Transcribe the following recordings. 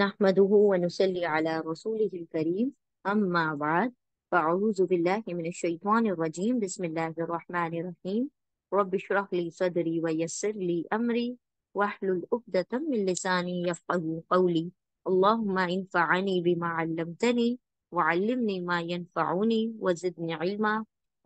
نحمده ونصلي على رسوله الكريم أما بعد فأعوذ بالله من الشيطان الرجيم بسم الله الرحمن الرحيم رب اشرح لي صدري ويسر لي أمري واحلل عقدة من لساني يفقه قولي اللهم انفعني بما علمتني وعلمني ما ينفعني وزدني علما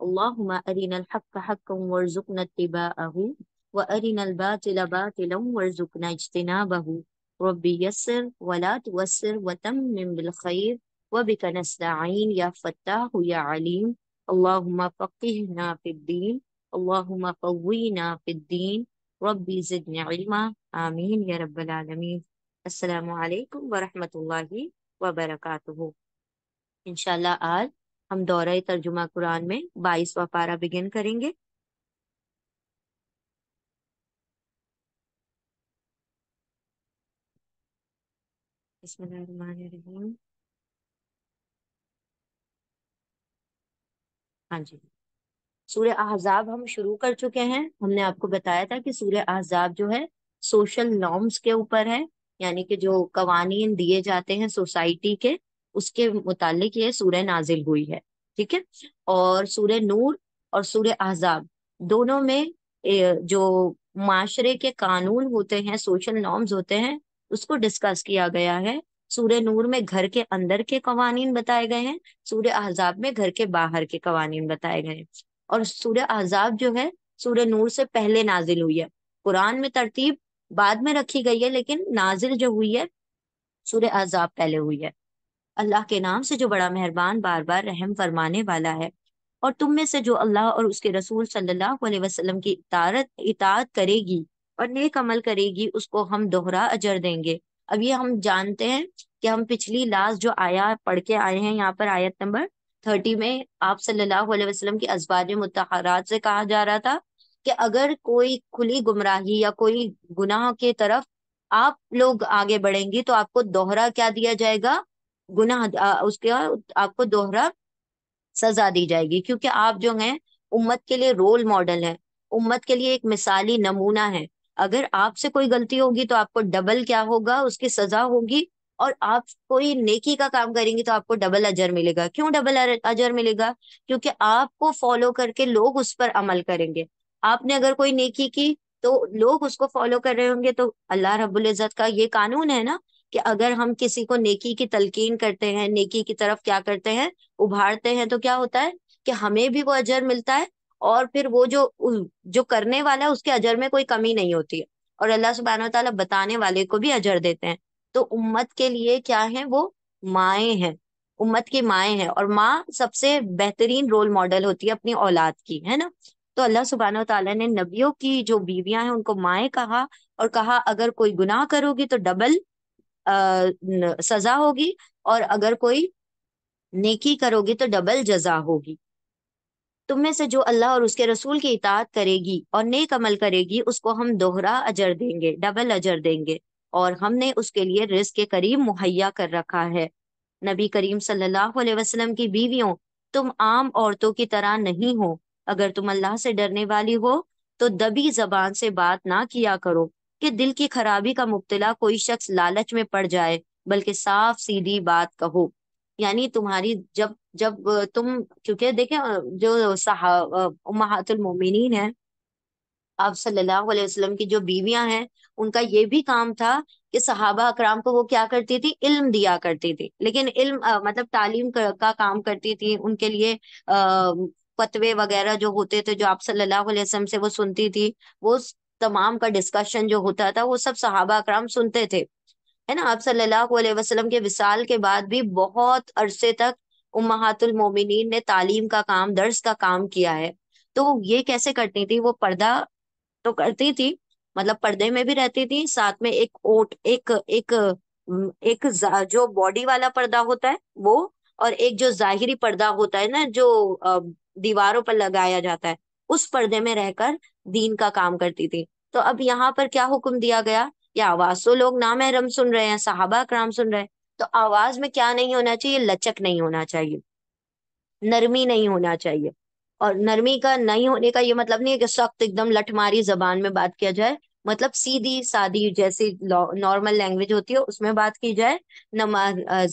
اللهم أرنا الحق حقا وارزقنا اتباعه وأرنا الباطل باطلا وارزقنا اجتنابه رب يسر ولا توسر وتمم بالخير وبك نستعين يا فتاح يا عليم اللهم فقهنا في الدين اللهم قوينا في الدين ربي زدني علما آمين يا رب العالمين السلام عليكم ورحمة الله وبركاته इंशाल्लाह आज हम दौरा तर्जुमा कुरान में बाईसवा पारा बिगिन करेंगे हाँ जी सूर्य अहजाब हम शुरू कर चुके हैं हमने आपको बताया था कि सूर्य अहजाब जो है सोशल नॉर्म्स के ऊपर है यानी कि जो कवानीन दिए जाते हैं सोसाइटी के उसके मुतालिक ये सूर्य नाजिल हुई है ठीक है और सूर्य नूर और सूर्य अहजाब दोनों में जो माशरे के कानून होते हैं सोशल नॉर्म्स होते हैं उसको डिस्कस किया गया है सूर्य नूर में घर के अंदर के कवानीन बताए गए हैं सूर्य अहजाब में घर के बाहर के कवानीन बताए गए हैं और सूर्य अहजाब जो है सूर्य नूर से पहले नाजिल हुई है कुरान में तरतीब बाद में रखी गई है लेकिन नाजिल जो हुई है सूर्य अहजाब पहले हुई है अल्लाह के नाम से जो बड़ा मेहरबान बार बार रहम फरमाने वाला है और तुम में से जो अल्लाह और उसके रसूल सल्लल्लाहु अलैहि वसल्लम की इतारत इतात करेगी और नेक अमल करेगी उसको हम दोहरा अजर देंगे अब ये हम जानते हैं कि हम पिछली लास्ट जो आया पढ़ के आए हैं यहाँ पर आयत नंबर थर्टी में आप सल्लल्लाहु अलैहि वसल्लम की अजवाज मुतहरात से कहा जा रहा था कि अगर कोई खुली गुमराही या कोई गुनाह के तरफ आप लोग आगे बढ़ेंगे तो आपको दोहरा क्या दिया जाएगा गुनाह उसके आपको दोहरा सजा दी जाएगी क्योंकि आप जो हैं उम्मत के लिए रोल मॉडल है उम्मत के लिए एक मिसाली नमूना है अगर आपसे कोई गलती होगी तो आपको डबल क्या होगा उसकी सजा होगी और आप कोई नेकी का काम करेंगे तो आपको डबल अजर मिलेगा क्यों डबल अजर मिलेगा क्योंकि आपको फॉलो करके लोग उस पर अमल करेंगे आपने अगर कोई नेकी की तो लोग उसको फॉलो कर रहे होंगे तो अल्लाह रब्बुल इज़्ज़त का ये कानून है ना कि अगर हम किसी को नेकी की तलकीन करते हैं नेकी की तरफ क्या करते हैं उभारते हैं तो क्या होता है कि हमें भी वो अजर मिलता है और फिर वो जो जो करने वाला है उसके अजर में कोई कमी नहीं होती है और अल्लाह सुबहान तला बताने वाले को भी अजर देते हैं तो उम्मत के लिए क्या है वो माए हैं उम्मत की माए हैं और माँ सबसे बेहतरीन रोल मॉडल होती है अपनी औलाद की है ना तो अल्लाह सुबहाना तला ने नबियों की जो बीवियां हैं उनको माए कहा और कहा अगर कोई गुनाह करोगी तो डबल आ, न, सजा होगी और अगर कोई नेकी करोगी तो डबल जजा होगी तुम में से जो अल्लाह और उसके रसूल की इतात करेगी और नेक अमल करेगी उसको हम दोहरा अजर देंगे डबल अजर देंगे और हमने उसके लिए रिस्क के करीब मुहैया कर रखा है नबी करीम सल्लल्लाहु अलैहि वसल्लम की बीवियों तुम आम औरतों की तरह नहीं हो अगर तुम अल्लाह से डरने वाली हो तो दबी जबान से बात ना किया करो कि दिल की खराबी का मुब्तला कोई शख्स लालच में पड़ जाए बल्कि साफ सीधी बात कहो यानी तुम्हारी जब जब तुम क्योंकि देखे जो उम्मातुल है आप सल्लल्लाहु अलैहि वसल्लम की जो बीवियां हैं उनका ये भी काम था कि सहाबा अकराम को वो क्या करती थी इल्म दिया करती थी लेकिन इल्म आ, मतलब तालीम का, का काम करती थी उनके लिए अः फतवे वगैरह जो होते थे जो आप सल्लल्लाहु अलैहि वसल्लम से वो सुनती थी वो तमाम का डिस्कशन जो होता था वो सब सहाबा अकराम सुनते थे અને આપ સલ્લાહુ અલે વસલમ કે વસાલ કે બાદ ભી બહોત અરસે તક ઉમ્માતુલ મુમિનિને таъલીમ કા કામ દર્શ કા કામ કિયા હે તો યે કેસે કરતી થી વો પડદા તો કરતી થી મતલબ પડદે મે ભી રહેતી થી સાથ મે એક ઓટ એક એક એક જો બોડી વાલા પડદા હોતા હે વો ઓર એક જો ઝાહીરી પડદા હોતા હે ના જો દિવારો પર લગાયા જાતા હે ઉસ પડદે મે રહેકર દીન કા કામ કરતી થી તો અબ યહા પર ક્યા હુકમ દિયા ગયા ये आवाज तो लोग नामहरम सुन रहे हैं साहबा कराम सुन रहे हैं तो आवाज में क्या नहीं होना चाहिए लचक नहीं होना चाहिए नरमी नहीं होना चाहिए और नरमी का नहीं होने का ये मतलब नहीं है कि सख्त एकदम लठमारी जबान में बात किया जाए मतलब सीधी सादी जैसी नॉर्मल लैंग्वेज होती है उसमें बात की जाए नमा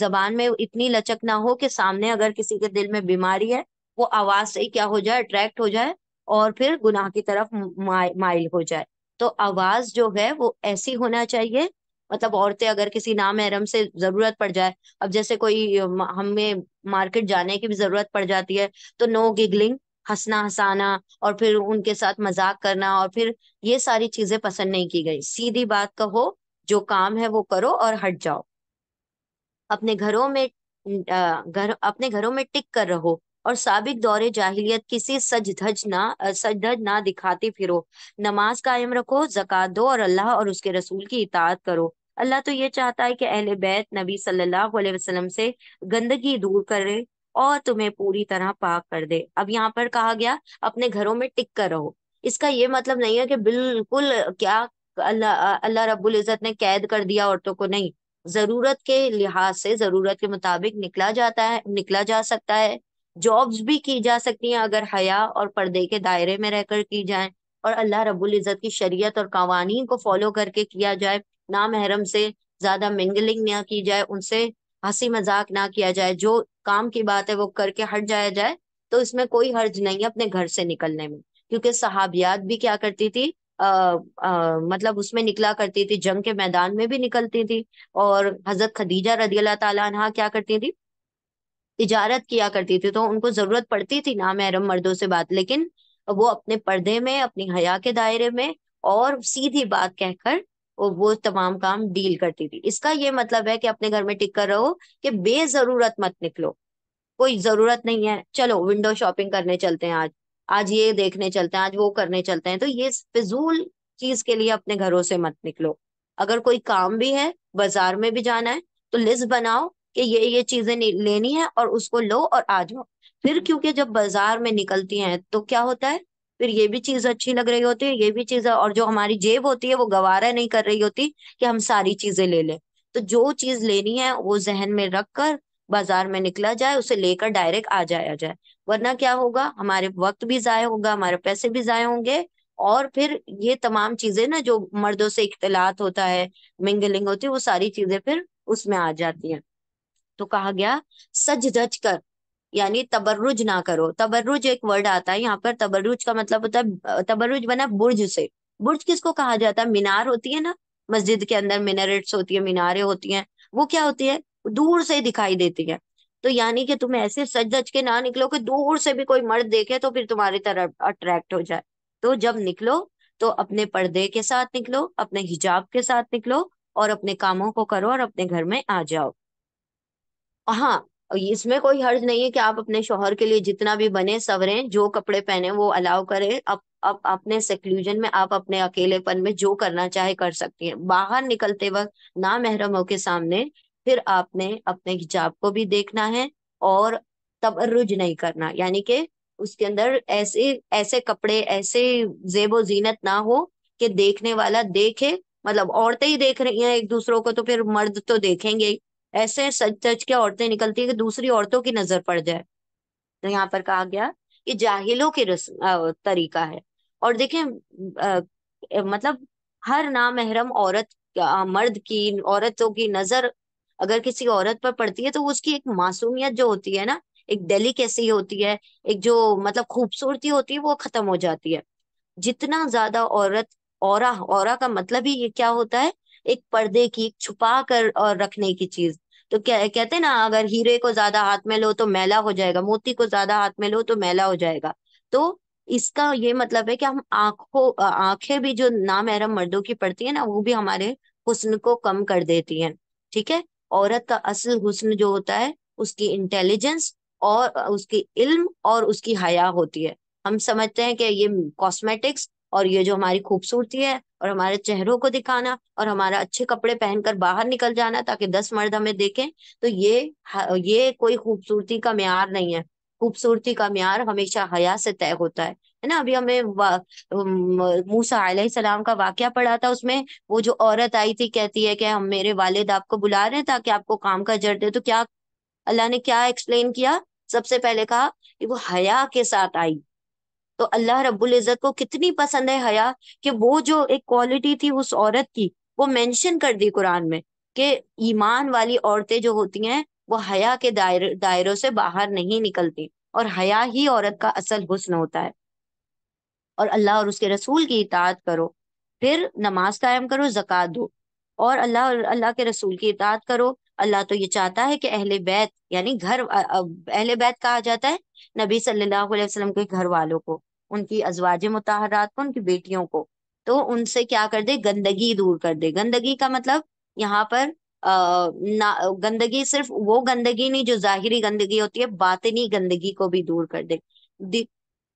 जबान में इतनी लचक ना हो कि सामने अगर किसी के दिल में बीमारी है वो आवाज से ही क्या हो जाए अट्रैक्ट हो जाए और फिर गुनाह की तरफ माइल हो जाए तो आवाज जो है वो ऐसी होना चाहिए मतलब औरतें अगर किसी नाम नामहरम से जरूरत पड़ जाए अब जैसे कोई हमें मार्केट जाने की भी जरूरत पड़ जाती है तो नो गिगलिंग हंसना हंसाना और फिर उनके साथ मजाक करना और फिर ये सारी चीजें पसंद नहीं की गई सीधी बात कहो जो काम है वो करो और हट जाओ अपने घरों में घर अपने घरों में टिक कर रहो और सबक दौरे जाहिलियत किसी सज धज ना सज धज ना दिखाते फिरो नमाज कायम रखो जक़ात दो और अल्लाह और उसके रसूल की इतात करो अल्लाह तो ये चाहता है कि अहल बैत नबी सल्लल्लाहु अलैहि वसल्लम से गंदगी दूर करे और तुम्हें पूरी तरह पाक कर दे अब यहाँ पर कहा गया अपने घरों में टिक कर रहो इसका ये मतलब नहीं है कि बिल्कुल क्या अल्लाह अल्लाह रब्बुल इज़्ज़त ने कैद कर दिया औरतों को नहीं जरूरत के लिहाज से जरूरत के मुताबिक निकला जाता है निकला जा सकता है जॉब्स भी की जा सकती हैं अगर हया और पर्दे के दायरे में रहकर की जाए और अल्लाह रब्बुल इज़्ज़त की शरीयत और कवानी को फॉलो करके किया जाए ना महरम से ज्यादा मिंगलिंग ना की जाए उनसे हंसी मजाक ना किया जाए जो काम की बात है वो करके हट जाया जाए तो इसमें कोई हर्ज नहीं है अपने घर से निकलने में क्योंकि सहाबियात भी क्या करती थी आ, आ, मतलब उसमें निकला करती थी जंग के मैदान में भी निकलती थी और हजरत खदीजा रदी अल्लाह तला क्या करती थी तजारत किया करती थी तो उनको जरूरत पड़ती थी ना महरम मर्दों से बात लेकिन वो अपने पर्दे में अपनी हया के दायरे में और सीधी बात कहकर वो तमाम काम डील करती थी इसका ये मतलब है कि अपने घर में टिक रहो कि बेजरूरत मत निकलो कोई जरूरत नहीं है चलो विंडो शॉपिंग करने चलते हैं आज आज ये देखने चलते हैं आज वो करने चलते हैं तो ये फिजूल चीज के लिए अपने घरों से मत निकलो अगर कोई काम भी है बाजार में भी जाना है तो लिस्ट बनाओ कि ये ये चीजें लेनी है और उसको लो और आ जाओ फिर हम्म। क्योंकि जब बाजार में निकलती हैं तो क्या होता है फिर ये भी चीज अच्छी लग रही होती है ये भी चीज और जो हमारी जेब होती है वो गवारा नहीं कर रही होती कि हम सारी चीजें ले लें तो जो चीज लेनी है वो जहन में रख कर बाजार में निकला जाए उसे लेकर डायरेक्ट आ जाया जाए वरना क्या होगा हमारे वक्त भी जाया होगा हमारे पैसे भी जाये होंगे और फिर ये तमाम चीजें ना जो मर्दों से इख्तलात होता है मिंगलिंग होती है वो सारी चीजें फिर उसमें आ जाती हैं तो कहा गया सज धज कर यानी तबर्रुज ना करो तबर्रुज एक वर्ड आता है यहाँ पर तबर्रुज का मतलब होता है तबर्रुज बना बुर्ज से बुर्ज किसको कहा जाता है मीनार होती है ना मस्जिद के अंदर मिनारेट्स होती है मीनारे होती हैं वो क्या होती है दूर से दिखाई देती है तो यानी कि तुम ऐसे सज धज के ना निकलो कि दूर से भी कोई मर्द देखे तो फिर तुम्हारी तरफ अट्रैक्ट हो जाए तो जब निकलो तो अपने पर्दे के साथ निकलो अपने हिजाब के साथ निकलो और अपने कामों को करो और अपने घर में आ जाओ हाँ इसमें कोई हर्ज नहीं है कि आप अपने शोहर के लिए जितना भी बने सवरे जो कपड़े पहने वो अलाउ करें अब अब अपने सेक्लूजन में आप अपने अकेलेपन में जो करना चाहे कर सकती हैं बाहर निकलते वक्त ना महरमों के सामने फिर आपने अपने हिजाब को भी देखना है और तबरुज नहीं करना यानी कि उसके अंदर ऐसे ऐसे कपड़े ऐसे जेबो जीनत ना हो कि देखने वाला देखे मतलब औरतें ही देख रही हैं एक दूसरों को तो फिर मर्द तो देखेंगे ऐसे सच सच के औरतें निकलती है कि दूसरी औरतों की नजर पड़ जाए तो यहाँ पर कहा गया ये जाहिलों के रस्म तरीका है और देखें आ, मतलब हर नामहरम औरत आ, मर्द की औरतों की नजर अगर किसी औरत पर पड़ती है तो उसकी एक मासूमियत जो होती है ना एक कैसी होती है एक जो मतलब खूबसूरती होती है वो खत्म हो जाती है जितना ज्यादा औरत और औरा का मतलब ही ये क्या होता है एक पर्दे की छुपा कर और रखने की चीज तो क्या कहते ना अगर हीरे को ज्यादा हाथ में लो तो मैला हो जाएगा मोती को ज्यादा हाथ में लो तो मैला हो जाएगा तो इसका ये मतलब है कि हम आंखों आंखें भी जो नामहरम मर्दों की पड़ती है ना वो भी हमारे हुस्न को कम कर देती हैं ठीक है औरत का असल हुस्न जो होता है उसकी इंटेलिजेंस और उसकी इल्म और उसकी हया होती है हम समझते हैं कि ये कॉस्मेटिक्स और ये जो हमारी खूबसूरती है और हमारे चेहरों को दिखाना और हमारा अच्छे कपड़े पहनकर बाहर निकल जाना ताकि दस मर्द हमें देखें तो ये ये कोई खूबसूरती का म्यार नहीं है खूबसूरती का म्यार हमेशा हया से तय होता है है ना अभी हमें मूसा सलाम का वाक्य पढ़ा था उसमें वो जो औरत आई थी कहती है कि हम मेरे वालिद आपको बुला रहे हैं ताकि आपको काम का जड़ दे तो क्या अल्लाह ने क्या एक्सप्लेन किया सबसे पहले कहा कि वो हया के साथ आई तो अल्लाह रब्बुल इज़्ज़त को कितनी पसंद है हया कि वो जो एक क्वालिटी थी उस औरत की वो मेंशन कर दी कुरान में कि ईमान वाली औरतें जो होती हैं वो हया के दायरे दायरों से बाहर नहीं निकलती और हया ही औरत का असल हुस्न होता है और अल्लाह और उसके रसूल की इतात करो फिर नमाज कायम करो जक़ात दो और अल्लाह और अल्लाह के रसूल की इतात करो अल्लाह तो ये चाहता है कि अहले बैत यानी घर अहले बैत कहा जाता है नबी सल्लल्लाहु अलैहि वसल्लम के घर वालों को उनकी अजवाज मुताहरात को उनकी बेटियों को तो उनसे क्या कर दे गंदगी दूर कर दे गंदगी का मतलब यहाँ पर अः ना गंदगी सिर्फ वो गंदगी नहीं जो जाहिरी गंदगी होती है बातनी गंदगी को भी दूर कर दे दि,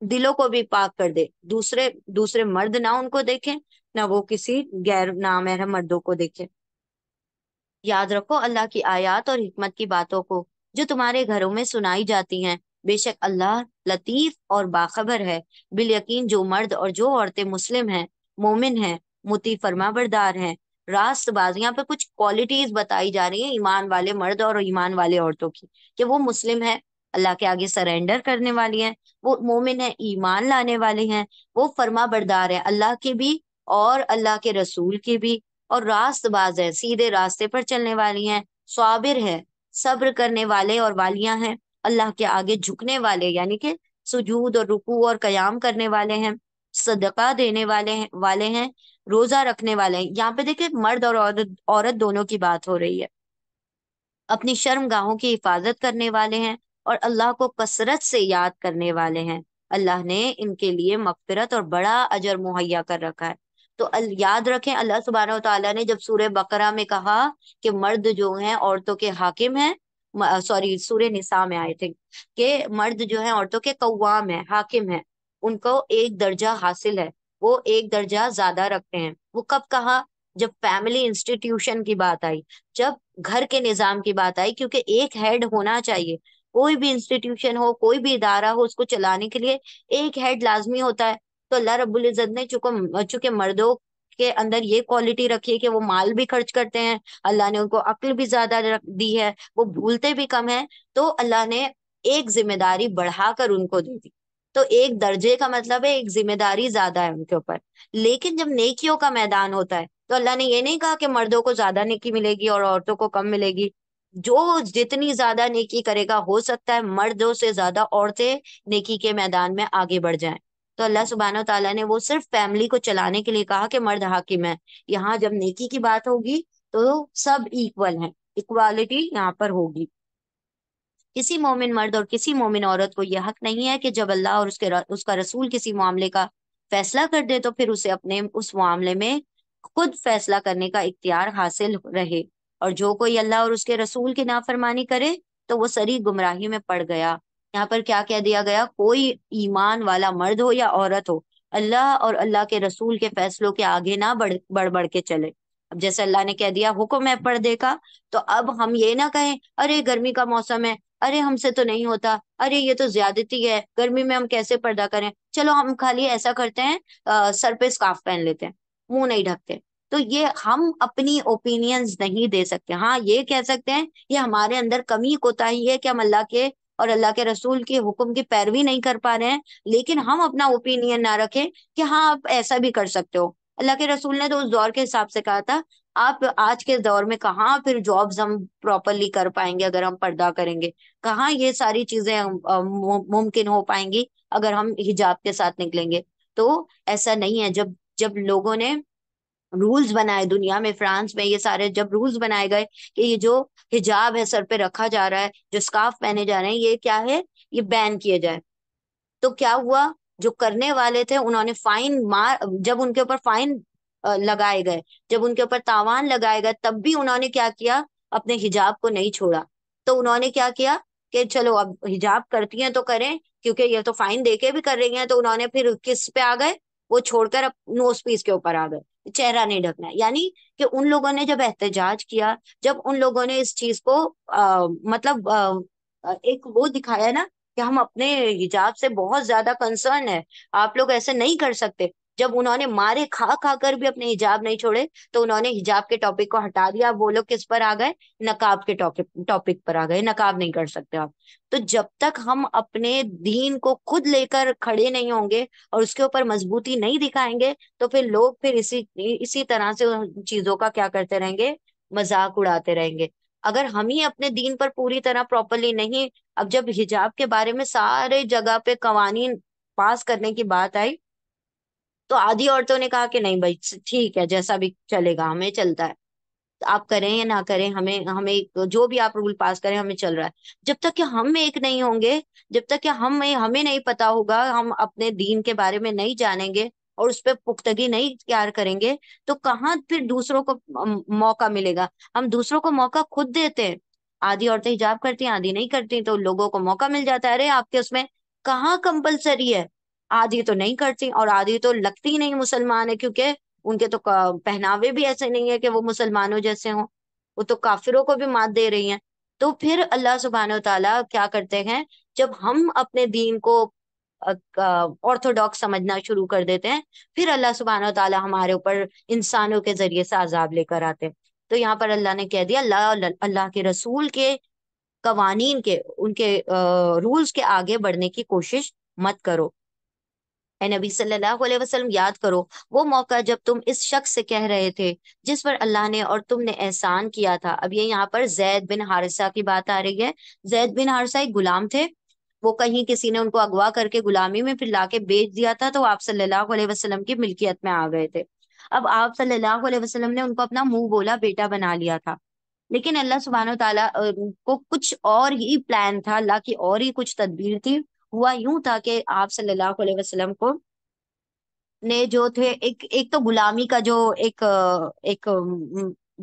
दिलों को भी पाक कर दे दूसरे दूसरे मर्द ना उनको देखें ना वो किसी गैर नामहरम मर्दों को देखें याद रखो अल्लाह की आयात और हिकमत की बातों को जो तुम्हारे घरों में सुनाई जाती हैं बेशक अल्लाह लतीफ और बाखबर है बिल यकीन जो मर्द और जो औरतें मुस्लिम हैं मोमिन हैं मुती बरदार हैं रास्त बाज यहाँ पे कुछ क्वालिटीज बताई जा रही हैं ईमान वाले मर्द और ईमान वाले औरतों की कि वो मुस्लिम है अल्लाह के आगे सरेंडर करने वाली हैं वो मोमिन है ईमान लाने वाले हैं वो फरमा बरदार है अल्लाह के भी और अल्लाह के रसूल के भी और बाज है सीधे रास्ते पर चलने वाली हैं स्वाबिर है सब्र करने वाले और वालियां हैं अल्लाह के आगे झुकने वाले यानी कि सुजूद और रुकू और कयाम करने वाले हैं सदका देने वाले हैं वाले हैं रोजा रखने वाले हैं यहाँ पे देखिए मर्द और औरत औरत दोनों की बात हो रही है अपनी शर्म गाहों की हिफाजत करने वाले हैं और अल्लाह को कसरत से याद करने वाले हैं अल्लाह ने इनके लिए मफफरत और बड़ा अजर मुहैया कर रखा है तो याद रखें अल्लाह सुबहाना तला ने जब सूर्य बकरा में कहा कि मर्द जो हैं औरतों के हाकिम हैं सॉरी सूर्य निशा में आई थिंक के मर्द जो है औरतों के कौवाम है हाकिम है उनको एक दर्जा हासिल है वो एक दर्जा ज्यादा रखते हैं वो कब कहा जब फैमिली इंस्टीट्यूशन की बात आई जब घर के निजाम की बात आई क्योंकि एक हेड होना चाहिए कोई भी इंस्टीट्यूशन हो कोई भी इदारा हो उसको चलाने के लिए एक हेड लाजमी होता है तो अल्लाह रबुल्जत ने चुको चूंकि मर्दों के अंदर ये क्वालिटी रखी है कि वो माल भी खर्च करते हैं अल्लाह ने उनको अक्ल भी ज्यादा रख दी है वो भूलते भी कम है तो अल्लाह ने एक जिम्मेदारी बढ़ाकर उनको दे दी तो एक दर्जे का मतलब है एक जिम्मेदारी ज्यादा है उनके ऊपर लेकिन जब नेकियों का मैदान होता है तो अल्लाह ने ये नहीं कहा कि मर्दों को ज्यादा नेकी मिलेगी और औरतों को कम मिलेगी जो जितनी ज्यादा नेकी करेगा हो सकता है मर्दों से ज्यादा औरतें नेकी के मैदान में आगे बढ़ जाएं तो अल्लाह सुबहान तला ने वो सिर्फ फैमिली को चलाने के लिए कहा कि मर्द हाकिम है यहाँ जब नेकी की बात होगी तो सब इक्वल है इक्वालिटी यहाँ पर होगी किसी मोमिन मर्द और किसी मोमिन औरत को यह हक नहीं है कि जब अल्लाह और उसके उसका रसूल किसी मामले का फैसला कर दे तो फिर उसे अपने उस मामले में खुद फैसला करने का इख्तियार हासिल रहे और जो कोई अल्लाह और उसके रसूल की नाफरमानी करे तो वो सरी गुमराही में पड़ गया यहाँ पर क्या कह दिया गया कोई ईमान वाला मर्द हो या औरत हो अल्लाह और अल्लाह के रसूल के फैसलों के आगे ना बढ़ बढ़ बढ़ के चले अब जैसे अल्लाह ने कह दिया हुक्म है पर्दे का तो अब हम ये ना कहें अरे गर्मी का मौसम है अरे हमसे तो नहीं होता अरे ये तो ज्यादती है गर्मी में हम कैसे पर्दा करें चलो हम खाली ऐसा करते हैं आ, सर पे स्काफ पहन लेते हैं मुंह नहीं ढकते तो ये हम अपनी ओपिनियंस नहीं दे सकते हाँ ये कह सकते हैं ये हमारे अंदर कमी कोताही है कि हम अल्लाह के और अल्लाह के रसूल के हुक्म की पैरवी नहीं कर पा रहे हैं लेकिन हम अपना ओपिनियन ना रखें कि हाँ आप ऐसा भी कर सकते हो अल्लाह के रसूल ने तो उस दौर के हिसाब से कहा था आप आज के दौर में कहाँ फिर जॉब्स हम प्रॉपरली कर पाएंगे अगर हम पर्दा करेंगे कहाँ ये सारी चीजें मुमकिन हो पाएंगी अगर हम हिजाब के साथ निकलेंगे तो ऐसा नहीं है जब जब लोगों ने रूल्स बनाए दुनिया में फ्रांस में ये सारे जब रूल्स बनाए गए कि ये जो हिजाब है सर पे रखा जा रहा है जो स्काफ पहने जा रहे हैं ये क्या है ये बैन किए जाए तो क्या हुआ जो करने वाले थे उन्होंने फाइन मार जब उनके ऊपर फाइन लगाए गए जब उनके ऊपर तावान लगाए गए तब भी उन्होंने क्या किया अपने हिजाब को नहीं छोड़ा तो उन्होंने क्या किया कि चलो अब हिजाब करती हैं तो करें क्योंकि ये तो फाइन देके भी कर रही हैं तो उन्होंने फिर किस पे आ गए वो छोड़कर अब नोज पीस के ऊपर आ गए चेहरा नहीं ढकना है यानी कि उन लोगों ने जब एहतजाज किया जब उन लोगों ने इस चीज को आ, मतलब आ, एक वो दिखाया ना कि हम अपने हिजाब से बहुत ज्यादा कंसर्न है आप लोग ऐसे नहीं कर सकते जब उन्होंने मारे खा खा कर भी अपने हिजाब नहीं छोड़े तो उन्होंने हिजाब के टॉपिक को हटा दिया वो लोग किस पर आ गए नकाब के टॉपिक टॉपिक पर आ गए नकाब नहीं कर सकते आप तो जब तक हम अपने दीन को खुद लेकर खड़े नहीं होंगे और उसके ऊपर मजबूती नहीं दिखाएंगे तो फिर लोग फिर इसी इसी तरह से उन चीजों का क्या करते रहेंगे मजाक उड़ाते रहेंगे अगर हम ही अपने दीन पर पूरी तरह प्रॉपरली नहीं अब जब हिजाब के बारे में सारे जगह पे कवानी पास करने की बात आई तो आधी औरतों ने कहा कि नहीं भाई ठीक है जैसा भी चलेगा हमें चलता है तो आप करें या ना करें हमें हमें जो भी आप रूल पास करें हमें चल रहा है जब तक कि हम एक नहीं होंगे जब तक कि हम हमें नहीं पता होगा हम अपने दीन के बारे में नहीं जानेंगे और उस पर पुख्तगी नहीं तैयार करेंगे तो कहाँ फिर दूसरों को मौका मिलेगा हम दूसरों को मौका खुद देते हैं आधी औरतें हिजाब करती हैं आधी नहीं करती तो लोगों को मौका मिल जाता है अरे आपके उसमें कहाँ कंपलसरी है आधी तो नहीं करती और आधी तो लगती नहीं मुसलमान है क्योंकि उनके तो पहनावे भी ऐसे नहीं है कि वो मुसलमानों जैसे हों वो तो काफिरों को भी मात दे रही हैं तो फिर अल्लाह सुबहान तला क्या करते हैं जब हम अपने दीन को ऑर्थोडॉक्स समझना शुरू कर देते हैं फिर अल्लाह सुबहान तला हमारे ऊपर इंसानों के जरिए से आजाब लेकर आते हैं तो यहाँ पर अल्लाह ने कह दिया अल्लाह अल्लाह के रसूल के कवानीन के उनके रूल्स के आगे बढ़ने की कोशिश मत करो ए नबी सल्लल्लाहु अलैहि वसल्लम याद करो वो मौका जब तुम इस शख्स से कह रहे थे जिस पर अल्लाह ने और तुमने एहसान किया था अब ये यहाँ पर जैद बिन हारसा की बात आ रही है जैद बिन हारसा एक गुलाम थे वो कहीं किसी ने उनको अगवा करके गुलामी में फिर लाके बेच दिया था तो आप सल्लल्लाहु अलैहि वसल्लम की मिल्कियत में आ गए थे अब आप सल्लल्लाहु अलैहि वसल्लम ने उनको अपना मुंह बोला बेटा बना लिया था लेकिन अल्लाह सुबहान तला को कुछ और ही प्लान था अल्लाह की और ही कुछ तदबीर थी हुआ यूं था कि आप सल्लल्लाहु अलैहि वसल्लम को ने जो थे एक एक तो गुलामी का जो एक एक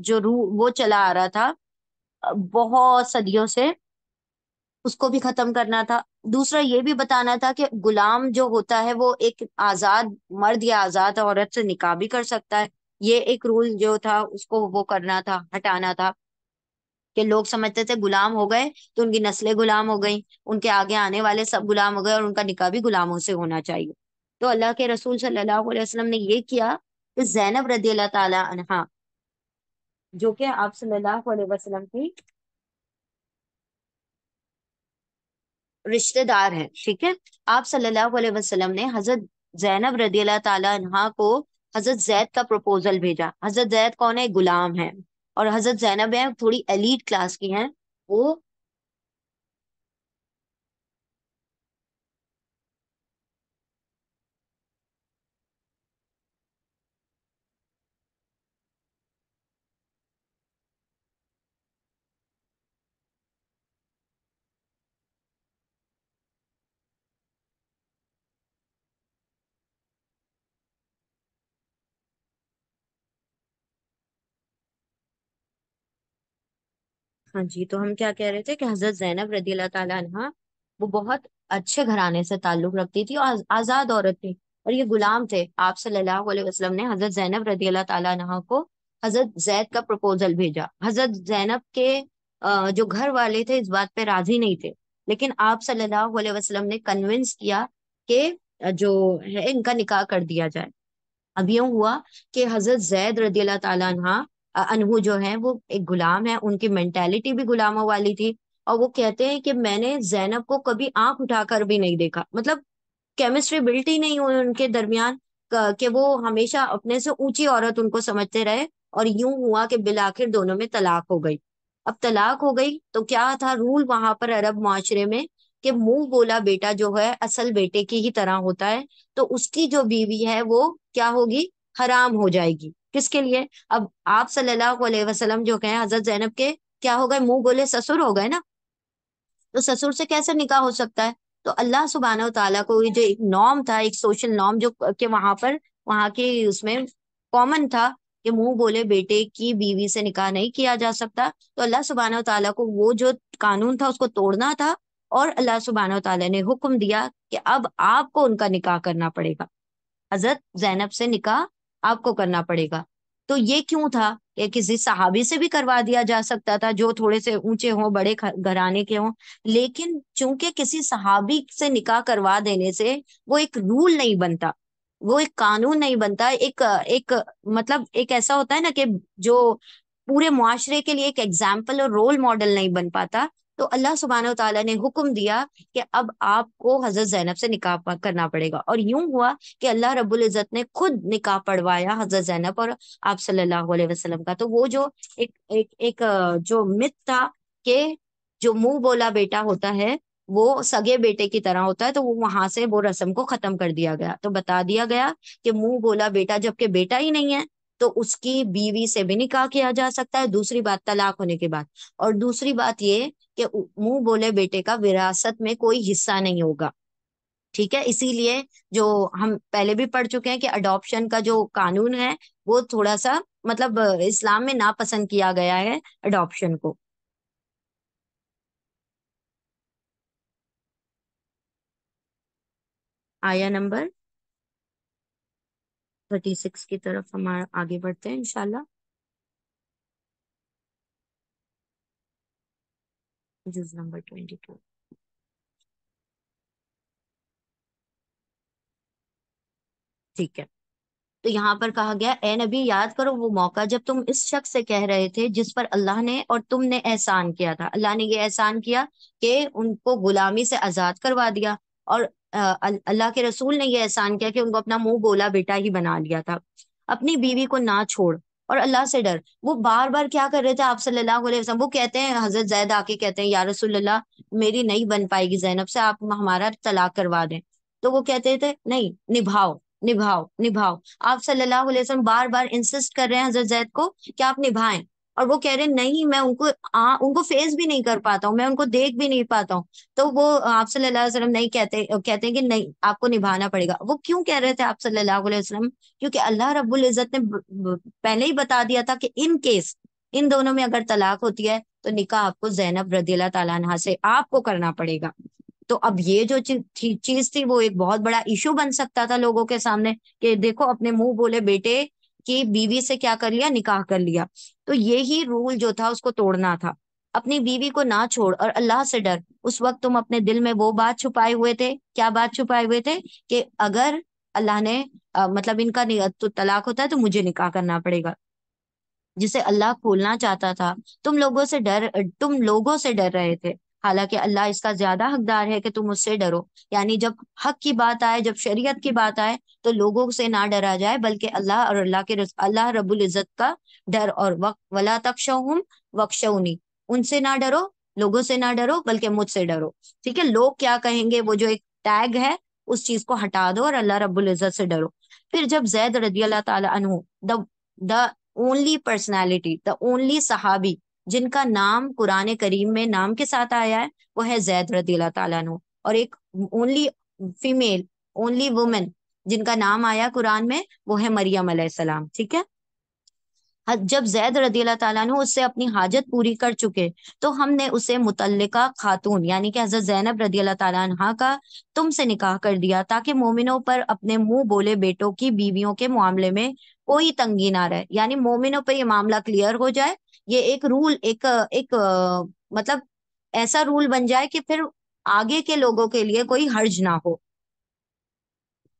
जो रू वो चला आ रहा था बहुत सदियों से उसको भी खत्म करना था दूसरा ये भी बताना था कि गुलाम जो होता है वो एक आजाद मर्द या आजाद औरत से निकाह भी कर सकता है ये एक रूल जो था उसको वो करना था हटाना था कि लोग समझते थे गुलाम हो गए तो उनकी नस्लें गुलाम हो गई उनके आगे आने वाले सब गुलाम हो गए और उनका निकाह भी गुलामों से होना चाहिए तो अल्लाह के रसूल सल्लल्लाहु अलैहि वसल्लम ने ये किया कि जैनब रदी अल्लाह तहा जो कि आप सल्लल्लाहु अलैहि वसल्लम की रिश्तेदार हैं ठीक है आप सल्लल्लाहु अलैहि वसल्लम ने हजरत जैनब रदी अल्लाह तहा को हजरत जैद का प्रपोजल भेजा हजरत जैद कौन है गुलाम है और हजरत जैनब हैं थोड़ी एलीट क्लास की हैं वो हाँ जी तो हम क्या कह रहे थे कि हजरत जैनब रदी अल्लाह वो बहुत अच्छे घराने से ताल्लुक रखती थी और आजाद औरत थी और ये गुलाम थे आप सल्लल्लाहु अलैहि वसल्लम ने हजरत जैनब रदी अल्लाह तला को हजरत जैद का प्रपोजल भेजा हजरत जैनब के जो घर वाले थे इस बात पे राजी नहीं थे लेकिन आप सल्लल्लाहु अलैहि वसल्लम ने कन्विंस किया कि जो है इनका निकाह कर दिया जाए अब यूं हुआ कि हजरत जैद रदी अल्लाह तला अनु जो है वो एक गुलाम है उनकी मेंटेलिटी भी गुलामों वाली थी और वो कहते हैं कि मैंने जैनब को कभी आंख उठाकर भी नहीं देखा मतलब केमिस्ट्री बिल्ट ही नहीं हुई उनके दरमियान कि वो हमेशा अपने से ऊंची औरत उनको समझते रहे और यूं हुआ कि बिल आखिर दोनों में तलाक हो गई अब तलाक हो गई तो क्या था रूल वहां पर अरब माशरे में कि मुंह बोला बेटा जो है असल बेटे की ही तरह होता है तो उसकी जो बीवी है वो क्या होगी हराम हो जाएगी किसके लिए अब आप सल्लल्लाहु अलैहि वसल्लम जो कहें हजरत जैनब के क्या हो गए मुंह बोले ससुर हो गए ना तो ससुर से कैसे निकाह हो सकता है तो अल्लाह सुबहाना तला को जो एक नॉर्म था एक सोशल नॉर्म जो के वहां पर वहां के उसमें कॉमन था कि मुंह बोले बेटे की बीवी से निकाह नहीं किया जा सकता तो अल्लाह सुबहाना तला को वो जो कानून था उसको तोड़ना था और अल्लाह सुबहान तला ने हुक्म दिया कि अब आपको उनका निकाह करना पड़ेगा हजरत जैनब से निकाह आपको करना पड़ेगा तो ये क्यों था ये किसी सहाबी से भी करवा दिया जा सकता था जो थोड़े से ऊंचे हों बड़े घराने के हों लेकिन चूंकि किसी सहाबी से निकाह करवा देने से वो एक रूल नहीं बनता वो एक कानून नहीं बनता एक एक मतलब एक ऐसा होता है ना कि जो पूरे मुआरे के लिए एक एग्जाम्पल और रोल मॉडल नहीं बन पाता तो अल्लाह सुबहाना तला ने हुक्म दिया कि अब आपको हजरत जैनब से निकाह करना पड़ेगा और यूं हुआ कि अल्लाह रब्बुल इज़्ज़त ने खुद निकाह पढ़वाया हजरत जैनब और आप सल्लल्लाहु अलैहि वसल्लम का तो वो जो एक एक एक जो मित था कि जो मुंह बोला बेटा होता है वो सगे बेटे की तरह होता है तो वो वहां से वो रस्म को खत्म कर दिया गया तो बता दिया गया कि मुंह बोला बेटा जबकि बेटा ही नहीं है तो उसकी बीवी से भी निकाह किया जा सकता है दूसरी बात तलाक होने के बाद और दूसरी बात ये कि मुंह बोले बेटे का विरासत में कोई हिस्सा नहीं होगा ठीक है इसीलिए जो हम पहले भी पढ़ चुके हैं कि अडॉप्शन का जो कानून है वो थोड़ा सा मतलब इस्लाम में नापसंद किया गया है अडॉप्शन को आया नंबर थर्टी सिक्स की तरफ हम आगे बढ़ते हैं इनशाला जुज नंबर ट्वेंटी टू ठीक है तो यहाँ पर कहा गया ए नबी याद करो वो मौका जब तुम इस शख्स से कह रहे थे जिस पर अल्लाह ने और तुमने एहसान किया था अल्लाह ने ये एहसान किया कि उनको गुलामी से आजाद करवा दिया और अल्लाह के रसूल ने यह एहसान किया कि उनको अपना मुंह बोला बेटा ही बना लिया था अपनी बीवी को ना छोड़ और अल्लाह से डर वो बार बार क्या कर रहे थे आप सल्लल्लाहु अलैहि वसल्लम वो कहते हैं हजरत जैद आके कहते हैं या मेरी नहीं बन पाएगी जैनब से आप हमारा तलाक करवा दें तो वो कहते थे नहीं निभाओ निभाओ निभाओ आप सल्लल्लाहु अलैहि वसल्लम बार बार इंसिस्ट कर रहे हैं हजरत जैद को कि आप निभाएं और वो कह रहे नहीं मैं उनको आ, उनको फेस भी नहीं कर पाता हूँ मैं उनको देख भी नहीं पाता हूँ तो वो आप सल्लल्लाहु अलैहि वसल्लम नहीं कहते कहते हैं कि नहीं आपको निभाना पड़ेगा वो क्यों कह रहे थे आप सल्लल्लाहु अलैहि वसल्लम क्योंकि अल्लाह रब्बुल इज़्ज़त ने पहले ही बता दिया था कि इन केस इन दोनों में अगर तलाक होती है तो निकाह आपको जैनब रदीला तला से आपको करना पड़ेगा तो अब ये जो चीज थी वो एक बहुत बड़ा इशू बन सकता था लोगों के सामने कि देखो अपने मुंह बोले बेटे के बीवी से क्या कर लिया निकाह कर लिया तो यही रूल जो था उसको तोड़ना था अपनी बीवी को ना छोड़ और अल्लाह से डर उस वक्त तुम अपने दिल में वो बात छुपाए हुए थे क्या बात छुपाए हुए थे कि अगर अल्लाह ने आ, मतलब इनका तो तलाक होता है तो मुझे निकाह करना पड़ेगा जिसे अल्लाह खोलना चाहता था तुम लोगों से डर तुम लोगों से डर रहे थे हालांकि अल्लाह इसका ज्यादा हकदार है कि तुम उससे डरो यानी जब हक की बात आए जब शरीयत की बात आए तो लोगों से ना डरा जाए बल्कि अल्लाह और अल्लाह के अल्लाह रब्बुल इज़्ज़त का डर और वक वला तकशहुम वक्शौनी उनसे ना डरो लोगों से ना डरो बल्कि मुझसे डरो ठीक है लोग क्या कहेंगे वो जो एक टैग है उस चीज को हटा दो और अल्लाह रब्बुल इज़्ज़त से डरो फिर जब जैद रजी अल्लाह तला the only personality the only सहाबी जिनका नाम कुरान करीम में नाम के साथ आया है वो है जैद रदी तु और एक ओनली फीमेल ओनली वुमेन जिनका नाम आया कुरान में वो है मरियम सलाम ठीक है जब जैद रदी तु उससे अपनी हाजत पूरी कर चुके तो हमने उसे मुतलका खातून यानी कि हजरत जैनब रदी तहा का तुमसे निकाह कर दिया ताकि मोमिनों पर अपने मुंह बोले बेटों की बीवियों के मामले में कोई तंगी ना रहे यानी मोमिनों पर यह मामला क्लियर हो जाए ये एक रूल एक एक मतलब ऐसा रूल बन जाए कि फिर आगे के लोगों के लिए कोई हर्ज ना हो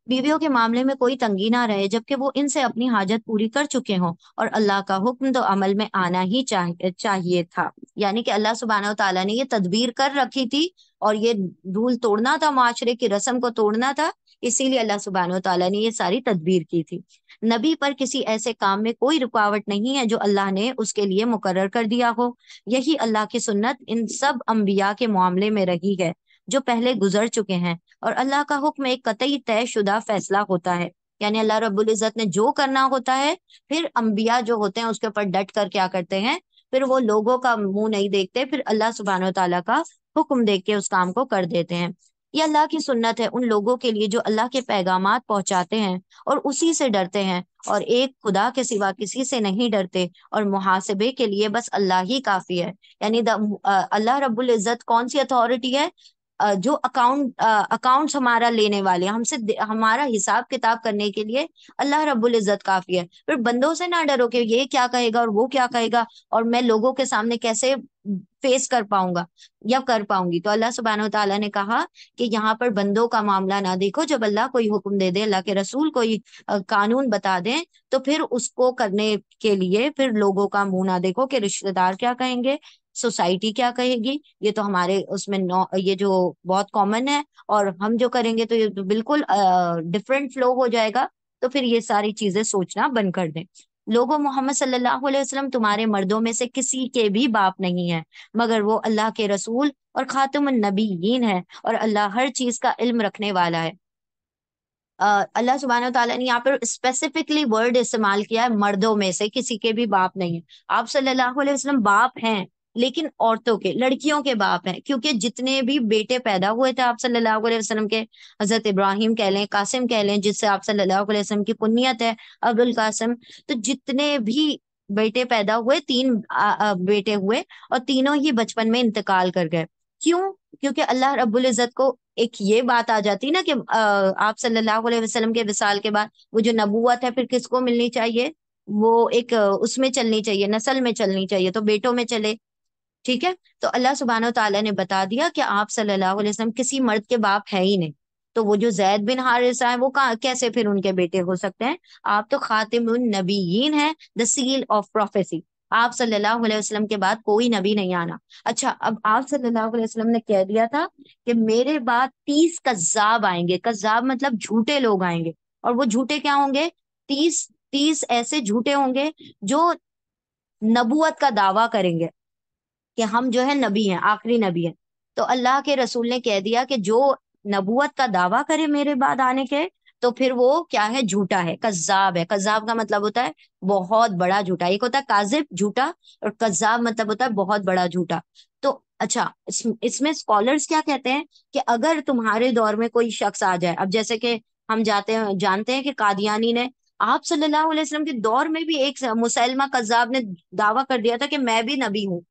बीवियों के मामले में कोई तंगी ना रहे जबकि वो इनसे अपनी हाजत पूरी कर चुके हों और अल्लाह का हुक्म तो अमल में आना ही चाहिए चाहिए था यानी कि अल्लाह सुबहाना तला ने ये तदबीर कर रखी थी और ये रूल तोड़ना था माशरे की रस्म को तोड़ना था इसीलिए अल्लाह सुबहान तला ने ये सारी तदबीर की थी नबी पर किसी ऐसे काम में कोई रुकावट नहीं है जो अल्लाह ने उसके लिए मुकर कर दिया हो यही अल्लाह की सुन्नत इन सब अम्बिया के मामले में रही है जो पहले गुजर चुके हैं और अल्लाह का हुक्म एक कतई तय शुदा फैसला होता है यानी अल्लाह रब्बुल इज़्ज़त ने जो करना होता है फिर अम्बिया जो होते हैं उसके ऊपर डट कर क्या करते हैं फिर वो लोगों का मुंह नहीं देखते फिर अल्लाह सुबहान तला का हुक्म देख के उस काम को कर देते हैं ये अल्लाह की सुन्नत है उन लोगों के लिए जो अल्लाह के पैगाम पहुंचाते हैं और उसी से डरते हैं और एक खुदा के सिवा किसी से नहीं डरते और मुहासिबे के लिए बस अल्लाह ही काफी है यानी अल्लाह रब्बुल इज़्ज़त कौन सी अथॉरिटी है जो अकाउंट अकाउंट्स हमारा लेने वाले हमसे हमारा हिसाब किताब करने के लिए अल्लाह रब्बुल इज़्ज़त काफी है फिर बंदों से ना डरो कि ये क्या कहेगा और वो क्या कहेगा और मैं लोगों के सामने कैसे फेस कर पाऊंगा या कर पाऊंगी तो अल्लाह सुबहान तला ने कहा कि यहाँ पर बंदों का मामला ना देखो जब अल्लाह कोई हुक्म दे दे अल्लाह के रसूल कोई कानून बता दें तो फिर उसको करने के लिए फिर लोगों का मुंह ना देखो कि रिश्तेदार क्या कहेंगे सोसाइटी क्या कहेगी ये तो हमारे उसमें नौ ये जो बहुत कॉमन है और हम जो करेंगे तो ये तो बिल्कुल डिफरेंट फ्लो हो जाएगा तो फिर ये सारी चीजें सोचना बंद कर दें लोगों मोहम्मद सल्लल्लाहु अलैहि वसल्लम तुम्हारे मर्दों में से किसी के भी बाप नहीं है मगर वो अल्लाह के रसूल और खातम नबीन है और अल्लाह हर चीज का इल्म रखने वाला है अल्लाह सुबहान तला ने यहाँ पर स्पेसिफिकली वर्ड इस्तेमाल किया है मर्दों में से किसी के भी बाप नहीं है आप सल्लल्लाहु अलैहि वसल्लम बाप हैं लेकिन औरतों के लड़कियों के बाप हैं क्योंकि जितने भी बेटे पैदा हुए थे आप सल्लल्लाहु अलैहि वसल्लम के हजरत इब्राहिम कह लें कासिम कह लें जिससे आप सल्लल्लाहु अलैहि वसल्लम की पुनियत है अबुल कासिम तो जितने भी बेटे पैदा हुए तीन बेटे हुए और तीनों ही बचपन में इंतकाल कर गए क्यों क्योंकि अल्लाह रब्बुल इज़्ज़त को एक ये बात आ जाती ना कि आप सल्लल्लाहु अलैहि वसल्लम के विसाल के बाद वो जो नबूवत है फिर किसको मिलनी चाहिए वो एक उसमें चलनी चाहिए नस्ल में चलनी चाहिए तो बेटों में चले ठीक है तो अल्लाह सुबहान तला ने बता दिया कि आप सल्लल्लाहु अलैहि वसल्लम किसी मर्द के बाप है ही नहीं तो वो जो जैद बिन हारिसा है वो कैसे फिर उनके बेटे हो सकते हैं आप तो खातिम नबीन है द सील ऑफ प्रोफेसी आप सल्लल्लाहु अलैहि वसल्लम के बाद कोई नबी नहीं आना अच्छा अब आप सल्लल्लाहु अलैहि वसल्लम ने कह दिया था कि मेरे बाद तीस कज्जाब आएंगे कज्जाब मतलब झूठे लोग आएंगे और वो झूठे क्या होंगे तीस तीस ऐसे झूठे होंगे जो नबूत का दावा करेंगे कि हम जो है नबी हैं आखिरी नबी हैं तो अल्लाह के रसूल ने कह दिया कि जो नबूत का दावा करे मेरे बाद आने के तो फिर वो क्या है झूठा है कज्जाब है कज्जाब का मतलब होता है बहुत बड़ा झूठा एक होता है काजिब झूठा और कज्जाब मतलब होता है बहुत बड़ा झूठा तो अच्छा इस, इसमें स्कॉलर्स क्या कहते हैं कि अगर तुम्हारे दौर में कोई शख्स आ जाए अब जैसे कि हम जाते हैं जानते हैं कि कादियानी ने आप सल्लल्लाहु अलैहि वसल्लम के दौर में भी एक मुसलमा कज्जाब ने दावा कर दिया था कि मैं भी नबी हूँ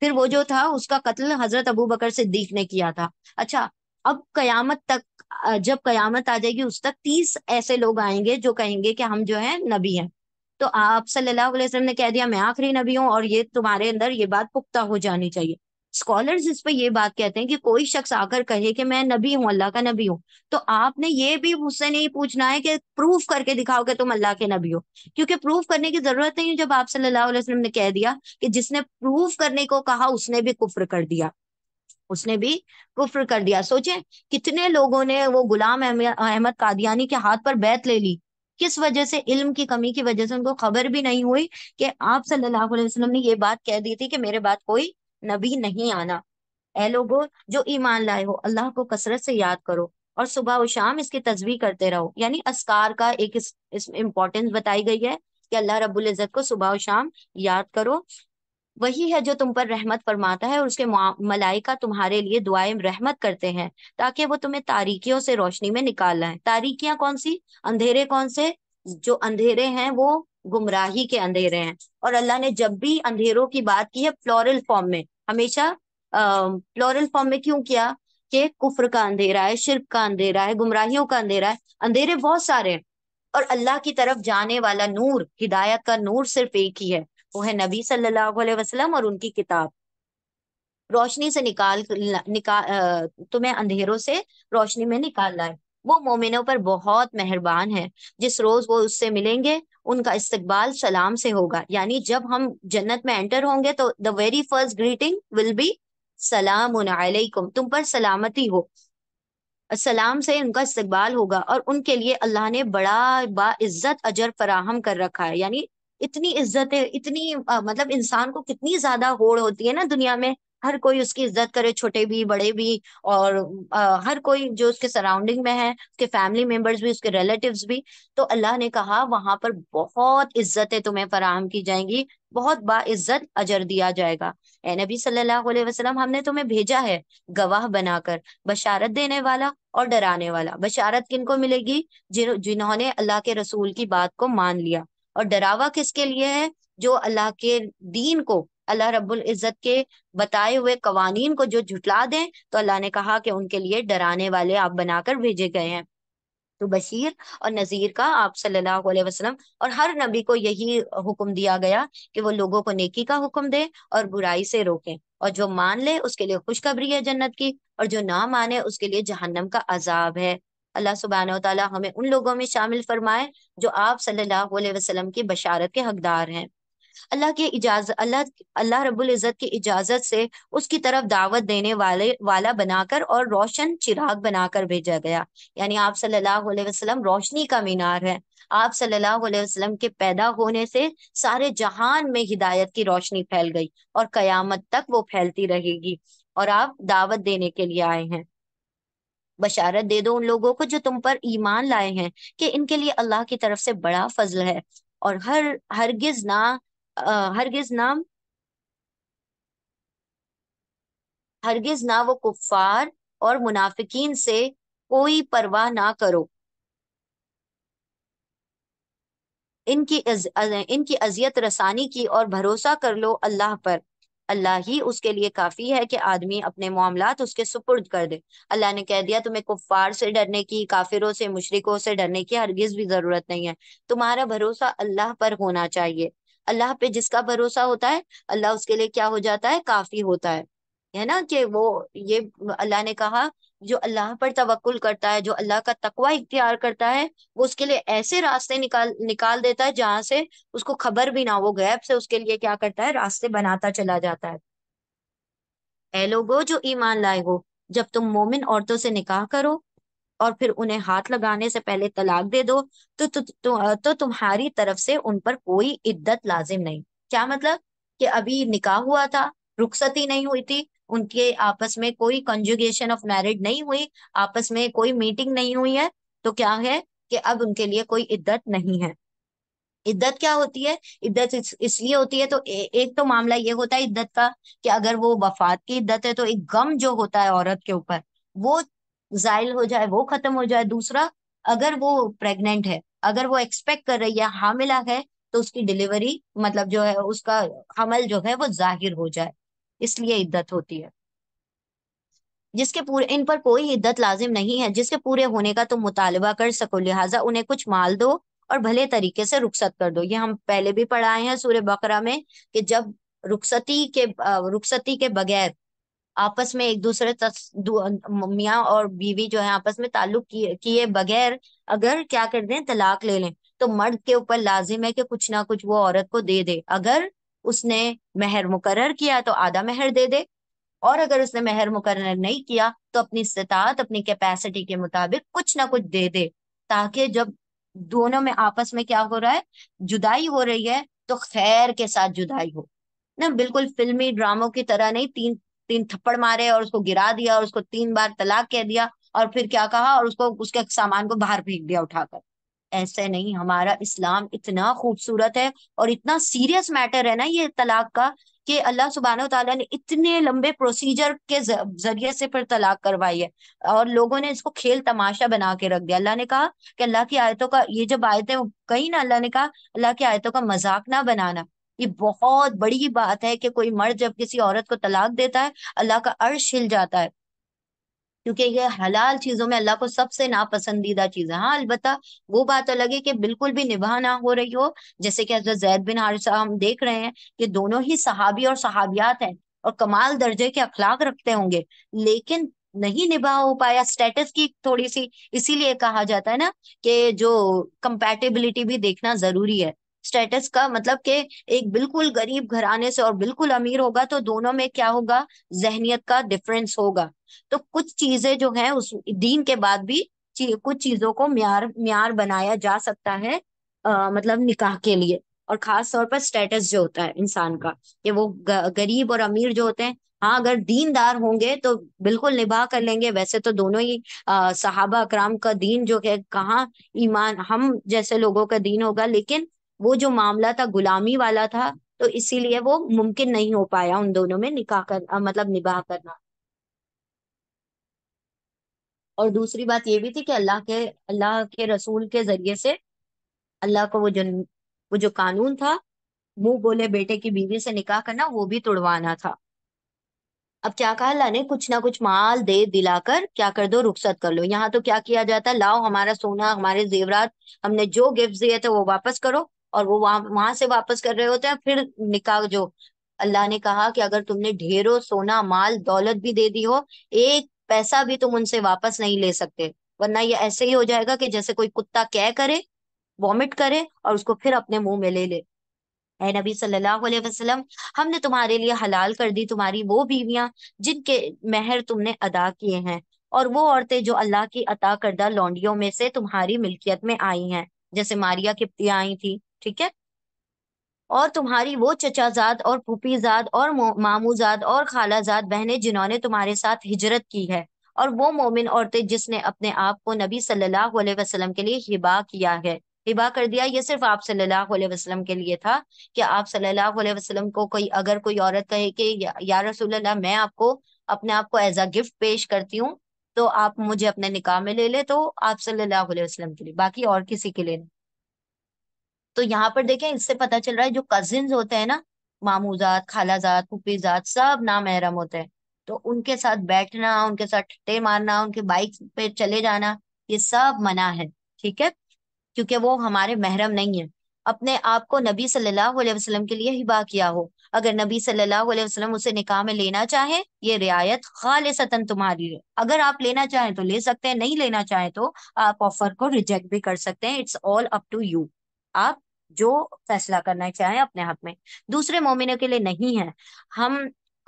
फिर वो जो था उसका कत्ल हजरत अबू बकर सिद्दीक ने किया था अच्छा अब कयामत तक जब कयामत आ जाएगी उस तक तीस ऐसे लोग आएंगे जो कहेंगे कि हम जो है नबी हैं तो आप सल्लल्लाहु अलैहि वसल्लम ने कह दिया मैं आखिरी नबी हूँ और ये तुम्हारे अंदर ये बात पुख्ता हो जानी चाहिए स्कॉलर्स इस पर ये बात कहते हैं कि कोई शख्स आकर कहे कि मैं नबी हूँ अल्लाह का नबी हूँ तो आपने ये भी मुझसे नहीं पूछना है कि प्रूफ करके दिखाओ कि तुम अल्लाह के नबी हो क्योंकि प्रूफ करने की जरूरत नहीं है जब आप सल्लल्लाहु अलैहि वसल्लम ने कह दिया कि जिसने प्रूफ करने को कहा उसने भी कुफ्र कर दिया उसने भी कुफ्र कर दिया सोचे कितने लोगों ने वो गुलाम अहमद कादियानी के हाथ पर बैत ले ली किस वजह से इल्म की कमी की वजह से उनको खबर भी नहीं हुई कि आप सल्लल्लाहु अलैहि वसल्लम ने ये बात कह दी थी कि मेरे बाद कोई नबी नहीं आना ए लोगो जो ईमान लाए हो अल्लाह को कसरत से याद करो और सुबह और शाम इसकी तस्वीर करते रहो यानी असकार का एक इम्पोर्टेंस बताई गई है कि अल्लाह रब्बुल इज़्ज़त को सुबह और शाम याद करो वही है जो तुम पर रहमत फरमाता है और उसके मलाइका तुम्हारे लिए दुआएं रहमत करते हैं ताकि वो तुम्हें तारीखियों से रोशनी में निकाल लाए तारीखियां कौन सी अंधेरे कौन से जो अंधेरे हैं वो गुमराही के अंधेरे हैं और अल्लाह ने जब भी अंधेरों की बात की है फ्लोरल फॉर्म में हमेशा फ्लोरल फॉर्म में क्यों किया कि कुफर का अंधेरा है शिरक का अंधेरा है गुमराहियों का अंधेरा है अंधेरे बहुत सारे हैं और अल्लाह की तरफ जाने वाला नूर हिदायत का नूर सिर्फ एक ही है वो है नबी सल्लल्लाहु अलैहि वसल्लम और उनकी किताब रोशनी से निकाल निकाल तुम्हें अंधेरों से रोशनी में निकालना है वो मोमिनों पर बहुत मेहरबान है जिस रोज वो उससे मिलेंगे उनका इस्तकबाल सलाम से होगा यानी जब हम जन्नत में एंटर होंगे तो the very first greeting will be सलाम अलैकुम तुम पर सलामती हो सलाम से उनका इस्तकबाल होगा और उनके लिए अल्लाह ने बड़ा बाइज्जत अजर फराहम कर रखा है यानी इतनी इज्जत है इतनी आ, मतलब इंसान को कितनी ज्यादा होड़ होती है ना दुनिया में हर कोई उसकी इज्जत करे छोटे भी बड़े भी और आ, हर कोई जो उसके सराउंडिंग में है उसके फैमिली मेंबर्स भी उसके रिलेटिव्स भी तो अल्लाह ने कहा वहां पर बहुत इज्जतें तुम्हें फराहम की जाएंगी बहुत बाज्जत अजर दिया जाएगा ए नबी सल्लल्लाहु अलैहि वसल्लम हमने तुम्हें भेजा है गवाह बनाकर बशारत देने वाला और डराने वाला बशारत किन मिलेगी जिन जिन्होंने अल्लाह के रसूल की बात को मान लिया और डरावा किसके लिए है जो अल्लाह के दीन को अल्लाह रब्बुल इज़्ज़त के बताए हुए कवानीन को जो झुटला दें तो अल्लाह ने कहा कि उनके लिए डराने वाले आप बनाकर भेजे गए हैं तो बशीर और नज़ीर का आप सल्लल्लाहु अलैहि वसल्लम और हर नबी को यही हुक्म दिया गया कि वो लोगों को नेकी का हुक्म दे और बुराई से रोकें और जो मान ले उसके लिए खुशखबरी है जन्नत की और जो ना माने उसके लिए जहन्नम का अजाब है अल्लाह सुबहान तला हमें उन लोगों में शामिल फरमाए जो आप सल्लल्लाहु अलैहि वसल्लम की बशारत के हकदार हैं अल्लाह के इजाजत अल्लाह अल्लाह रब्बुल इज़्ज़त की इजाजत से उसकी तरफ दावत देने वाले वाला बनाकर और रोशन चिराग बनाकर भेजा गया यानी आप सल्लल्लाहु अलैहि वसल्लम रोशनी का मीनार है आप सल्लल्लाहु अलैहि वसल्लम के पैदा होने से सारे जहान में हिदायत की रोशनी फैल गई और कयामत तक वो फैलती रहेगी और आप दावत देने के लिए आए हैं बशारत दे दो उन लोगों को जो तुम पर ईमान लाए हैं कि इनके लिए अल्लाह की तरफ से बड़ा फजल है और हर हरगिज ना हरगिज नाम हरगिज ना वो कुफार और मुनाफिकीन से कोई परवाह ना करो इनकी अज, इनकी अजियत रसानी की और भरोसा कर लो अल्लाह पर अल्लाह ही उसके लिए काफ़ी है कि आदमी अपने मामला उसके सुपुर्द कर दे अल्लाह ने कह दिया तुम्हें कुफार से डरने की काफिरों से मुशरकों से डरने की हरगिज भी ज़रूरत नहीं है तुम्हारा भरोसा अल्लाह पर होना चाहिए अल्लाह पे जिसका भरोसा होता है अल्लाह उसके लिए क्या हो जाता है काफी होता है है ना कि वो ये अल्लाह ने कहा जो अल्लाह पर तवक्ल करता है जो अल्लाह का तकवा इख्तियार करता है वो उसके लिए ऐसे रास्ते निकाल निकाल देता है जहां से उसको खबर भी ना हो गैब से उसके लिए क्या करता है रास्ते बनाता चला जाता है ए लोगो जो ईमान लाए हो जब तुम मोमिन औरतों से निकाह करो और फिर उन्हें हाथ लगाने से पहले तलाक दे दो तो तो, तो, तो तुम्हारी तरफ से उन पर कोई इद्दत लाजिम नहीं क्या मतलब कि अभी निकाह हुआ था रुखसती नहीं हुई थी उनके आपस में कोई कंजुगेशन ऑफ मैरिड नहीं हुई आपस में कोई मीटिंग नहीं हुई है तो क्या है कि अब उनके लिए कोई इद्दत नहीं है इद्दत क्या होती है इद्दत इसलिए होती है तो ए, एक तो मामला ये होता है इद्दत का कि अगर वो वफात की इद्दत है तो एक गम जो होता है औरत के ऊपर वो जायल हो जाए वो खत्म हो जाए दूसरा अगर वो प्रेग्नेंट है अगर वो एक्सपेक्ट कर रही है हामिला है तो उसकी डिलीवरी मतलब जो है उसका हमल जो है वो जाहिर हो जाए इसलिए इद्दत होती है जिसके पूरे इन पर कोई इद्दत लाजिम नहीं है जिसके पूरे होने का तुम मुतालबा कर सको लिहाजा उन्हें कुछ माल दो और भले तरीके से रुखसत कर दो ये हम पहले भी पढ़ाए हैं सूर्य बकरा में कि जब रुखसती के रुखसती के बगैर आपस में एक दूसरे मियाँ और बीवी जो है आपस में ताल्लुक किए बगैर अगर क्या कर दें तलाक ले लें तो मर्द के ऊपर लाजिम है कि कुछ ना कुछ वो औरत को दे दे अगर उसने मेहर मुकर किया तो आधा मेहर दे दे और अगर उसने मेहर मुकर नहीं किया तो अपनी इस्तात अपनी कैपेसिटी के मुताबिक कुछ ना कुछ दे दे ताकि जब दोनों में आपस में क्या हो रहा है जुदाई हो रही है तो खैर के साथ जुदाई हो ना बिल्कुल फिल्मी ड्रामों की तरह नहीं तीन तीन थप्पड़ मारे और उसको गिरा दिया और उसको तीन बार तलाक कह दिया और फिर क्या कहा और उसको उसके सामान को बाहर फेंक दिया उठाकर ऐसे नहीं हमारा इस्लाम इतना खूबसूरत है और इतना सीरियस मैटर है ना ये तलाक का कि अल्लाह सुबहान तला ने इतने लंबे प्रोसीजर के जरिए से फिर तलाक करवाई है और लोगों ने इसको खेल तमाशा बना के रख दिया अल्लाह ने कहा कि अल्लाह की आयतों का ये जब आयतें कहीं ना अल्लाह ने कहा अल्लाह की आयतों का मजाक ना बनाना ये बहुत बड़ी बात है कि कोई मर्द जब किसी औरत को तलाक देता है अल्लाह का अर्श हिल जाता है क्योंकि ये हलाल चीजों में अल्लाह को सबसे नापसंदीदा चीज है हाँ अलबत् वो बात अलग है कि बिल्कुल भी निभा ना हो रही हो जैसे कि हजरत जैद बिन हारिसा हम देख रहे हैं कि दोनों ही सहाबी और सहाबियात हैं और कमाल दर्जे के अखलाक रखते होंगे लेकिन नहीं निभा हो पाया स्टेटस की थोड़ी सी इसीलिए कहा जाता है ना कि जो कंपेटेबिलिटी भी देखना जरूरी है स्टेटस का मतलब कि एक बिल्कुल गरीब घराने से और बिल्कुल अमीर होगा तो दोनों में क्या होगा जहनीत का डिफरेंस होगा तो कुछ चीजें जो है उस दीन के बाद भी ची, कुछ चीजों को म्यार म्यार बनाया जा सकता है आ, मतलब निकाह के लिए और खास तौर पर स्टेटस जो होता है इंसान का कि वो ग, गरीब और अमीर जो होते हैं हाँ अगर दीनदार होंगे तो बिल्कुल निभा कर लेंगे वैसे तो दोनों ही अः सहाबा अकराम का दीन जो है कहाँ ईमान हम जैसे लोगों का दीन होगा लेकिन वो जो मामला था गुलामी वाला था तो इसीलिए वो मुमकिन नहीं हो पाया उन दोनों में निकाह कर मतलब निभा करना और दूसरी बात ये भी थी कि अल्लाह के अल्लाह के रसूल के जरिए से अल्लाह को वो जो वो जो कानून था मुंह बोले बेटे की बीवी से निकाह करना वो भी तोड़वाना था अब क्या कहा अल्लाह ने कुछ ना कुछ माल दे दिलाकर क्या कर दो रुखसत कर लो यहाँ तो क्या किया जाता लाओ हमारा सोना हमारे जेवरात हमने जो गिफ्ट दिए थे वो वापस करो और वो वहां वहां से वापस कर रहे होते हैं फिर निकाह जो अल्लाह ने कहा कि अगर तुमने ढेरों सोना माल दौलत भी दे दी हो एक पैसा भी तुम उनसे वापस नहीं ले सकते वरना ये ऐसे ही हो जाएगा कि जैसे कोई कुत्ता कह करे वॉमिट करे और उसको फिर अपने मुंह में ले ले ए नबी सल्लल्लाहु अलैहि वसल्लम हमने तुम्हारे लिए हलाल कर दी तुम्हारी वो बीवियां जिनके मेहर तुमने अदा किए हैं और वो औरतें जो अल्लाह की अता करदा लौंडियों में से तुम्हारी मिल्कियत में आई हैं जैसे मारिया किप्तिया आई थी ठीक है और तुम्हारी वो चचाजाद और फूफीजाद और मामूजाद और खालाजाद बहनें जिन्होंने तुम्हारे साथ हिजरत की है और वो मोमिन औरतें जिसने अपने आप को नबी सल्लल्लाहु अलैहि वसल्लम के लिए हिबा किया है हिबा कर दिया ये सिर्फ आप सल्लल्लाहु अलैहि वसल्लम के लिए था कि आप सल्लल्लाहु अलैहि वसल्लम को कोई अगर कोई औरत कहे कि या, या रसूल मैं आपको अपने आप को एज अ गिफ्ट पेश करती हूँ तो आप मुझे अपने निकाह में ले ले तो आप सल्लल्लाहु अलैहि वसल्लम के लिए बाकी और किसी के लिए नहीं तो यहाँ पर देखें इससे पता चल रहा है जो कजिन होते हैं ना मामूजात खालाजात फूफीजात सब नामहरम होते हैं तो उनके साथ बैठना उनके साथ ठट्टे मारना उनके बाइक पे चले जाना ये सब मना है ठीक है क्योंकि वो हमारे महरम नहीं है अपने आप को नबी सल्लल्लाहु अलैहि वसल्लम के लिए हिबा किया हो अगर नबी सल्लल्लाहु अलैहि वसल्लम उसे निकाह में लेना चाहे ये रियायत खालिसतन तुम्हारी है अगर आप लेना चाहें तो ले सकते हैं नहीं लेना चाहें तो आप ऑफर को रिजेक्ट भी कर सकते हैं it's all up to you आप जो फैसला करना चाहे अपने हक में दूसरे मोमिनों के लिए नहीं है हम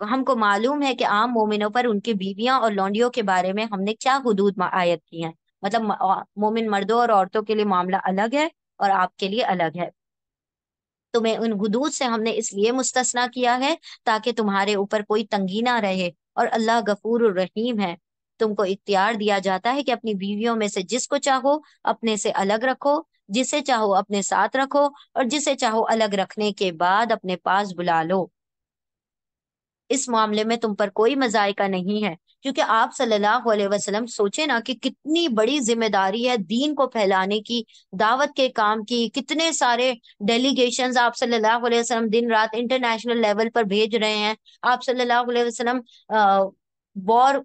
हमको मालूम है कि आम मोमिनों पर उनकी बीवियां और लौंडियों के बारे में हमने क्या हदूद आयत की है मतलब मोमिन मर्दों और औरतों के लिए मामला अलग है और आपके लिए अलग है तुम्हें तो उन हदूद से हमने इसलिए मुस्तना किया है ताकि तुम्हारे ऊपर कोई तंगी ना रहे और अल्लाह गफूर और रहीम है तुमको इख्तियार दिया जाता है कि अपनी बीवियों में से जिसको चाहो अपने से अलग रखो जिसे चाहो अपने साथ रखो और जिसे चाहो अलग रखने के बाद अपने पास बुला लो इस मामले में तुम पर कोई मजायका नहीं है क्योंकि आप सल्लल्लाहु अलैहि वसल्लम सोचे ना कि कितनी बड़ी जिम्मेदारी है दीन को फैलाने की दावत के काम की कितने सारे डेलीगेशन आप सल्लल्लाहु अलैहि वसल्लम दिन रात इंटरनेशनल लेवल पर भेज रहे हैं आप सल्लल्लाहु अलैहि वसल्लम वॉर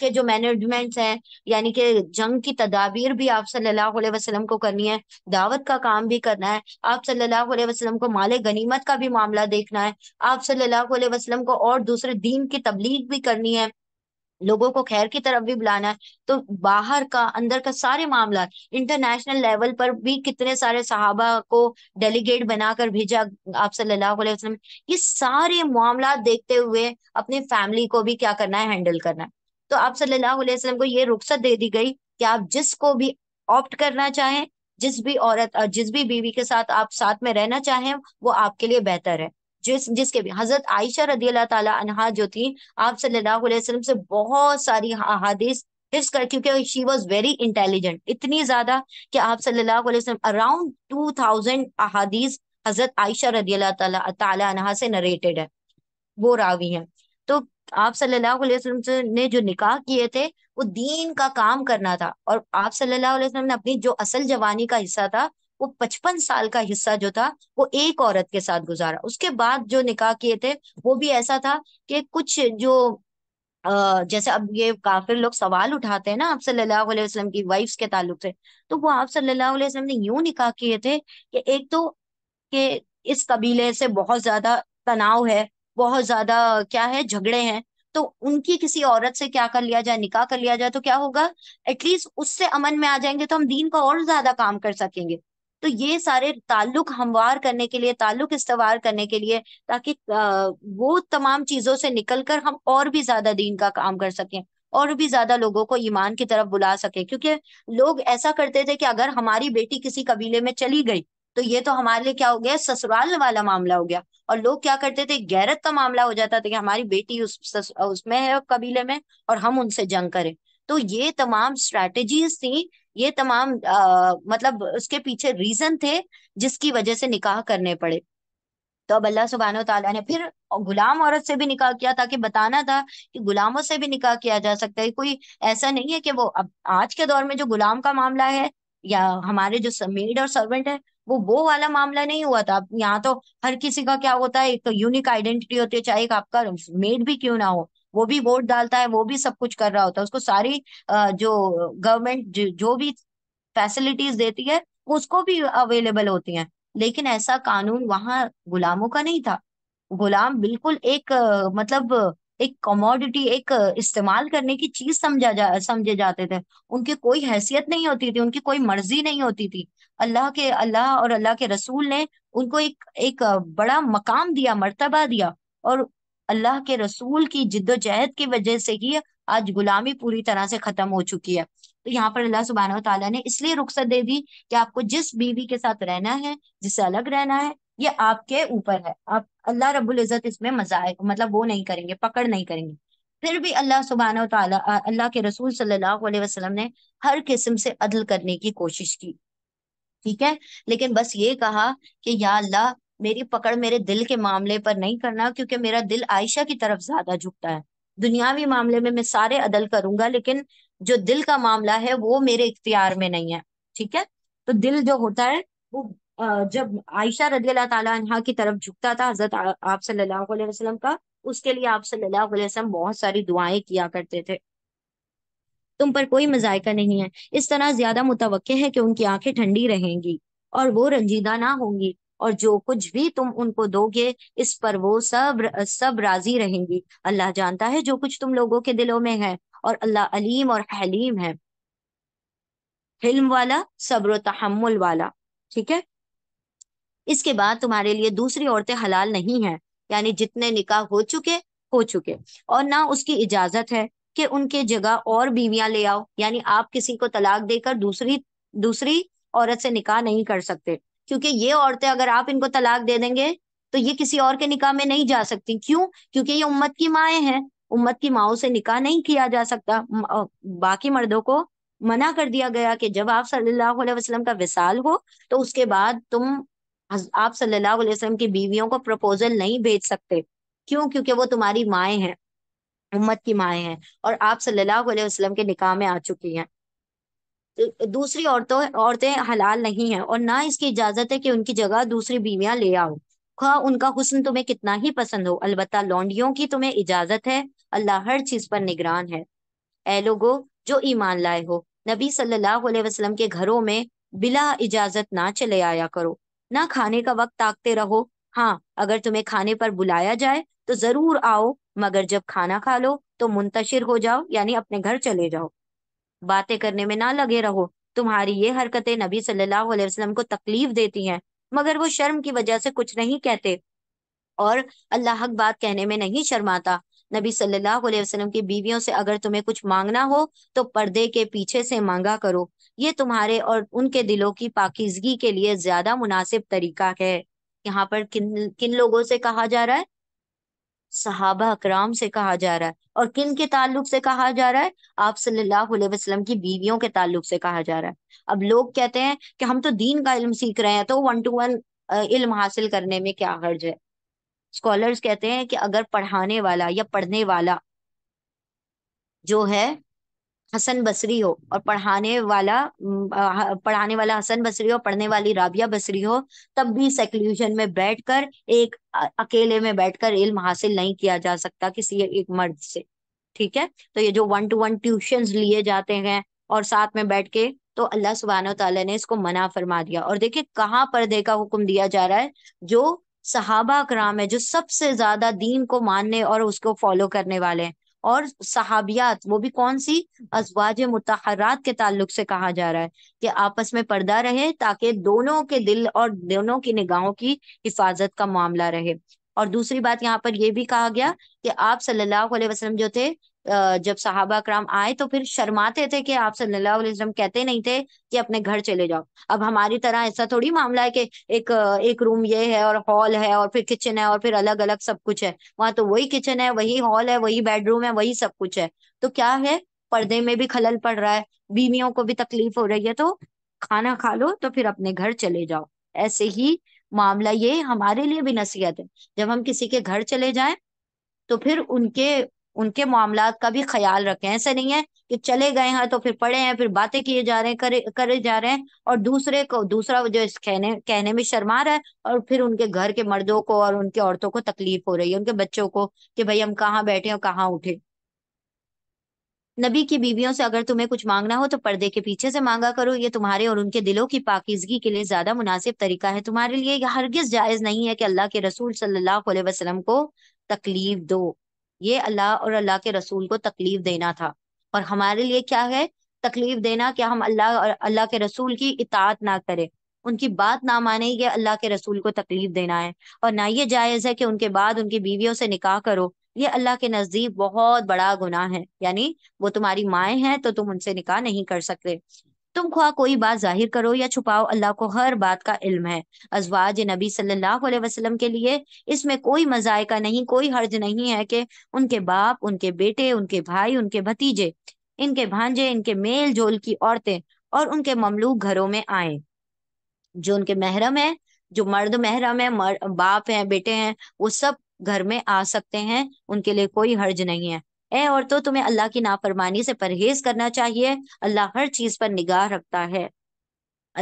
के जो मैनेजमेंट्स हैं यानी कि जंग की तदाबीर भी आप सल्लल्लाहु अलैहि वसल्लम को करनी है दावत का काम भी करना है आप सल्लल्लाहु अलैहि वसल्लम को माल गनीमत का भी मामला देखना है आप सल्लल्लाहु अलैहि वसल्लम को और दूसरे दीन की तबलीग भी करनी है लोगों को खैर की तरफ भी बुलाना है तो बाहर का अंदर का सारे मामला इंटरनेशनल लेवल पर भी कितने सारे सहाबा को डेलीगेट बनाकर भेजा आप सल्लल्लाहु अलैहि वसल्लम ये सारे मामला देखते हुए अपनी फैमिली को भी क्या करना है हैंडल करना है तो आप सल्लल्लाहु अलैहि वसल्लम को ये रुख्सत दे दी गई कि आप जिसको भी ऑप्ट करना चाहें जिस भी औरत जिस भी बीवी के साथ आप साथ में रहना चाहें वो आपके लिए बेहतर है जिस जिसके भी हजरत आयशा रदी अल्लाह तला जो थी आप सल्लल्लाहु अलैहि वसल्लम से बहुत सारी अहादीस हिफ्स कर क्योंकि शी वॉज वेरी इंटेलिजेंट इतनी ज्यादा कि आप सल्लल्लाहु अलैहि वसल्लम अराउंड टू थाउजेंड अहादीस हजरत आयशा रदी अल्लाह तला से नरेटेड है वो रावी है तो आप सल्लल्लाहु अलैहि वसल्लम ने जो निकाह किए थे वो दीन का काम करना था और आप सल्लल्लाहु अलैहि वसल्लम ने अपनी जो असल जवानी का हिस्सा था वो पचपन साल का हिस्सा जो था वो एक औरत के साथ गुजारा उसके बाद जो निकाह किए थे वो भी ऐसा था कि कुछ जो जैसे अब ये काफिर लोग सवाल उठाते हैं ना आप सल्लल्लाहु अलैहि वसल्लम की वाइफ्स के ताल्लुक से तो वो आप सल्लल्लाहु अलैहि वसल्लम ने यूं निकाह किए थे कि एक तो कि इस कबीले से बहुत ज्यादा तनाव है बहुत ज्यादा क्या है झगड़े हैं तो उनकी किसी औरत से क्या कर लिया जाए निकाह कर लिया जाए तो क्या होगा एटलीस्ट उससे अमन में आ जाएंगे तो हम दीन का और ज्यादा काम कर सकेंगे तो ये सारे ताल्लुक हमवार करने के लिए ताल्लुक इस्तवार करने के लिए ताकि वो तमाम चीजों से निकलकर हम और भी ज्यादा दीन का काम कर सकें और भी ज्यादा लोगों को ईमान की तरफ बुला सके क्योंकि लोग ऐसा करते थे कि अगर हमारी बेटी किसी कबीले में चली गई तो ये तो हमारे लिए क्या हो गया ससुराल वाला मामला हो गया और लोग क्या करते थे गैरत का मामला हो जाता था कि हमारी बेटी उस सस, उसमें है कबीले में और हम उनसे जंग करें तो ये तमाम स्ट्रेटेजीज थी ये तमाम आ, मतलब उसके पीछे रीजन थे जिसकी वजह से निकाह करने पड़े तो अब अल्लाह सुबहान तला ने फिर गुलाम औरत से भी निकाह किया ताकि बताना था कि गुलामों से भी निकाह किया जा सकता है कोई ऐसा नहीं है कि वो अब आज के दौर में जो गुलाम का मामला है या हमारे जो मेड और सर्वेंट है वो वो वाला मामला नहीं हुआ था यहाँ तो हर किसी का क्या होता है एक तो यूनिक आइडेंटिटी होती है चाहे आपका मेड भी क्यों ना हो वो भी वोट डालता है वो भी सब कुछ कर रहा होता है उसको सारी जो गवर्नमेंट जो भी फैसिलिटीज देती है उसको भी अवेलेबल होती हैं लेकिन ऐसा कानून वहां गुलामों का नहीं था गुलाम बिल्कुल एक मतलब एक कमोडिटी एक इस्तेमाल करने की चीज समझा जा समझे जाते थे उनकी कोई हैसियत नहीं होती थी उनकी कोई मर्जी नहीं होती थी अल्लाह के अल्लाह और अल्लाह के रसूल ने उनको एक एक बड़ा मकाम दिया मर्तबा दिया और अल्लाह के रसूल की जिद्दोजहद की वजह से ही आज गुलामी पूरी तरह से खत्म हो चुकी है तो यहाँ पर अल्लाह सुबहाना तला ने इसलिए रुख्सत दे दी कि आपको जिस बीवी के साथ रहना है जिससे अलग रहना है ये आपके ऊपर है आप अल्लाह रब्बुल इज़्ज़त इसमें मजाक मतलब वो नहीं करेंगे पकड़ नहीं करेंगे फिर भी अल्लाह सुबहाना तला अल्लाह के रसूल सल्लल्लाहु अलैहि वसल्लम ने हर किस्म से अदल करने की कोशिश की ठीक है लेकिन बस ये कहा कि या अल्लाह मेरी पकड़ मेरे दिल के मामले पर नहीं करना क्योंकि मेरा दिल आयशा की तरफ ज्यादा झुकता है दुनियावी मामले में मैं सारे अदल करूंगा लेकिन जो दिल का मामला है वो मेरे इख्तियार में नहीं है ठीक है तो दिल जो होता है वो जब आयशा रजी अल्लाह तला की तरफ झुकता था हजरत आप सल्लल्लाहु अलैहि वसल्लम का उसके लिए आप सल्लल्लाहु अलैहि वसल्लम बहुत सारी दुआएं किया करते थे तुम पर कोई मजायका नहीं है इस तरह ज्यादा मुतवे है कि उनकी आंखें ठंडी रहेंगी और वो रंजीदा ना होंगी और जो कुछ भी तुम उनको दोगे इस पर वो सब सब राजी रहेंगी अल्लाह जानता है जो कुछ तुम लोगों के दिलों में है और अल्लाह अलीम और हलीम है हिल्म वाला सब्र तहमुल वाला ठीक है इसके बाद तुम्हारे लिए दूसरी औरतें हलाल नहीं हैं यानी जितने निकाह हो चुके हो चुके और ना उसकी इजाजत है कि उनके जगह और बीवियां ले आओ यानी आप किसी को तलाक देकर दूसरी दूसरी औरत से निकाह नहीं कर सकते क्योंकि ये औरतें अगर आप इनको तलाक दे देंगे तो ये किसी और के निकाह में नहीं जा सकती क्यों क्योंकि ये उम्मत की माएँ हैं उम्मत की माओ से निकाह नहीं किया जा सकता बाकी मर्दों को मना कर दिया गया कि जब आप सल्लल्लाहु अलैहि वसल्लम का विसाल हो तो उसके बाद तुम आप सल्लल्लाहु अलैहि वसल्लम की बीवियों को प्रपोजल नहीं भेज सकते क्यों क्योंकि वो तुम्हारी माएँ हैं उम्मत की माएँ हैं और आप सल्लल्लाहु अलैहि वसल्लम के निकाह में आ चुकी हैं दूसरी औरतों औरतें हलाल नहीं है और ना इसकी इजाजत है कि उनकी जगह दूसरी बीवियां ले आओ खा उनका हुसन तुम्हें कितना ही पसंद हो अलबत् लौंडियों की तुम्हें इजाजत है अल्लाह हर चीज पर निगरान है ए लोगो जो ईमान लाए हो नबी सल्लल्लाहु अलैहि वसल्लम के घरों में बिला इजाजत ना चले आया करो ना खाने का वक्त ताकते रहो हाँ अगर तुम्हें खाने पर बुलाया जाए तो जरूर आओ मगर जब खाना खा लो तो मुंतशिर हो जाओ यानी अपने घर चले जाओ बातें करने में ना लगे रहो तुम्हारी ये हरकतें नबी सल्लल्लाहु अलैहि वसल्लम को तकलीफ देती हैं मगर वो शर्म की वजह से कुछ नहीं कहते और अल्लाह हक बात कहने में नहीं शर्माता नबी सल्लल्लाहु अलैहि वसल्लम की बीवियों से अगर तुम्हें कुछ मांगना हो तो पर्दे के पीछे से मांगा करो ये तुम्हारे और उनके दिलों की पाकिजगी के लिए ज्यादा मुनासिब तरीका है यहाँ पर किन किन लोगों से कहा जा रहा है सहाबा अकराम से कहा जा रहा है और किन के ताल्लुक से कहा जा रहा है आप सल्लल्लाहु अलैहि वसल्लम की बीवियों के ताल्लुक से कहा जा रहा है अब लोग कहते हैं कि हम तो दीन का इल्म सीख रहे हैं तो वन टू वन इल्म हासिल करने में क्या हर्ज है स्कॉलर्स कहते हैं कि अगर पढ़ाने वाला या पढ़ने वाला जो है हसन बसरी हो और पढ़ाने वाला पढ़ाने वाला हसन बसरी हो पढ़ने वाली राबिया बसरी हो तब भी सेक्लूजन में बैठकर एक अकेले में बैठकर इल्म हासिल नहीं किया जा सकता किसी एक मर्द से ठीक है तो ये जो वन टू वन ट्यूशन लिए जाते हैं और साथ में बैठ के तो अल्लाह सुबहान तला ने इसको मना फरमा दिया और देखिए कहाँ पर्दे का हुक्म दिया जा रहा है जो सहाबा कराम है जो सबसे ज्यादा दीन को मानने और उसको फॉलो करने वाले हैं और सहाबियात वो भी कौन सी अजवाज मतहरात के ताल्लुक से कहा जा रहा है कि आपस में पर्दा रहे ताकि दोनों के दिल और दोनों की निगाहों की हिफाजत का मामला रहे और दूसरी बात यहाँ पर यह भी कहा गया कि आप सल्लल्लाहु अलैहि वसल्लम जो थे जब साहबा कराम आए तो फिर शर्माते थे कि आप सल्लल्लाहु अलैहि वसल्लम कहते नहीं थे कि अपने घर चले जाओ अब हमारी तरह ऐसा थोड़ी मामला है कि एक एक रूम ये है और हॉल है और फिर किचन है और फिर अलग अलग सब कुछ है वहां तो वही किचन है वही हॉल है वही बेडरूम है वही सब कुछ है तो क्या है पर्दे में भी खलल पड़ रहा है बीवियों को भी तकलीफ हो रही है तो खाना खा लो तो फिर अपने घर चले जाओ ऐसे ही मामला ये हमारे लिए भी नसीहत है जब हम किसी के घर चले जाए तो फिर उनके उनके मामला का भी ख्याल रखें ऐसे नहीं है कि चले गए हैं तो फिर पड़े हैं फिर बातें किए जा रहे हैं करे करे जा रहे हैं और दूसरे को दूसरा जो इस कहने कहने में शर्मा रहा है और फिर उनके घर के मर्दों को और उनके औरतों को तकलीफ हो रही है उनके बच्चों को कि भाई हम कहाँ बैठे और कहाँ उठे नबी की बीवियों से अगर तुम्हें कुछ मांगना हो तो पर्दे के पीछे से मांगा करो ये तुम्हारे और उनके दिलों की पाकिजगी के लिए ज्यादा मुनासिब तरीका है तुम्हारे लिए हरगिज जायज नहीं है कि अल्लाह के रसूल सल्लल्लाहु अलैहि वसल्लम को तकलीफ दो ये अल्लाह और अल्लाह के रसूल को तकलीफ देना था और हमारे लिए क्या है तकलीफ देना कि हम अल्लाह और अल्लाह के रसूल की इतात ना करें उनकी बात ना माने ये अल्लाह के रसूल को तकलीफ देना है और ना ये जायज़ है कि उनके बाद उनकी बीवियों से निकाह करो ये अल्लाह के नज़दीक बहुत बड़ा गुनाह है यानी वो तुम्हारी माए हैं तो तुम उनसे निकाह नहीं कर सकते तुम ख्वा कोई बात जाहिर करो या छुपाओ अल्लाह को हर बात का इल्म है अजवाज नबी सल्लल्लाहु अलैहि वसल्लम के लिए इसमें कोई मजायका नहीं कोई हर्ज नहीं है कि उनके बाप उनके बेटे उनके भाई उनके भतीजे इनके भांजे इनके मेल जोल की औरतें और उनके ममलूक घरों में आए जो उनके महरम है जो मर्द महरम है मर, बाप है बेटे हैं वो सब घर में आ सकते हैं उनके लिए कोई हर्ज नहीं है ए औरतों तुम्हें अल्लाह की नाफरमानी से परहेज करना चाहिए अल्लाह हर चीज पर निगाह रखता है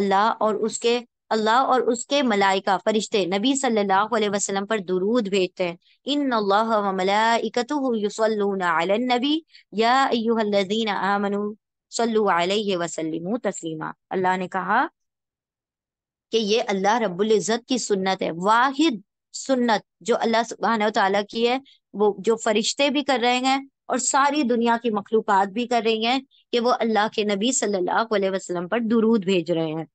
अल्लाह और उसके अल्लाह और उसके मलाइका फरिश्ते नबी सल्लल्लाहु अलैहि वसल्लम पर दुरूद भेजते हैं इन व मलाइकतुहु युसल्लूना अलन नबी या अय्युहल्लज़ीना आमनू अलैहि तस्लीमा अल्लाह ने कहा कि ये अल्लाह रब्बुल इज़्ज़त की सुन्नत है वाहिद सुन्नत जो अल्लाह सुबहान की है वो जो फरिश्ते भी कर रहे हैं और सारी दुनिया की मखलूकत भी कर रही हैं कि वो अल्लाह के नबी सल्लल्लाहु अलैहि वसल्लम पर दुरूद भेज रहे हैं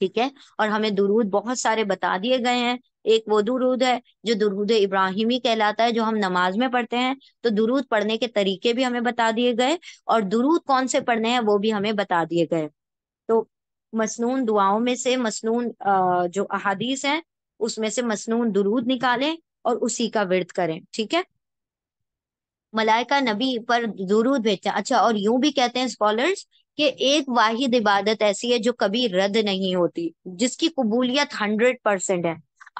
ठीक है और हमें दुरूद बहुत सारे बता दिए गए हैं एक वो दुरूद है जो दुरूद इब्राहिमी कहलाता है जो हम नमाज में पढ़ते हैं तो दुरूद पढ़ने के तरीके भी हमें बता दिए गए और दुरूद कौन से पढ़ने हैं वो भी हमें बता दिए गए तो मसनून दुआओं में से मसनून जो अहादीस हैं उसमें से मसनून दुरूद निकालें और उसी का विरत करें ठीक है मलाइका नबी पर दुरूद भेजते हैं अच्छा और यूं भी कहते हैं स्कॉलर्स कि एक वाहिद इबादत ऐसी है जो कभी रद्द नहीं होती जिसकी कबूलियत हंड्रेड परसेंट है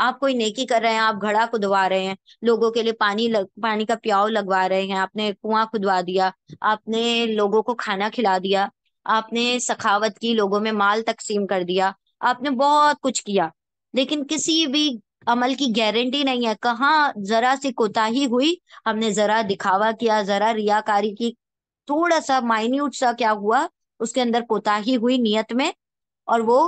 आप कोई नेकी कर रहे हैं आप घड़ा खुदवा रहे हैं लोगों के लिए पानी लग, पानी का प्याव लगवा रहे हैं आपने कुआं खुदवा दिया आपने लोगों को खाना खिला दिया आपने सखावत की लोगों में माल तकसीम कर दिया आपने बहुत कुछ किया लेकिन किसी भी अमल की गारंटी नहीं है कहाँ जरा सी कोताही हुई हमने जरा दिखावा किया जरा रियाकारी की थोड़ा सा माइन्यूट सा क्या हुआ उसके अंदर कोताही हुई नियत में और वो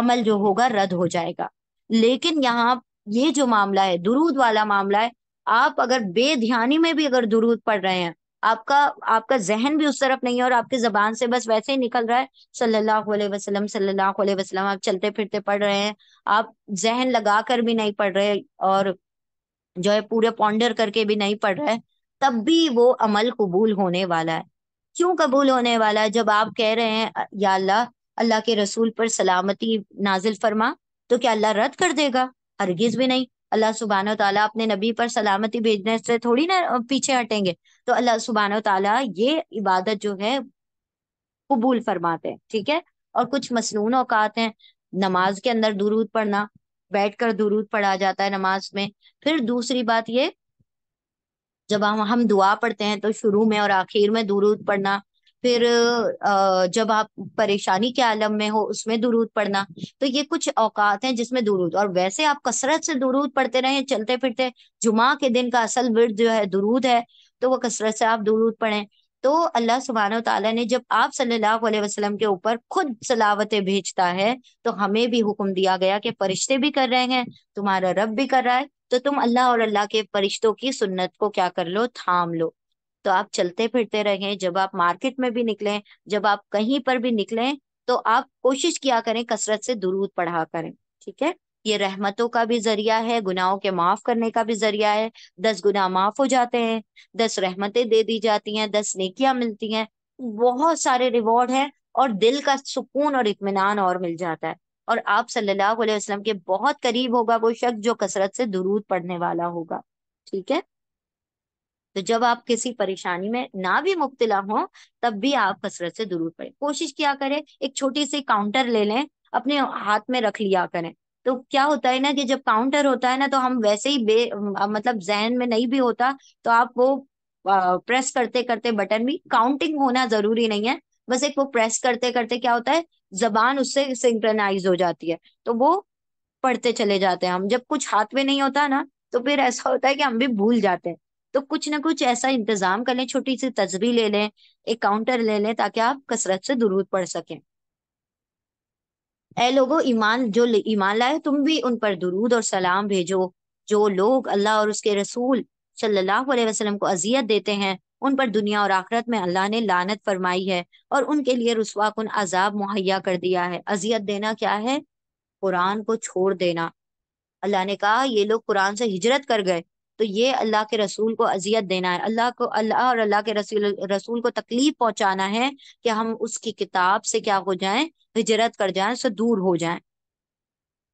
अमल जो होगा रद्द हो जाएगा लेकिन यहाँ ये जो मामला है दुरूद वाला मामला है आप अगर बेध्यानी में भी अगर दुरूद पढ़ रहे हैं आपका आपका जहन भी उस तरफ नहीं है और आपकी जबान से बस वैसे ही निकल रहा है सल्लल्लाहु अलैहि वसल्लम सल्लल्लाहु अलैहि वसल्लम आप चलते फिरते पढ़ रहे हैं आप जहन लगा कर भी नहीं पढ़ रहे और जो है पूरे पॉन्डर करके भी नहीं पढ़ रहे तब भी वो अमल कबूल होने वाला है क्यों कबूल होने वाला है जब आप कह रहे हैं या अल्लाह अल्लाह के रसूल पर सलामती नाजिल फरमा तो क्या अल्लाह रद्द कर देगा हरगिज भी नहीं अल्लाह सुबहान तला अपने नबी पर सलामती भेजने से थोड़ी ना पीछे हटेंगे तो अल्लाह सुबहान तला ये इबादत जो है कबूल फरमाते हैं ठीक है और कुछ मसनून औकात हैं नमाज के अंदर दुरूद पढ़ना बैठ कर दुरूद पढ़ा जाता है नमाज में फिर दूसरी बात ये जब हम हम दुआ पढ़ते हैं तो शुरू में और आखिर में दुरूद पढ़ना फिर जब आप परेशानी के आलम में हो उसमें दुरूद पढ़ना तो ये कुछ औकात हैं जिसमें दुरूद और वैसे आप कसरत से दुरूद पढ़ते रहे चलते फिरते जुमा के दिन का असल वर्द जो है दुरूद है तो वह कसरत से आप दुरूद पढ़ें तो अल्लाह सुबहान तला ने जब आप सल्लल्लाहु अलैहि वसल्लम के ऊपर खुद सलावतें भेजता है तो हमें भी हुक्म दिया गया कि फरिश्ते भी कर रहे हैं तुम्हारा रब भी कर रहा है तो तुम अल्लाह और अल्लाह के फरिश्तों की सुन्नत को क्या कर लो थाम लो तो आप चलते फिरते रहें जब आप मार्केट में भी निकलें जब आप कहीं पर भी निकलें तो आप कोशिश किया करें कसरत से दुरूद पढ़ा करें ठीक है ये रहमतों का भी जरिया है गुनाहों के माफ करने का भी जरिया है दस गुना माफ हो जाते हैं दस रहमतें दे दी जाती हैं दस नेकियां मिलती हैं बहुत सारे रिवॉर्ड हैं और दिल का सुकून और इतमान और मिल जाता है और आप सल्लल्लाहु अलैहि वसल्लम के बहुत करीब होगा वो शख्स जो कसरत से दुरूद पढ़ने वाला होगा ठीक है तो जब आप किसी परेशानी में ना भी मुब्तला हो तब भी आप कसरत से दूर पड़े कोशिश किया करें एक छोटी सी काउंटर ले लें अपने हाथ में रख लिया करें तो क्या होता है ना कि जब काउंटर होता है ना तो हम वैसे ही बे मतलब जहन में नहीं भी होता तो आप वो प्रेस करते करते बटन भी काउंटिंग होना जरूरी नहीं है बस एक वो प्रेस करते करते क्या होता है जबान उससे सिंक्रनाइज हो जाती है तो वो पढ़ते चले जाते हैं हम जब कुछ हाथ में नहीं होता ना तो फिर ऐसा होता है कि हम भी भूल जाते हैं तो कुछ ना कुछ ऐसा इंतजाम कर लें छोटी सी तस्वीर ले लें एक काउंटर ले लें ताकि आप कसरत से दुरूद पढ़ सकें ऐ लोगों ईमान जो ईमान लाए तुम भी उन पर दुरूद और सलाम भेजो जो लोग अल्लाह और उसके रसूल सल्लल्लाहु अलैहि वसल्लम को अजियत देते हैं उन पर दुनिया और आखरत में अल्लाह ने लानत फरमाई है और उनके लिए रसवा कन अजाब मुहैया कर दिया है अजियत देना क्या है कुरान को छोड़ देना अल्लाह ने कहा ये लोग कुरान से हिजरत कर गए तो ये अल्लाह के रसूल को अजियत देना है अल्लाह को अल्लाह और अल्लाह के रसूल रसूल को तकलीफ पहुंचाना है कि हम उसकी किताब से क्या हो जाएं हिजरत कर जाएं उससे दूर हो जाएं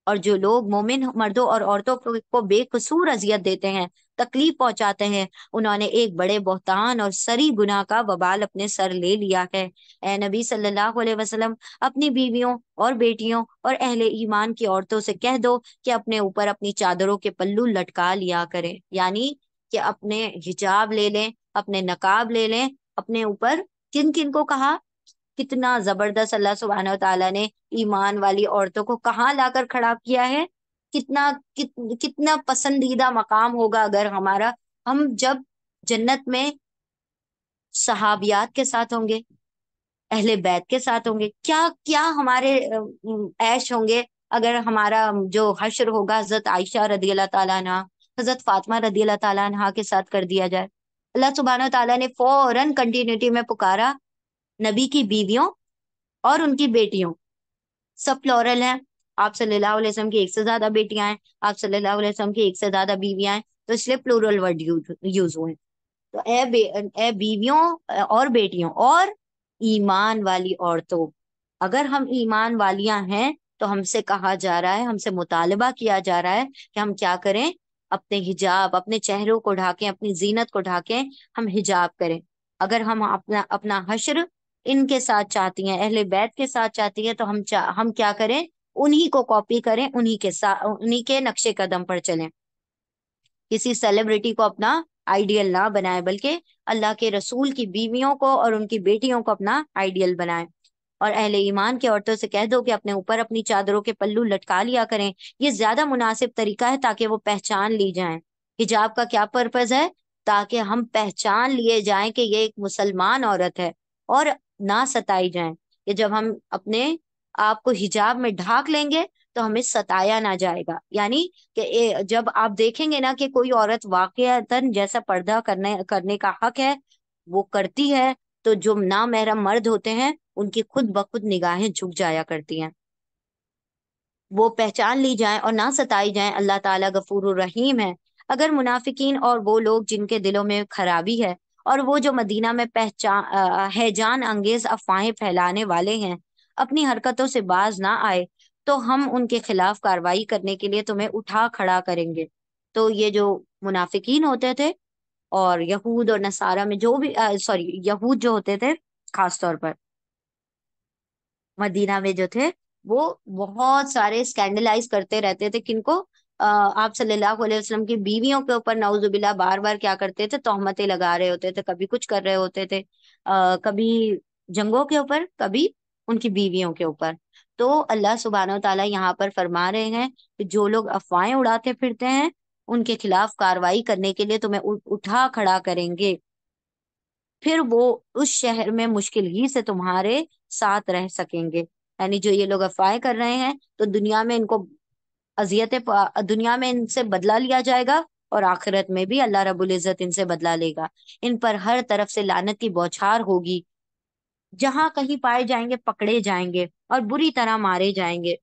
और जो लोग मोमिन मर्दों और औरतों को बेकसूर अजियत देते हैं तकलीफ पहुंचाते हैं उन्होंने एक बड़े बोहतान और सरी गुनाह का बबाल अपने सर ले लिया है ए नबी सल्लल्लाहु अलैहि वसल्लम अपनी बीवियों और बेटियों और अहले ईमान की औरतों से कह दो कि अपने ऊपर अपनी चादरों के पल्लू लटका लिया करें यानी कि अपने हिजाब ले लें अपने नकाब ले लें अपने ऊपर किन किन को कहा कितना जबरदस्त अल्लाह सुबहान तला ने ईमान वाली औरतों को कहाँ लाकर खड़ा किया है कितना कि, कितना पसंदीदा मकाम होगा अगर हमारा हम जब जन्नत में सहाबियात के साथ होंगे अहले बैत के साथ होंगे क्या क्या हमारे ऐश होंगे अगर हमारा जो हशर होगा हजरत आयशा रदी अल्लाह तला हजरत फातमा रदी अल्लाह तला के साथ कर दिया जाए अल्लाह सुबहान तला ने फौरन कंटिन्यूटी में पुकारा नबी की बीवियों और उनकी बेटियों सब प्लोरल है आप सल्लल्लाहु अलैहि वसल्लम की एक से ज्यादा बेटियां हैं आप सल्लल्लाहु अलैहि वसल्लम की एक से ज्यादा बीवियां हैं तो इसलिए प्लोरल वर्ड यूज हुए तो ए, ए बीवियों और बेटियों और ईमान वाली औरतों अगर हम ईमान वालियां हैं तो हमसे कहा जा रहा है हमसे मुतालबा किया जा रहा है कि हम क्या करें अपने हिजाब अपने चेहरों को ढाकें अपनी जीनत को ढाकें हम हिजाब करें अगर हम अपना अपना हशर इनके साथ चाहती हैं अहले बैत के साथ चाहती है तो हम चा, हम क्या करें उन्हीं को कॉपी करें उन्हीं के साथ उन्हीं के नक्शे कदम पर चलें किसी सेलिब्रिटी को अपना आइडियल ना बनाए बल्कि अल्लाह के रसूल की बीवियों को और उनकी बेटियों को अपना आइडियल बनाए और अहले ईमान की औरतों से कह दो कि अपने ऊपर अपनी चादरों के पल्लू लटका लिया करें ये ज्यादा मुनासिब तरीका है ताकि वो पहचान ली जाए हिजाब का क्या पर्पज है ताकि हम पहचान लिए जाए कि ये एक मुसलमान औरत है और ना सताई जाए कि जब हम अपने आप को हिजाब में ढाक लेंगे तो हमें सताया ना जाएगा यानी कि जब आप देखेंगे ना कि कोई औरत वाकयातन जैसा पर्दा करने करने का हक है वो करती है तो जो ना महरम मर्द होते हैं उनकी खुद ब खुद निगाहें झुक जाया करती हैं वो पहचान ली जाए और ना सताई जाए अल्लाह ताला गफूर रहीम है अगर मुनाफिकीन और वो लोग जिनके दिलों में खराबी है और वो जो मदीना में पहचान हैजान अंगेज अफवाहें फैलाने वाले हैं अपनी हरकतों से बाज ना आए तो हम उनके खिलाफ कार्रवाई करने के लिए तुम्हें उठा खड़ा करेंगे तो ये जो मुनाफिकीन होते थे और यहूद और नसारा में जो भी सॉरी यहूद जो होते थे खास तौर पर मदीना में जो थे वो बहुत सारे स्कैंडलाइज करते रहते थे किनको आप सल्लल्लाहु अलैहि वसल्लम की बीवियों के ऊपर नाउजुबिल्ला बार बार क्या करते थे तोहमतें लगा रहे होते थे कभी कुछ कर रहे होते थे आ, कभी जंगों के ऊपर कभी उनकी बीवियों के ऊपर तो अल्लाह सुबहान तला यहाँ पर फरमा रहे हैं कि जो लोग अफवाहें उड़ाते फिरते हैं उनके खिलाफ कार्रवाई करने के लिए तुम्हें उठा खड़ा करेंगे फिर वो उस शहर में मुश्किल ही से तुम्हारे साथ रह सकेंगे यानी जो ये लोग अफवाहें कर रहे हैं तो दुनिया में इनको अजियत दुनिया में इनसे बदला लिया जाएगा और आखिरत में भी अल्लाह रबुल इज़्ज़त इनसे बदला लेगा इन पर हर तरफ से लानत की बौछार होगी जहां कहीं पाए जाएंगे पकड़े जाएंगे और बुरी तरह मारे जाएंगे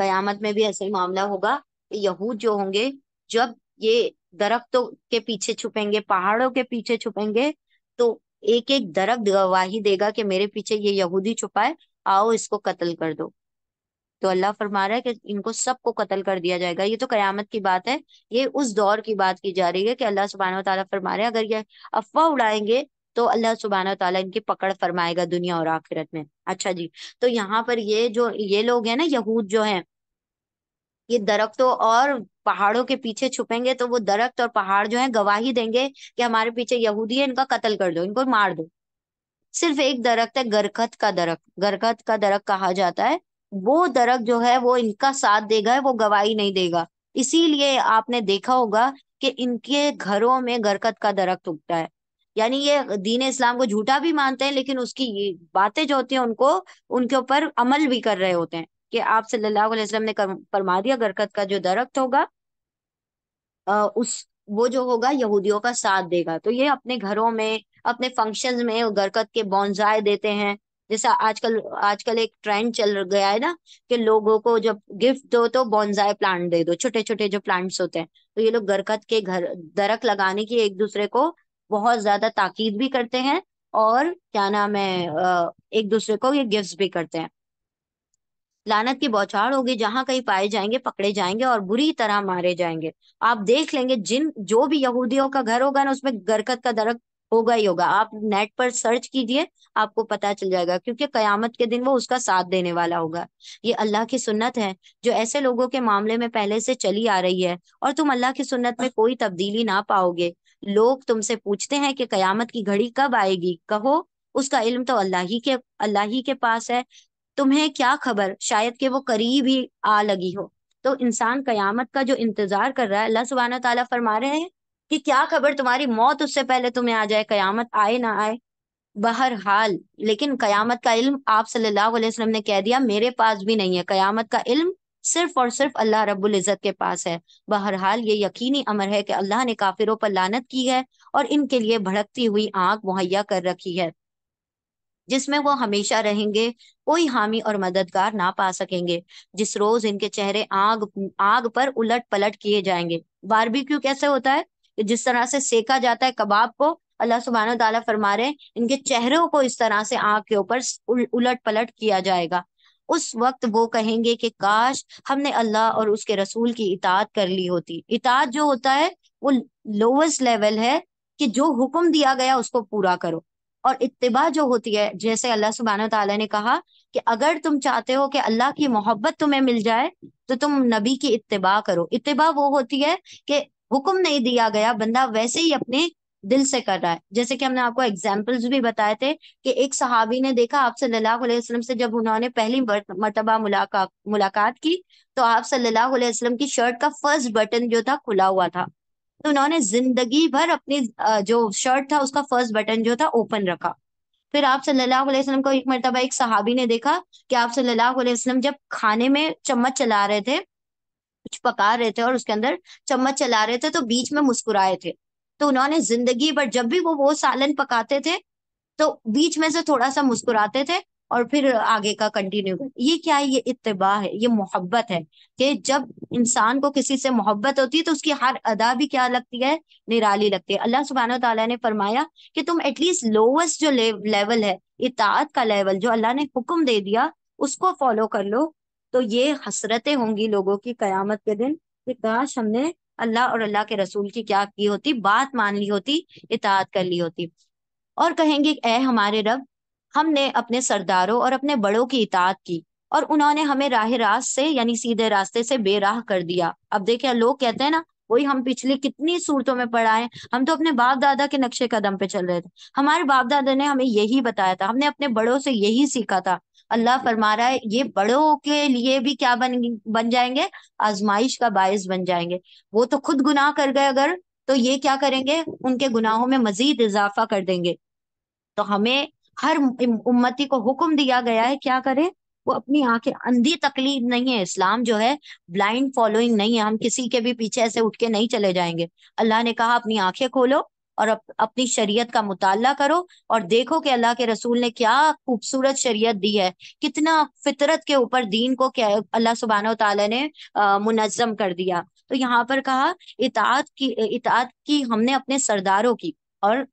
कयामत में भी ऐसा ही मामला होगा यहूद जो होंगे जब ये दरख्तों के पीछे छुपेंगे पहाड़ों के पीछे छुपेंगे तो एक एक दरख्त गवाही देगा कि मेरे पीछे ये यहूदी छुपाए आओ इसको कत्ल कर दो तो अल्लाह फरमा रहा है कि इनको सबको कत्ल कर दिया जाएगा ये तो कयामत की बात है ये उस दौर की बात की जा रही है कि अल्लाह सुबहान तला फरमा रहे अगर ये अफवाह उड़ाएंगे तो अल्लाह सुबहान तला इनकी पकड़ फरमाएगा दुनिया और आखिरत में अच्छा जी तो यहाँ पर ये जो ये लोग हैं ना यहूद जो हैं ये दरख्तों और पहाड़ों के पीछे छुपेंगे तो वो दरख्त और पहाड़ जो है गवाही देंगे कि हमारे पीछे यहूदी है इनका कत्ल कर दो इनको मार दो सिर्फ एक दरख्त है गरखत का दरख्त गरखत का दरख्त कहा जाता है वो दरक जो है वो इनका साथ देगा वो गवाही नहीं देगा इसीलिए आपने देखा होगा कि इनके घरों में गरकत का दरख्त उगता है यानी ये दीन इस्लाम को झूठा भी मानते हैं लेकिन उसकी ये बातें जो होती हैं उनको उनके ऊपर अमल भी कर रहे होते हैं कि आप सल्लल्लाहु अलैहि वसल्लम ने फरमा दिया गरकत का जो दरख्त होगा आ, उस वो जो होगा यहूदियों का साथ देगा तो ये अपने घरों में अपने फंक्शंस में गरकत के बॉन्जाए देते हैं जैसा आजकल आजकल एक ट्रेंड चल गया है ना कि लोगों को जब गिफ्ट दो तो बॉन्जाई प्लांट दे दो छोटे छोटे जो प्लांट्स होते हैं तो ये लोग गरकत के घर दरख लगाने की एक दूसरे को बहुत ज्यादा ताकीद भी करते हैं और क्या नाम है एक दूसरे को ये गिफ्ट भी करते हैं लानत की बौछार होगी जहां कहीं पाए जाएंगे पकड़े जाएंगे और बुरी तरह मारे जाएंगे आप देख लेंगे जिन जो भी यहूदियों का घर होगा ना उसमें गरकत का दरख होगा ही होगा आप नेट पर सर्च कीजिए आपको पता चल जाएगा क्योंकि कयामत के दिन वो उसका साथ देने वाला होगा ये अल्लाह की सुन्नत है जो ऐसे लोगों के मामले में पहले से चली आ रही है और तुम अल्लाह की सुन्नत में कोई तब्दीली ना पाओगे लोग तुमसे पूछते हैं कि कयामत की घड़ी कब आएगी कहो उसका इल्म तो अल्लाह ही के अल्लाह ही के पास है तुम्हें क्या खबर शायद के वो करीब ही आ लगी हो तो इंसान कयामत का जो इंतजार कर रहा है अल्लाह सुबहाना तला फरमा रहे हैं कि क्या खबर तुम्हारी मौत उससे पहले तुम्हें आ जाए कयामत आए ना आए बहरहाल लेकिन कयामत का इल्म आप सल्लल्लाहु अलैहि वसल्लम ने कह दिया मेरे पास भी नहीं है कयामत का इल्म सिर्फ और सिर्फ अल्लाह रब्बुल इज़्ज़त के पास है बहरहाल ये यकीनी अमर है कि अल्लाह ने काफिरों पर लानत की है और इनके लिए भड़कती हुई आंख मुहैया कर रखी है जिसमें वो हमेशा रहेंगे कोई हामी और मददगार ना पा सकेंगे जिस रोज इनके चेहरे आग आग पर उलट पलट किए जाएंगे बारबेक्यू कैसे होता है तो जिस तरह से सेका जाता है कबाब को अल्लाह सुबहान तला फरमा रहे हैं इनके चेहरों को इस तरह से आग के ऊपर उलट पलट किया जाएगा उस वक्त वो कहेंगे कि काश हमने अल्लाह और उसके रसूल की इतात कर ली होती इतात जो होता है वो लोवेस्ट लेवल है कि जो हुक्म दिया गया उसको पूरा करो और इतबा जो होती है जैसे अल्लाह सुबहाना तला ने कहा कि अगर तुम चाहते हो कि अल्लाह की मोहब्बत तुम्हें मिल जाए तो तुम नबी की इतबा करो इतबा वो होती है कि हुक्म नहीं दिया गया बंदा वैसे ही अपने दिल से कर रहा है जैसे कि हमने आपको एग्जाम्पल्स भी बताए थे कि एक सहाबी ने देखा आप सल्लल्लाहु अलैहि वसल्लम से जब उन्होंने पहली मरतबा मुलाकात मुलाकात की तो आप सल्लल्लाहु अलैहि वसल्लम की शर्ट का फर्स्ट बटन जो था खुला हुआ था तो उन्होंने जिंदगी भर अपनी जो शर्ट था उसका फर्स्ट बटन जो था ओपन रखा फिर आप सल्लल्लाहु अलैहि वसल्लम को एक मरतबा एक सहाबी ने देखा कि आप सल्लल्लाहु अलैहि वसल्लम जब खाने में चम्मच चला रहे थे कुछ पका रहे थे और उसके अंदर चम्मच चला रहे थे तो बीच में मुस्कुराए थे तो उन्होंने जिंदगी भर जब भी वो वो सालन पकाते थे तो बीच में से थोड़ा सा मुस्कुराते थे और फिर आगे का कंटिन्यू कर ये क्या है ये इतबा है ये मोहब्बत है कि जब इंसान को किसी से मोहब्बत होती है तो उसकी हर अदा भी क्या लगती है निराली लगती है अल्लाह सुबहाना तला ने फरमाया कि तुम एटलीस्ट लोवेस्ट जो लेवल है इतात का लेवल जो अल्लाह ने हुक्म दे दिया उसको फॉलो कर लो तो ये हसरतें होंगी लोगों की कयामत के दिन कि काश हमने अल्लाह और अल्लाह के रसूल की क्या की होती बात मान ली होती इतात कर ली होती और कहेंगे ए हमारे रब हमने अपने सरदारों और अपने बड़ों की इतात की और उन्होंने हमें राह रास्त से यानी सीधे रास्ते से बेराह कर दिया अब देखिए लोग कहते हैं ना वही हम पिछले कितनी सूरतों में पढ़ाए हम तो अपने बाप दादा के नक्शे कदम पे चल रहे थे हमारे बाप दादा ने हमें यही बताया था हमने अपने बड़ों से यही सीखा था अल्लाह फरमा रहा है ये बड़ों के लिए भी क्या बन बन जाएंगे आजमाइश का बायस बन जाएंगे वो तो खुद गुनाह कर गए अगर तो ये क्या करेंगे उनके गुनाहों में मजीद इजाफा कर देंगे तो हमें हर उम्मती को हुक्म दिया गया है क्या करें वो अपनी आंखें अंधी तकलीफ नहीं है इस्लाम जो है ब्लाइंड फॉलोइंग नहीं है हम किसी के भी पीछे ऐसे उठ के नहीं चले जाएंगे अल्लाह ने कहा अपनी आंखें खोलो और अप, अपनी शरीयत का मुताला करो और देखो कि अल्लाह के रसूल ने क्या खूबसूरत शरीयत दी है कितना फितरत के ऊपर दीन को क्या अल्लाह सुबहाना तला ने मुनज़म कर दिया तो यहाँ पर कहा इतात की इतात की हमने अपने सरदारों की और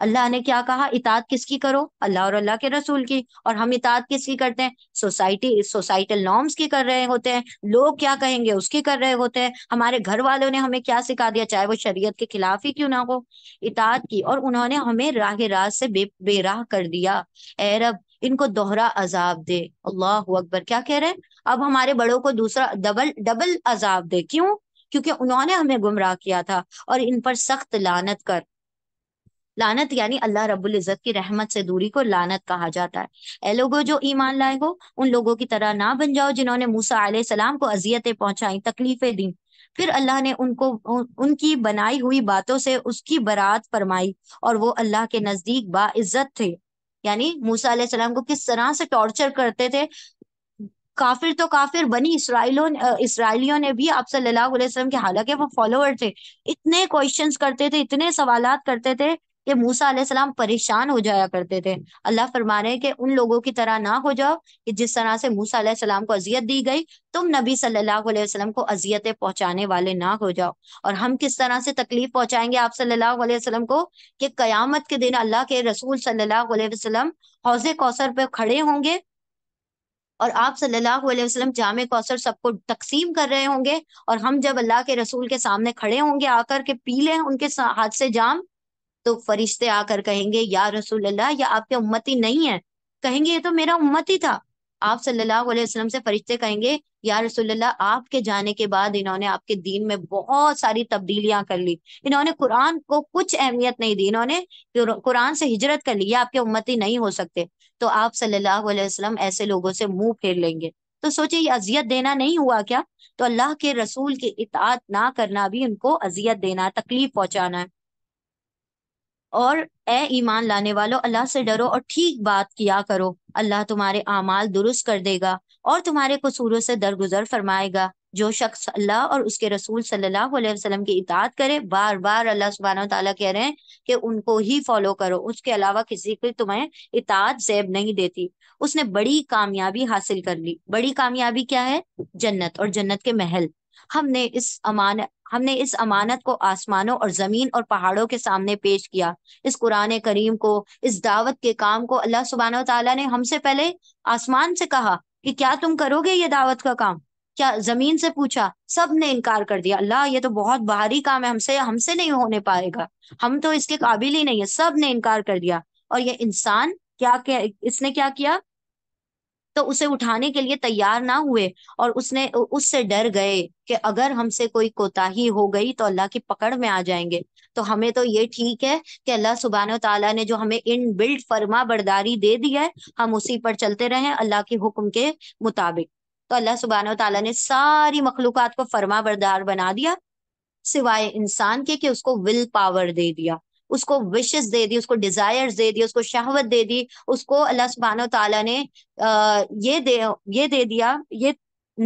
अल्लाह ने क्या कहा इतात किसकी करो अल्लाह और अल्लाह के रसूल की और हम इतात किसकी करते हैं सोसाइटी सोसाइटल नॉर्म्स की कर रहे होते हैं लोग क्या कहेंगे उसकी कर रहे होते हैं हमारे घर वालों ने हमें क्या सिखा दिया चाहे वो शरीयत के खिलाफ ही क्यों ना हो इतात की और उन्होंने हमें राह राह से बे, बेराह कर दिया ऐरब इनको दोहरा अजाब दे अल्लाह अकबर क्या कह रहे हैं अब हमारे बड़ों को दूसरा डबल डबल अजाब दे क्यों क्योंकि उन्होंने हमें गुमराह किया था और इन पर सख्त लानत कर लानत यानी अल्लाह रब्बुल इज़्ज़त की रहमत से दूरी को लानत कहा जाता है ए लोगों जो ईमान लाए हो उन लोगों की तरह ना बन जाओ जिन्होंने मूसा सलाम को अजियतें पहुंचाई तकलीफें दी फिर अल्लाह ने उनको उनकी बनाई हुई बातों से उसकी बरात फरमाई और वो अल्लाह के नजदीक बाइज्जत थे यानी मूसा सलाम को किस तरह से टॉर्चर करते थे काफिर तो काफिर बनी इसराइलों इसराइलियों ने भी आप सल्लल्लाहु अलैहि वसल्लम के हालांकि वो फॉलोअर थे इतने क्वेश्चंस करते थे इतने सवाल करते थे कि मूसा सलाम परेशान हो जाया करते थे अल्लाह फरमा रहे कि उन लोगों की तरह ना हो जाओ कि जिस तरह से मूसा सलाम को अजियत दी गई तुम नबी सल्लल्लाहु अलैहि वसल्लम को अजियतें पहुंचाने वाले ना हो जाओ और हम किस तरह से तकलीफ पहुंचाएंगे आप सल्लल्लाहु अलैहि वसल्लम को कि कयामत के दिन अल्लाह के रसूल सल्लल्लाहु अलैहि वसल्लम हौज कौसर पे खड़े होंगे और आप सल्लल्लाहु अलैहि वसल्लम जाम कौसर सबको तकसीम कर रहे होंगे और हम जब अल्लाह के रसूल के सामने खड़े होंगे आकर के पी लें उनके हाथ से जाम तो फरिश्ते आकर कहेंगे या रसूल अल्लाह या आपके उम्मती नहीं है कहेंगे ये तो मेरा उम्मती था आप सल्लल्लाहु अलैहि वसल्लम से फरिश्ते कहेंगे या रसोल्ला आपके जाने के बाद इन्होंने आपके दीन में बहुत सारी तब्दीलियां कर ली इन्होंने कुरान को कुछ अहमियत नहीं दी इन्होंने कुरान से हिजरत कर ली आप आपके उम्मती नहीं हो सकते तो आप सल्लल्लाहु अलैहि वसल्लम ऐसे लोगों से मुंह फेर लेंगे तो सोचे ये अजियत देना नहीं हुआ क्या तो अल्लाह के रसूल की इतात ना करना भी उनको अजियत देना तकलीफ पहुंचाना है और ए ईमान लाने वालों अल्लाह से डरो और ठीक बात किया करो अल्लाह तुम्हारे अमाल दुरुस्त कर देगा और तुम्हारे कसूरों से दरगुजर फरमाएगा जो शख्स अल्लाह और उसके रसूल सल्लल्लाहु अलैहि वसल्लम की इताद करे बार बार अल्लाह सुबहाना तआला कह रहे हैं कि उनको ही फॉलो करो उसके अलावा किसी की तुम्हें इतात जैब नहीं देती उसने बड़ी कामयाबी हासिल कर ली बड़ी कामयाबी क्या है जन्नत और जन्नत के महल हमने इस अमान हमने इस अमानत को आसमानों और जमीन और पहाड़ों के सामने पेश किया इस कुरान करीम को इस दावत के काम को अल्लाह सुबहाना तला ने हमसे पहले आसमान से कहा कि क्या तुम करोगे ये दावत का काम क्या जमीन से पूछा सब ने इनकार कर दिया अल्लाह ये तो बहुत बाहरी काम है हमसे हमसे नहीं होने पाएगा हम तो इसके काबिल ही नहीं है सब ने इनकार कर दिया और ये इंसान क्या क्या इसने क्या किया तो उसे उठाने के लिए तैयार ना हुए और उसने उससे डर गए कि अगर हमसे कोई कोताही हो गई तो अल्लाह की पकड़ में आ जाएंगे तो हमें तो ये ठीक है कि अल्लाह सुबहान तला ने जो हमें इन बिल्ड फरमा बरदारी दे दी है हम उसी पर चलते रहें अल्लाह के हुक्म के मुताबिक तो अल्लाह सुबहान तला ने सारी मखलूक को फरमा बरदार बना दिया सिवाय इंसान के कि उसको विल पावर दे दिया उसको विशेष दे दी उसको डिजायर्स दे दी उसको शहवत दे दी उसको अल्लाह सुबहान तला ने ये दे ये दे दिया ये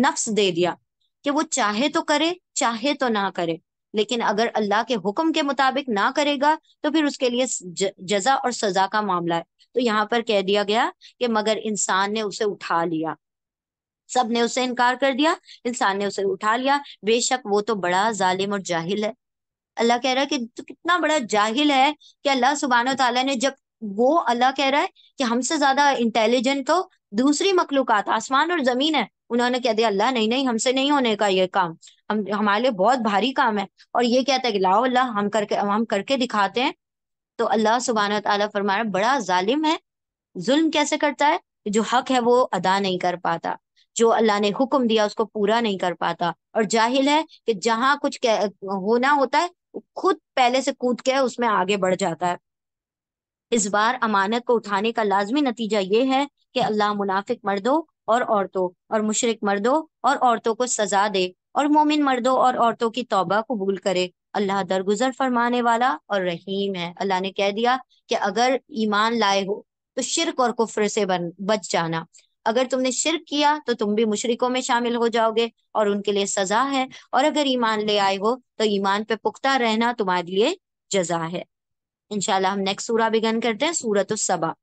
नफ्स दे दिया कि वो चाहे तो करे चाहे तो ना करे लेकिन अगर अल्लाह के हुक्म के मुताबिक ना करेगा तो फिर उसके लिए जजा और सजा का मामला है तो यहाँ पर कह दिया गया कि मगर इंसान ने उसे उठा लिया सब ने उसे इनकार कर दिया इंसान ने उसे उठा लिया बेशक वो तो बड़ा जालिम और जाहिल है अल्लाह कह रहा है कि तो कितना बड़ा जाहिल है कि अल्लाह सुबहान तला ने जब वो अल्लाह कह रहा है कि हमसे ज्यादा इंटेलिजेंट तो दूसरी मखलूकत आसमान और जमीन है उन्होंने कह दिया अल्लाह नहीं नहीं हमसे नहीं होने का ये काम हम हमारे लिए बहुत भारी काम है और ये कहता है कि लाओ अल्लाह हम करके हम करके दिखाते हैं तो अल्लाह सुबहान तला फरमाया बड़ा जालिम है जुल्म कैसे करता है जो हक है वो अदा नहीं कर पाता जो अल्लाह ने हुक्म दिया उसको पूरा नहीं कर पाता और जाहिल है कि जहाँ कुछ होना होता है खुद पहले से कूद के उसमें आगे बढ़ जाता है इस बार अमानत को उठाने का लाजमी नतीजा ये है कि अल्लाह मुनाफिक मर्दों और औरतों और मुशरक मर्दों और औरतों को सजा दे और मोमिन मर्दों और औरतों की तौबा कबूल करे अल्लाह दरगुजर फरमाने वाला और रहीम है अल्लाह ने कह दिया कि अगर ईमान लाए हो तो शिरक और कुफर से बन बच जाना अगर तुमने शिरक किया तो तुम भी मुशरकों में शामिल हो जाओगे और उनके लिए सजा है और अगर ईमान ले आए हो तो ईमान पे पुख्ता रहना तुम्हारे लिए जजा है इनशाला हम नेक्स्ट सूरा बिगन करते हैं सूरत सबा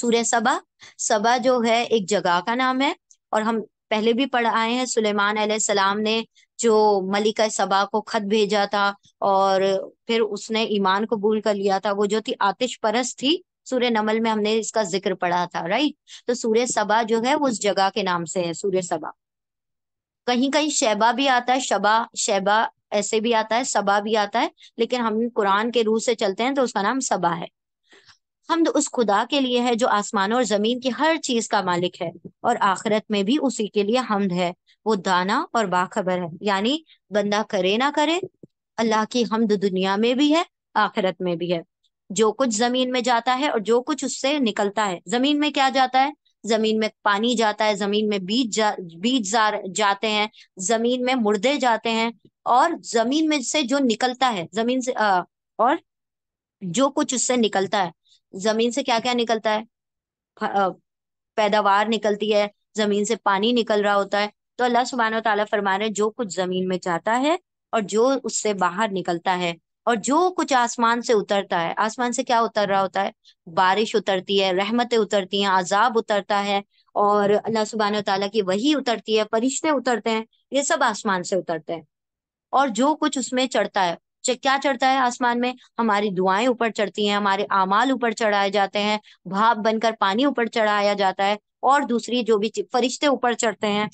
सूर्य सबा सबा जो है एक जगह का नाम है और हम पहले भी पढ़ आए हैं सुलेमान सलाम ने जो मलिका सबा को खत भेजा था और फिर उसने ईमान कबूल कर लिया था वो जो थी आतिश परस थी सूर्य नमल में हमने इसका जिक्र पढ़ा था राइट तो सूर्य सभा जो है उस जगह के नाम से है सूर्य सभा कहीं कहीं शैबा भी आता है शबा शैबा ऐसे भी आता है सबा भी आता है लेकिन हम कुरान के रूह से चलते हैं तो उसका नाम सबा है हम तो उस खुदा के लिए है जो आसमान और जमीन की हर चीज का मालिक है और आखिरत में भी उसी के लिए हमद है वो दाना और बाखबर है यानी बंदा करे ना करे अल्लाह की हमद दुनिया में भी है आखिरत में भी है जो कुछ जमीन में जाता है और जो कुछ उससे निकलता है जमीन में क्या जाता है जमीन में पानी जाता है जमीन में बीज जा, बीज जा, जाते हैं जमीन में मुर्दे जाते हैं और जमीन में से जो निकलता है जमीन से आ, और जो कुछ उससे निकलता है जमीन से क्या क्या निकलता है पैदावार निकलती है जमीन से पानी निकल रहा होता है तो अल्लाह सुबहान तला फरमा रहे जो कुछ जमीन में जाता है और जो उससे बाहर निकलता है और जो कुछ आसमान से उतरता है आसमान से क्या उतर रहा होता है बारिश उतरती है रहमतें उतरती हैं आजाब उतरता है और अल्लाह सुबहान तला की वही उतरती है फरिश्ते उतरते हैं ये सब आसमान से उतरते हैं और जो कुछ उसमें चढ़ता है क्या चढ़ता है आसमान में हमारी दुआएं ऊपर चढ़ती हैं हमारे आमाल ऊपर चढ़ाए जाते हैं भाप बनकर पानी ऊपर चढ़ाया जाता है और दूसरी जो भी फरिश्ते ऊपर चढ़ते हैं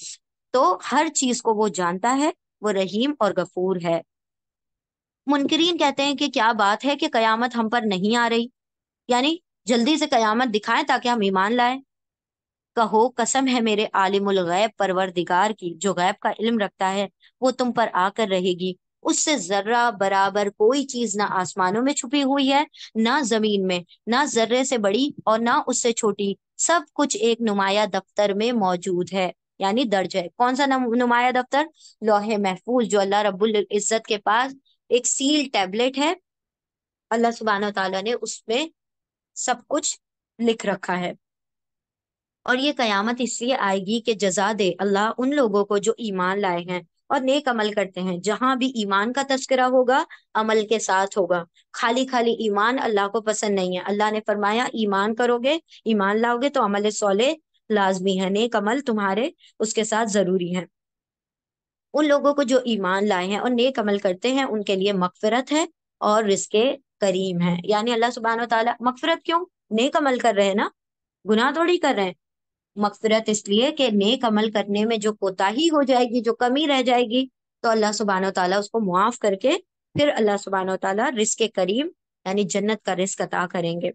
तो हर चीज को वो जानता है वो रहीम और गफूर है मुनकरीन कहते हैं कि क्या बात है कि कयामत हम पर नहीं आ रही यानी जल्दी से कयामत दिखाएं ताकि हम ईमान लाएं कहो कसम है मेरे आलिमुल गैब परवरदिगार की जो गैब का इल्म रखता है वो तुम पर आकर रहेगी उससे जर्रा बराबर कोई चीज ना आसमानों में छुपी हुई है ना जमीन में ना जर्रे से बड़ी और ना उससे छोटी सब कुछ एक नुमाया दफ्तर में मौजूद है यानी दर्ज है कौन सा नुमाया दफ्तर लोहे महफूज जो अल्लाह रब्बुल इज्जत के पास एक सील टैबलेट है अल्लाह सुबहाना तला ने उसमें सब कुछ लिख रखा है और ये कयामत इसलिए आएगी कि जजा दे अल्लाह उन लोगों को जो ईमान लाए हैं और नेक अमल करते हैं जहां भी ईमान का तस्करा होगा अमल के साथ होगा खाली खाली ईमान अल्लाह को पसंद नहीं है अल्लाह ने फरमाया ईमान करोगे ईमान लाओगे तो अमल सोले लाजमी है नेक अमल तुम्हारे उसके साथ जरूरी है उन लोगों को जो ईमान लाए हैं और नेक अमल करते हैं उनके लिए मकफरत है और रिस्के करीम है यानी अल्लाह सुबहान तला मकफरत क्यों नेक अमल कर रहे हैं ना गुना थोड़ी कर रहे हैं मकफरत इसलिए कि नेक अमल करने में जो कोताही हो जाएगी जो कमी रह जाएगी तो अल्लाह सुबहान तला उसको मुआफ करके फिर अल्लाह सुबहान तला रिस्क करीम यानी जन्नत का रिस्क अता करेंगे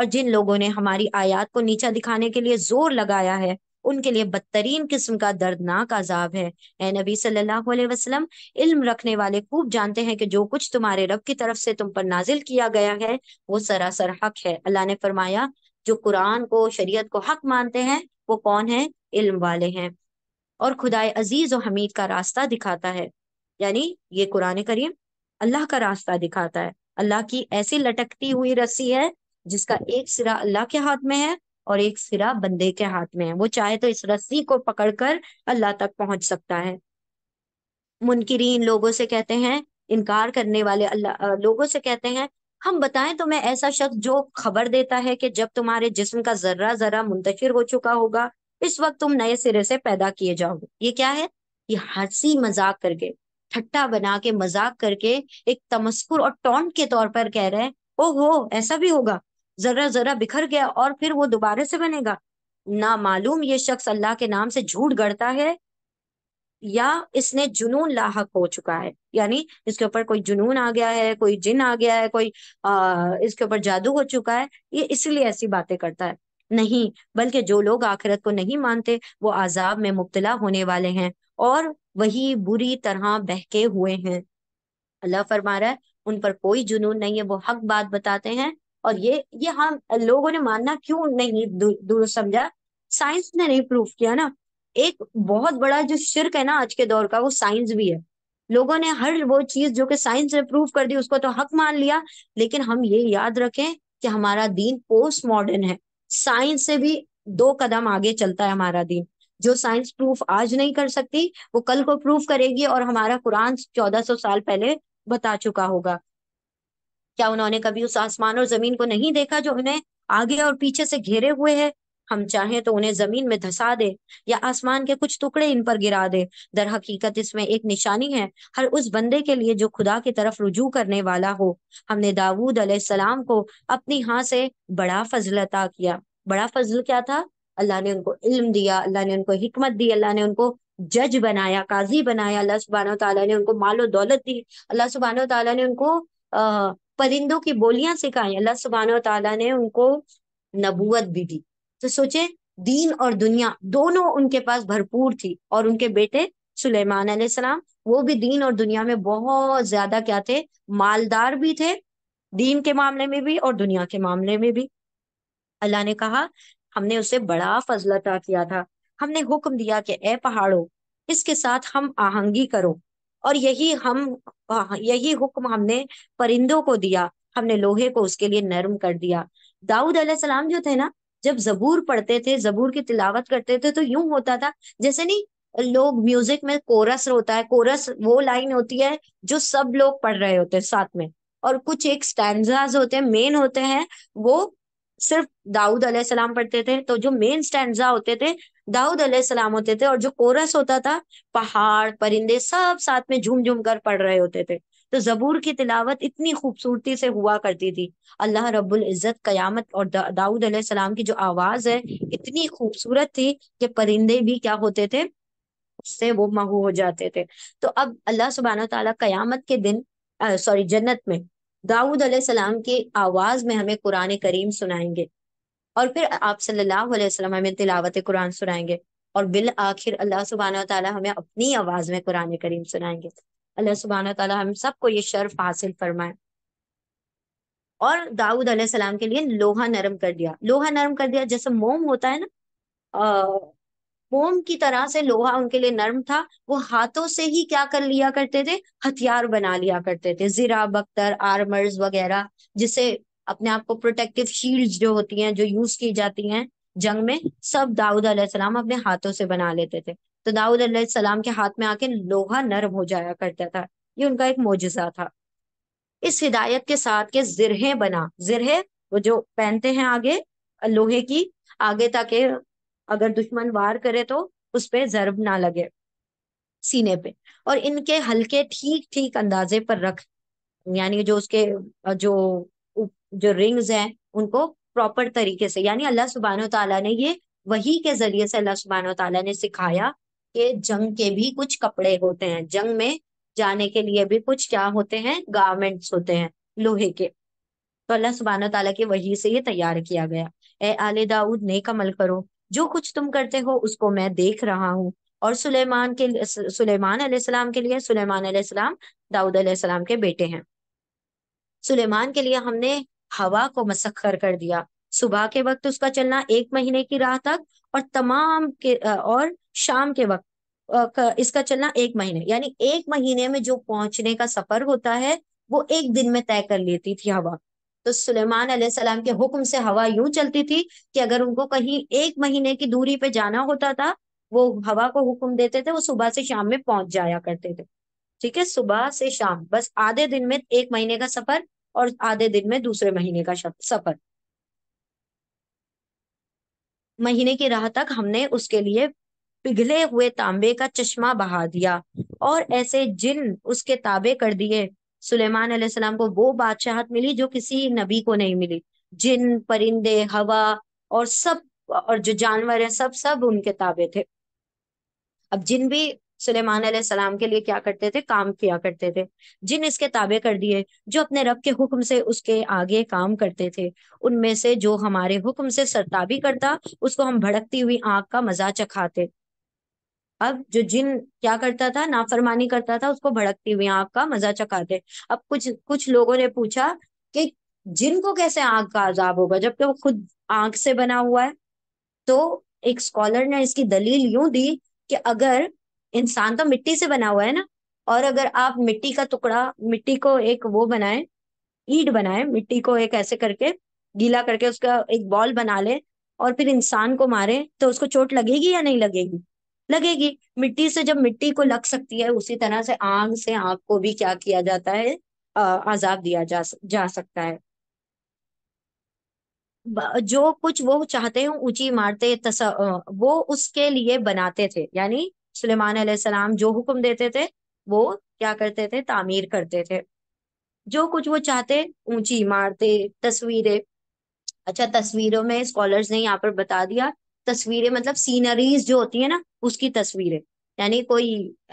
और जिन लोगों ने हमारी आयात को नीचा दिखाने के लिए जोर लगाया है उनके लिए बदतरीन किस्म का दर्दनाक आजाब है ए नबी सल्लल्लाहु अलैहि वसल्लम इल्म रखने वाले खूब जानते हैं कि जो कुछ तुम्हारे रब की तरफ से तुम पर नाजिल किया गया है वो सरासर हक है अल्लाह ने फरमाया जो कुरान को शरीयत को हक मानते हैं वो कौन है इल्म वाले हैं और खुदाए अजीज और हमीद का रास्ता दिखाता है यानी ये कुरान करीम अल्लाह का रास्ता दिखाता है अल्लाह की ऐसी लटकती हुई रस्सी है जिसका एक सिरा अल्लाह के हाथ में है और एक सिरा बंदे के हाथ में है वो चाहे तो इस रस्सी को पकड़कर अल्लाह तक पहुंच सकता है मुनकरीन लोगों से कहते हैं इनकार करने वाले अल्लाह लोगों से कहते हैं हम बताएं तुम्हें ऐसा शख्स जो खबर देता है कि जब तुम्हारे जिस्म का जर्रा जरा मुंतशिर हो चुका होगा इस वक्त तुम नए सिरे से पैदा किए जाओगे ये क्या है ये हंसी मजाक करके ठट्टा बना के मजाक करके एक तमस्कुर और टॉन्ट के तौर पर कह रहे हैं ओ हो ऐसा भी होगा जरा जरा बिखर गया और फिर वो दोबारा से बनेगा ना मालूम ये शख्स अल्लाह के नाम से झूठ गढ़ता है या इसने जुनून लाहक हो चुका है यानी इसके ऊपर कोई जुनून आ गया है कोई जिन आ गया है कोई आ, इसके ऊपर जादू हो चुका है ये इसलिए ऐसी बातें करता है नहीं बल्कि जो लोग आखिरत को नहीं मानते वो आजाब में मुब्तला होने वाले हैं और वही बुरी तरह बहके हुए हैं अल्लाह फरमा रहा है उन पर कोई जुनून नहीं है वो हक बात बताते हैं और ये ये हम हाँ, लोगों ने मानना क्यों नहीं दुरुस्त समझा साइंस ने नहीं प्रूफ किया ना एक बहुत बड़ा जो शिरक है ना आज के दौर का वो साइंस भी है लोगों ने हर वो चीज जो कि साइंस ने प्रूव कर दी उसको तो हक मान लिया लेकिन हम ये याद रखें कि हमारा दीन पोस्ट मॉडर्न है साइंस से भी दो कदम आगे चलता है हमारा दीन जो साइंस प्रूफ आज नहीं कर सकती वो कल को प्रूफ करेगी और हमारा कुरान चौदह सौ साल पहले बता चुका होगा क्या उन्होंने कभी उस आसमान और जमीन को नहीं देखा जो उन्हें आगे और पीछे से घेरे हुए है हम चाहें तो उन्हें जमीन में धसा दे या आसमान के कुछ टुकड़े इन पर गिरा दे दर हकीकत इसमें एक निशानी है हर उस बंदे के लिए जो खुदा की तरफ रुजू करने वाला हो हमने दाऊद अलैहिस्सलाम को अपनी हाथ से बड़ा फजल अता किया बड़ा फजल क्या था अल्लाह ने उनको इल्म दिया अल्लाह ने उनको हिकमत दी अल्लाह ने उनको जज बनाया काजी बनाया अल्लाह सुबहान तला ने उनको मालो दौलत दी अल्लाह सुबहान तला ने उनको अः परिंदों की बोलियां सिखाई अल्लाह सुबहान तला ने उनको नबूत भी दी तो सोचे दीन और दुनिया दोनों उनके पास भरपूर थी और उनके बेटे सुलेमान सलाम वो भी दीन और दुनिया में बहुत ज्यादा क्या थे मालदार भी थे दीन के मामले में भी और दुनिया के मामले में भी अल्लाह ने कहा हमने उसे बड़ा फजलता किया था हमने हुक्म दिया कि ए पहाड़ों इसके साथ हम आहंगी करो और यही हम हाँ, हाँ, यही हुक्म हमने परिंदों को दिया हमने लोहे को उसके लिए नरम कर दिया दाऊद अलैहिस्सलाम जो थे ना जब जबूर पढ़ते थे जबूर की तिलावत करते थे तो यूं होता था जैसे नहीं लोग म्यूजिक में कोरस होता है कोरस वो लाइन होती है जो सब लोग पढ़ रहे होते हैं साथ में और कुछ एक स्टैंड होते हैं मेन होते हैं वो सिर्फ दाऊद अलैहिस्सलाम पढ़ते थे तो जो मेन स्टैंडा होते थे दाऊद अलैहिस्सलाम होते थे और जो कोरस होता था पहाड़ परिंदे सब साथ में झूम झूम कर पढ़ रहे होते थे तो जबूर की तिलावत इतनी खूबसूरती से हुआ करती थी अल्लाह रब्बुल इज़्ज़त कयामत और दा, दाऊद अलैहिस्सलाम की जो आवाज है इतनी खूबसूरत थी कि परिंदे भी क्या होते थे उससे वो महू हो जाते थे तो अब अल्लाह सुबहाना तआला कयामत के दिन सॉरी जन्नत में दाऊद सलाम की आवाज में हमें कुरान करीम सुनाएंगे और फिर आप सल्लल्लाहु अलैहि वसल्लम हमें तिलावत कुरान सुनाएंगे और बिल आखिर अल्लाह सुबहाना ताला हमें अपनी आवाज में कुरान करीम सुनाएंगे अल्लाह सुबहाना ताला हम सबको ये शर्फ हासिल फरमाए और दाऊद सलाम के लिए लोहा नरम कर दिया लोहा नरम कर दिया जैसे मोम होता है ना मोम की तरह से लोहा उनके लिए नर्म था वो हाथों से ही क्या कर लिया करते थे हथियार बना लिया करते थे जिरा बख्तर आर्मर्स वगैरह जिसे अपने आप को प्रोटेक्टिव शील्ड जो होती हैं जो यूज की जाती हैं जंग में सब दाऊद अलैहिस्सलाम अपने हाथों से बना लेते थे तो दाऊद अलैहिस्सलाम के हाथ में आके लोहा नरम हो जाया करता था ये उनका एक मोजा था इस हिदायत के साथ के जिरहे बना जिरहे वो जो पहनते हैं आगे लोहे की आगे ताकि अगर दुश्मन वार करे तो उस पर जरब ना लगे सीने पे और इनके हल्के ठीक ठीक अंदाजे पर रख यानी जो उसके जो जो रिंग्स हैं उनको प्रॉपर तरीके से यानी अल्लाह सुबहान तला ने ये वही के जरिए से अल्लाह सुबहान तला ने सिखाया कि जंग के भी कुछ कपड़े होते हैं जंग में जाने के लिए भी कुछ क्या होते हैं गारमेंट्स होते हैं लोहे के तो अल्लाह सुबहान तला के वही से ये तैयार किया गया ए आले दाऊद नेक अमल करो जो कुछ तुम करते हो उसको मैं देख रहा हूँ और सुलेमान के सुलेमान सलाम के लिए सुलेमान सलाम दाऊद सलाम के बेटे हैं सुलेमान के लिए हमने हवा को मसखर कर दिया सुबह के वक्त उसका चलना एक महीने की राह तक और तमाम के और शाम के वक्त इसका चलना एक महीने यानी एक महीने में जो पहुंचने का सफर होता है वो एक दिन में तय कर लेती थी हवा तो सुलेमान सलाम के हुक्म से हवा यूं चलती थी कि अगर उनको कहीं एक महीने की दूरी पे जाना होता था वो हवा को हुक्म देते थे वो सुबह से शाम में पहुंच जाया करते थे ठीक है सुबह से शाम बस आधे दिन में एक महीने का सफर और आधे दिन में दूसरे महीने का सफर महीने की राह तक हमने उसके लिए पिघले हुए तांबे का चश्मा बहा दिया और ऐसे जिन उसके ताबे कर दिए सुलेमान सलाम को वो बादशाहत मिली जो किसी नबी को नहीं मिली जिन परिंदे हवा और सब और जो जानवर हैं सब सब उनके ताबे थे अब जिन भी सुलेमान सलाम के लिए क्या करते थे काम किया करते थे जिन इसके ताबे कर दिए जो अपने रब के हुक्म से उसके आगे काम करते थे उनमें से जो हमारे हुक्म से सरताबी करता उसको हम भड़कती हुई आग का मजा चखाते अब जो जिन क्या करता था नाफरमानी करता था उसको भड़कती हुई आग का मजा चकाते अब कुछ कुछ लोगों ने पूछा कि जिन को कैसे आग का आजाब होगा जबकि वो खुद आग से बना हुआ है तो एक स्कॉलर ने इसकी दलील यूं दी कि अगर इंसान तो मिट्टी से बना हुआ है ना और अगर आप मिट्टी का टुकड़ा मिट्टी को एक वो बनाए ईट बनाए मिट्टी को एक ऐसे करके गीला करके उसका एक बॉल बना ले और फिर इंसान को मारे तो उसको चोट लगेगी या नहीं लगेगी लगेगी मिट्टी से जब मिट्टी को लग सकती है उसी तरह से आग से आग को भी क्या किया जाता है आजाब दिया जा जा सकता है जो कुछ वो चाहते हैं ऊंची इमारतें तस वो उसके लिए बनाते थे यानी सुलेमान सलाम जो हुक्म देते थे वो क्या करते थे तामीर करते थे जो कुछ वो चाहते ऊंची इमारतें तस्वीरें अच्छा तस्वीरों में स्कॉलर्स ने यहाँ पर बता दिया तस्वीरें मतलब सीनरीज जो होती है ना उसकी तस्वीरें यानी कोई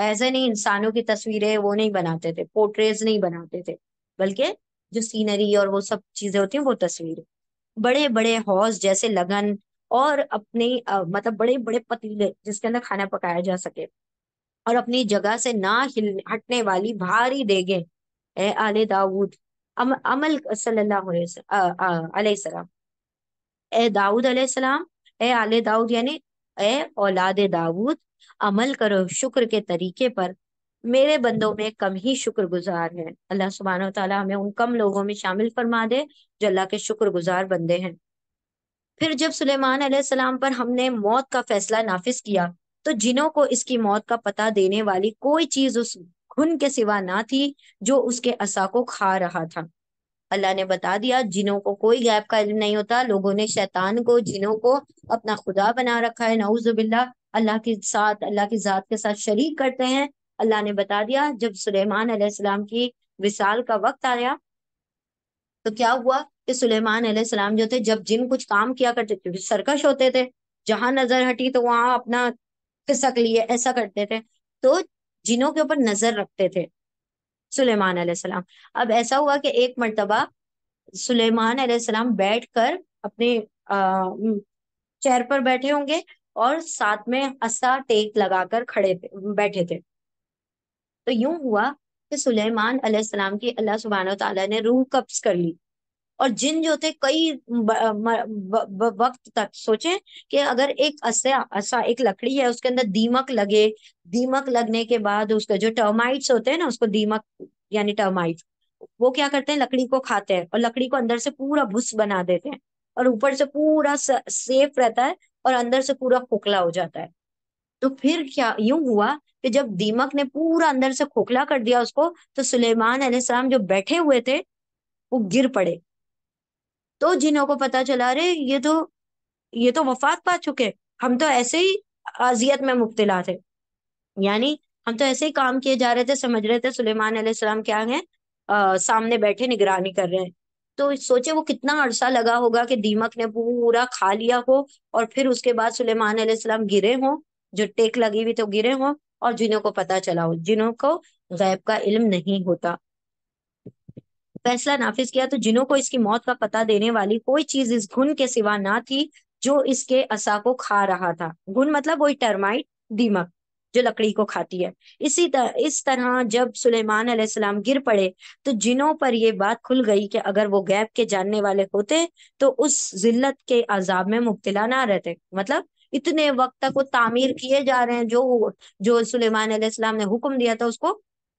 ऐसे नहीं इंसानों की तस्वीरें वो नहीं बनाते थे पोर्ट्रेज नहीं बनाते थे बल्कि जो सीनरी और वो सब चीजें होती हैं वो तस्वीरें बड़े बड़े हौस जैसे लगन और अपने मतलब बड़े बड़े पतीले जिसके अंदर खाना पकाया जा सके और अपनी जगह से ना हिल हटने वाली भारी देगे ए आले दाऊद अम, अमल सल्लल्लाहु अलैहि सलाम ए दाऊद अलैहिस्सलाम ए आले दाऊद यानी ए औलाद दाऊद अमल करो शुक्र के तरीके पर मेरे बंदों में कम ही शुक्रगुजार हैं अल्लाह सुबहान तला हमें उन कम लोगों में शामिल फरमा दे जो अल्लाह के शुक्रगुजार बंदे हैं फिर जब सुलेमान सलाम पर हमने मौत का फैसला नाफिज किया तो जिन्हों को इसकी मौत का पता देने वाली कोई चीज उस घुन के सिवा ना थी जो उसके असा को खा रहा था अल्लाह ने बता दिया जिनों को कोई गैप का इल्म नहीं होता लोगों ने शैतान को जिनों को अपना खुदा बना रखा है नाउजुबिल्ला अल्लाह के साथ अल्लाह की ज़ात के साथ शरीक करते हैं अल्लाह ने बता दिया जब सुलेमान अलैहिस्सलाम की विसाल का वक्त आया तो क्या हुआ कि सुलेमान अलैहिस्सलाम जो थे जब जिन कुछ काम किया करते थे सरकश होते थे जहां नजर हटी तो वहां अपना किसक लिए ऐसा करते थे तो जिनों के ऊपर नजर रखते थे सुलेमान सलाम अब ऐसा हुआ कि एक मरतबा सुलेमान सलाम बैठ कर अपने चेहर पर बैठे होंगे और साथ में असा टेक लगाकर खड़े बैठे थे तो यूं हुआ कि सुलेमान सलाम की अल्लाह सुबहान तला ने रूह कब्ज कर ली और जिन जो थे कई वक्त तक सोचें कि अगर एक असा असा एक लकड़ी है उसके अंदर दीमक लगे दीमक लगने के बाद उसका जो टर्माइट्स होते हैं ना उसको दीमक यानी टर्माइट वो क्या करते हैं लकड़ी को खाते हैं और लकड़ी को अंदर से पूरा भुस बना देते हैं और ऊपर से पूरा सेफ रहता है और अंदर से पूरा खोखला हो जाता है तो फिर क्या यूं हुआ कि जब दीमक ने पूरा अंदर से खोखला कर दिया उसको तो सुलेमान सलाम जो बैठे हुए थे वो गिर पड़े तो जिन्हों को पता चला अरे ये तो ये तो वफात पा चुके हम तो ऐसे ही अजियत में मुब्तला थे यानी हम तो ऐसे ही काम किए जा रहे थे समझ रहे थे सुलेमान सलाम क्या है आ, सामने बैठे निगरानी कर रहे हैं तो सोचे वो कितना अरसा लगा होगा कि दीमक ने पूरा खा लिया हो और फिर उसके बाद सुलेमान सलाम गिरे हों जो टेक लगी हुई तो गिरे हों और जिन्हों को पता चला हो जिन्हों को गैब का इल्म नहीं होता फैसला नाफिज किया तो जिन्हों को इसकी मौत का पता देने वाली कोई चीज इस घुन के सिवा ना थी जो इसके असा को खा रहा था घुन मतलब वही टर्माइट दीमक जो लकड़ी को खाती है इसी तरह इस तरह जब सुलेमान अलैहिस्सलाम गिर पड़े तो जिनों पर यह बात खुल गई कि अगर वो गैप के जानने वाले होते तो उस जिल्लत के अजाब में मुब्तला ना रहते मतलब इतने वक्त तक वो तामीर हम्म। किए जा रहे हैं जो जो सुलेमान अलैहिस्सलाम ने हुक्म दिया था उसको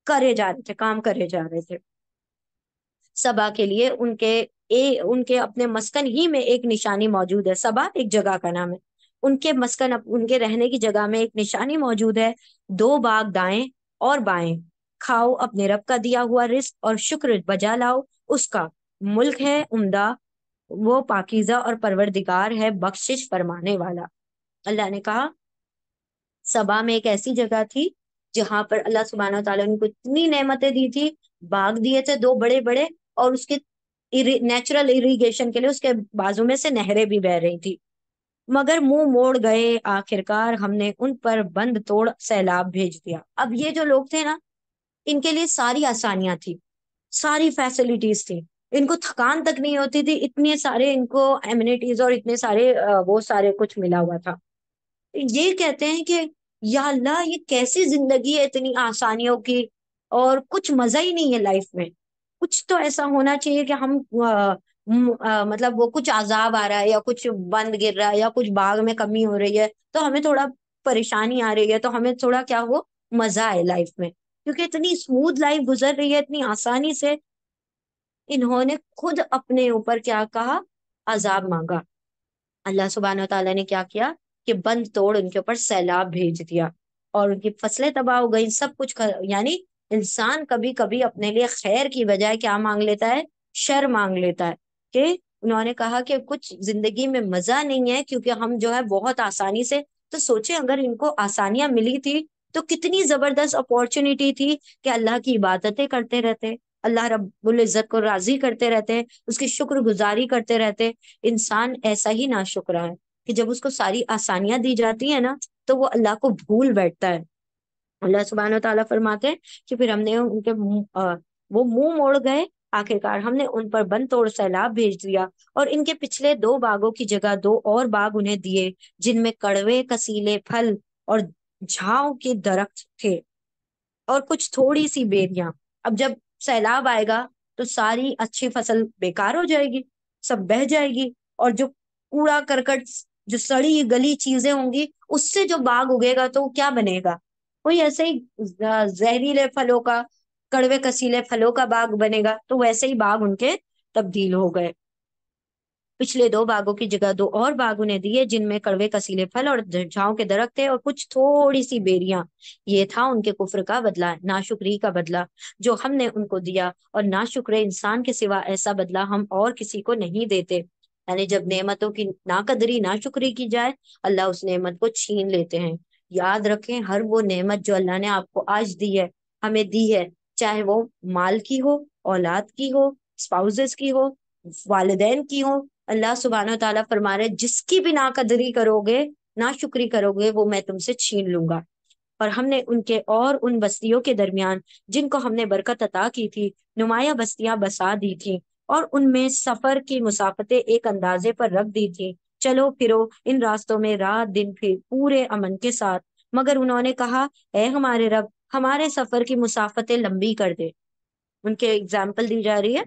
करे जा रहे थे काम करे जा रहे थे सबा के लिए उनके ए उनके अपने मस्कन ही में एक निशानी मौजूद है सबा एक जगह का नाम है उनके मस्कन उनके रहने की जगह में एक निशानी मौजूद है दो बाग दाएं और बाएं खाओ अपने रब का दिया हुआ रिस्क और शुक्र बजा लाओ उसका मुल्क है उमदा वो पाकिजा और परवरदिगार है बख्शिश फरमाने वाला अल्लाह ने कहा सबा में एक ऐसी जगह थी जहां पर अल्लाह सुबहाना तला ने इतनी नेमतें दी थी बाग दिए थे दो बड़े बड़े और उसके नेचुरल इरिगेशन के लिए उसके बाजू में से नहरें भी बह रही थी मगर मुंह मोड़ गए आखिरकार हमने उन पर बंद तोड़ सैलाब भेज दिया अब ये जो लोग थे ना इनके लिए सारी आसानियां थी सारी फैसिलिटीज थी इनको थकान तक नहीं होती थी इतने सारे इनको एम्यूनिटीज और इतने सारे वो सारे कुछ मिला हुआ था ये कहते हैं कि या अल्लाह ये कैसी जिंदगी है इतनी आसानियों की और कुछ मजा ही नहीं है लाइफ में कुछ तो ऐसा होना चाहिए कि हम आ, आ, मतलब वो कुछ आजाब आ रहा है या कुछ बंद गिर रहा है या कुछ बाग में कमी हो रही है तो हमें थोड़ा परेशानी आ रही है तो हमें थोड़ा क्या हो मजा आए लाइफ में क्योंकि इतनी स्मूथ लाइफ गुजर रही है इतनी आसानी से इन्होंने खुद अपने ऊपर क्या कहा अजाब मांगा अल्लाह सुबहान तला ने क्या किया कि बंद तोड़ उनके ऊपर सैलाब भेज दिया और उनकी फसलें तबाह हो गई सब कुछ यानी इंसान कभी कभी अपने लिए खैर की बजाय क्या मांग लेता है शर मांग लेता है कि उन्होंने कहा कि कुछ जिंदगी में मजा नहीं है क्योंकि हम जो है बहुत आसानी से तो सोचे अगर इनको आसानियां मिली थी तो कितनी जबरदस्त अपॉर्चुनिटी थी कि अल्लाह की इबादतें करते रहते अल्लाह रब्बुल इज़्ज़त को राजी करते रहते उसकी शुक्रगुजारी करते रहते इंसान ऐसा ही ना शुक्र है कि जब उसको सारी आसानियां दी जाती है ना तो वो अल्लाह को भूल बैठता है अल्लाह सुबहान तला फरमाते हैं कि फिर हमने उनके वो मुंह मोड़ गए आखिरकार हमने उन पर बन तोड़ सैलाब भेज दिया और इनके पिछले दो बागों की जगह दो और बाग उन्हें दिए जिनमें कड़वे कसीले फल और झाव के दरख्त थे और कुछ थोड़ी सी बेरिया अब जब सैलाब आएगा तो सारी अच्छी फसल बेकार हो जाएगी सब बह जाएगी और जो कूड़ा करकट जो सड़ी गली चीजें होंगी उससे जो बाग उगेगा तो क्या बनेगा कोई ऐसे ही जहरीले फलों का कड़वे कसीले फलों का बाग बनेगा तो वैसे ही बाग उनके तब्दील हो गए पिछले दो बागों की जगह दो और बाग उन्हें दिए जिनमें कड़वे कसीले फल और झाओं के दरख्त थे और कुछ थोड़ी सी बेरियां ये था उनके कुफर का बदला शुक्री का बदला जो हमने उनको दिया और शुक्र इंसान के सिवा ऐसा बदला हम और किसी को नहीं देते यानी जब नेमतों की नाकदरी शुक्री की जाए अल्लाह उस नेमत को छीन लेते हैं याद रखें हर वो नेमत जो अल्लाह ने आपको आज दी है हमें दी है चाहे वो माल की हो औलाद की हो स्पाउजेस की हो वालदेन की हो अल्लाह सुबहान तला फरमा रहे जिसकी भी ना कदरी करोगे ना शुक्री करोगे वो मैं तुमसे छीन लूंगा और हमने उनके और उन बस्तियों के दरमियान जिनको हमने बरकत अता की थी नुमाया बस्तियां बसा दी थी और उनमें सफर की मुसाफतें एक अंदाजे पर रख दी थी चलो फिरो इन रास्तों में रात दिन फिर पूरे अमन के साथ मगर उन्होंने कहा ए हमारे रब हमारे सफर की मुसाफतें लंबी कर दे उनके एग्जाम्पल दी जा रही है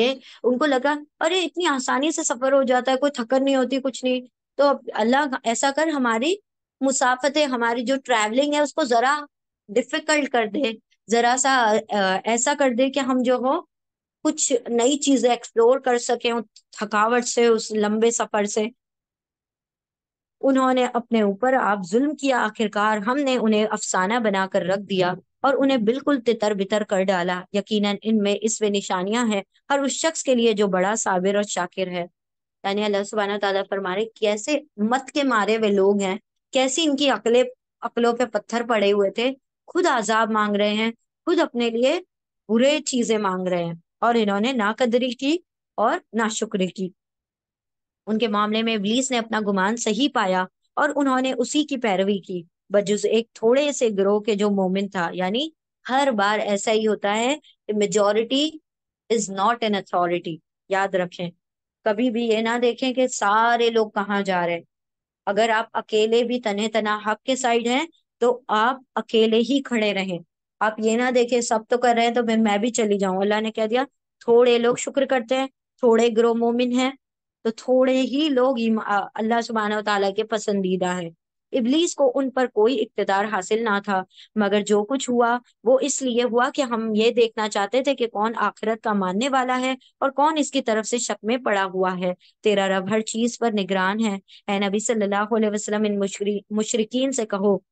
के उनको लगा अरे इतनी आसानी से सफर हो जाता है कोई थकन नहीं होती कुछ नहीं तो अल्लाह ऐसा कर हमारी मुसाफतें हमारी जो ट्रैवलिंग है उसको जरा डिफिकल्ट कर दे जरा सा ऐसा कर दे कि हम जो हो कुछ नई चीजें एक्सप्लोर कर सके थकावट से उस लंबे सफर से उन्होंने अपने ऊपर आप जुल्म किया आखिरकार हमने उन्हें अफसाना बनाकर रख दिया और उन्हें बिल्कुल तितर बितर कर डाला यकीनन इनमें इस वे निशानियां हैं हर उस शख्स के लिए जो बड़ा साबिर और शाकिर है यानी अल्लाह सुबहाना तला फरमारे कैसे मत के मारे हुए लोग हैं कैसी इनकी अकले अकलों पे पत्थर पड़े हुए थे खुद आजाब मांग रहे हैं खुद अपने लिए बुरे चीजें मांग रहे हैं और इन्होंने ना कदरी की और ना शुक्र की उनके मामले में इबलीस ने अपना गुमान सही पाया और उन्होंने उसी की पैरवी की बजुज एक थोड़े से ग्रोह के जो मोमिन था यानी हर बार ऐसा ही होता है कि majority is not an authority याद रखें कभी भी ये ना देखें कि सारे लोग कहाँ जा रहे हैं अगर आप अकेले भी तने तना हक के साइड हैं तो आप अकेले ही खड़े रहें आप ये ना देखे सब तो कर रहे हैं तो मैं मैं भी चली जाऊं अल्लाह ने कह दिया थोड़े लोग शुक्र करते हैं थोड़े ग्रो मोमिन हैं तो थोड़े ही लोग अल्लाह सुबहाना तला के पसंदीदा है इबलीस को उन पर कोई इकतदार हासिल ना था मगर जो कुछ हुआ वो इसलिए हुआ कि हम ये देखना चाहते थे कि कौन आखिरत का मानने वाला है और कौन इसकी तरफ से शक में पड़ा हुआ है तेरा रब हर चीज पर निगरान है ए नबी सल्लल्लाहु अलैहि वसल्लम इन मुशरी मुशरकिन से कहो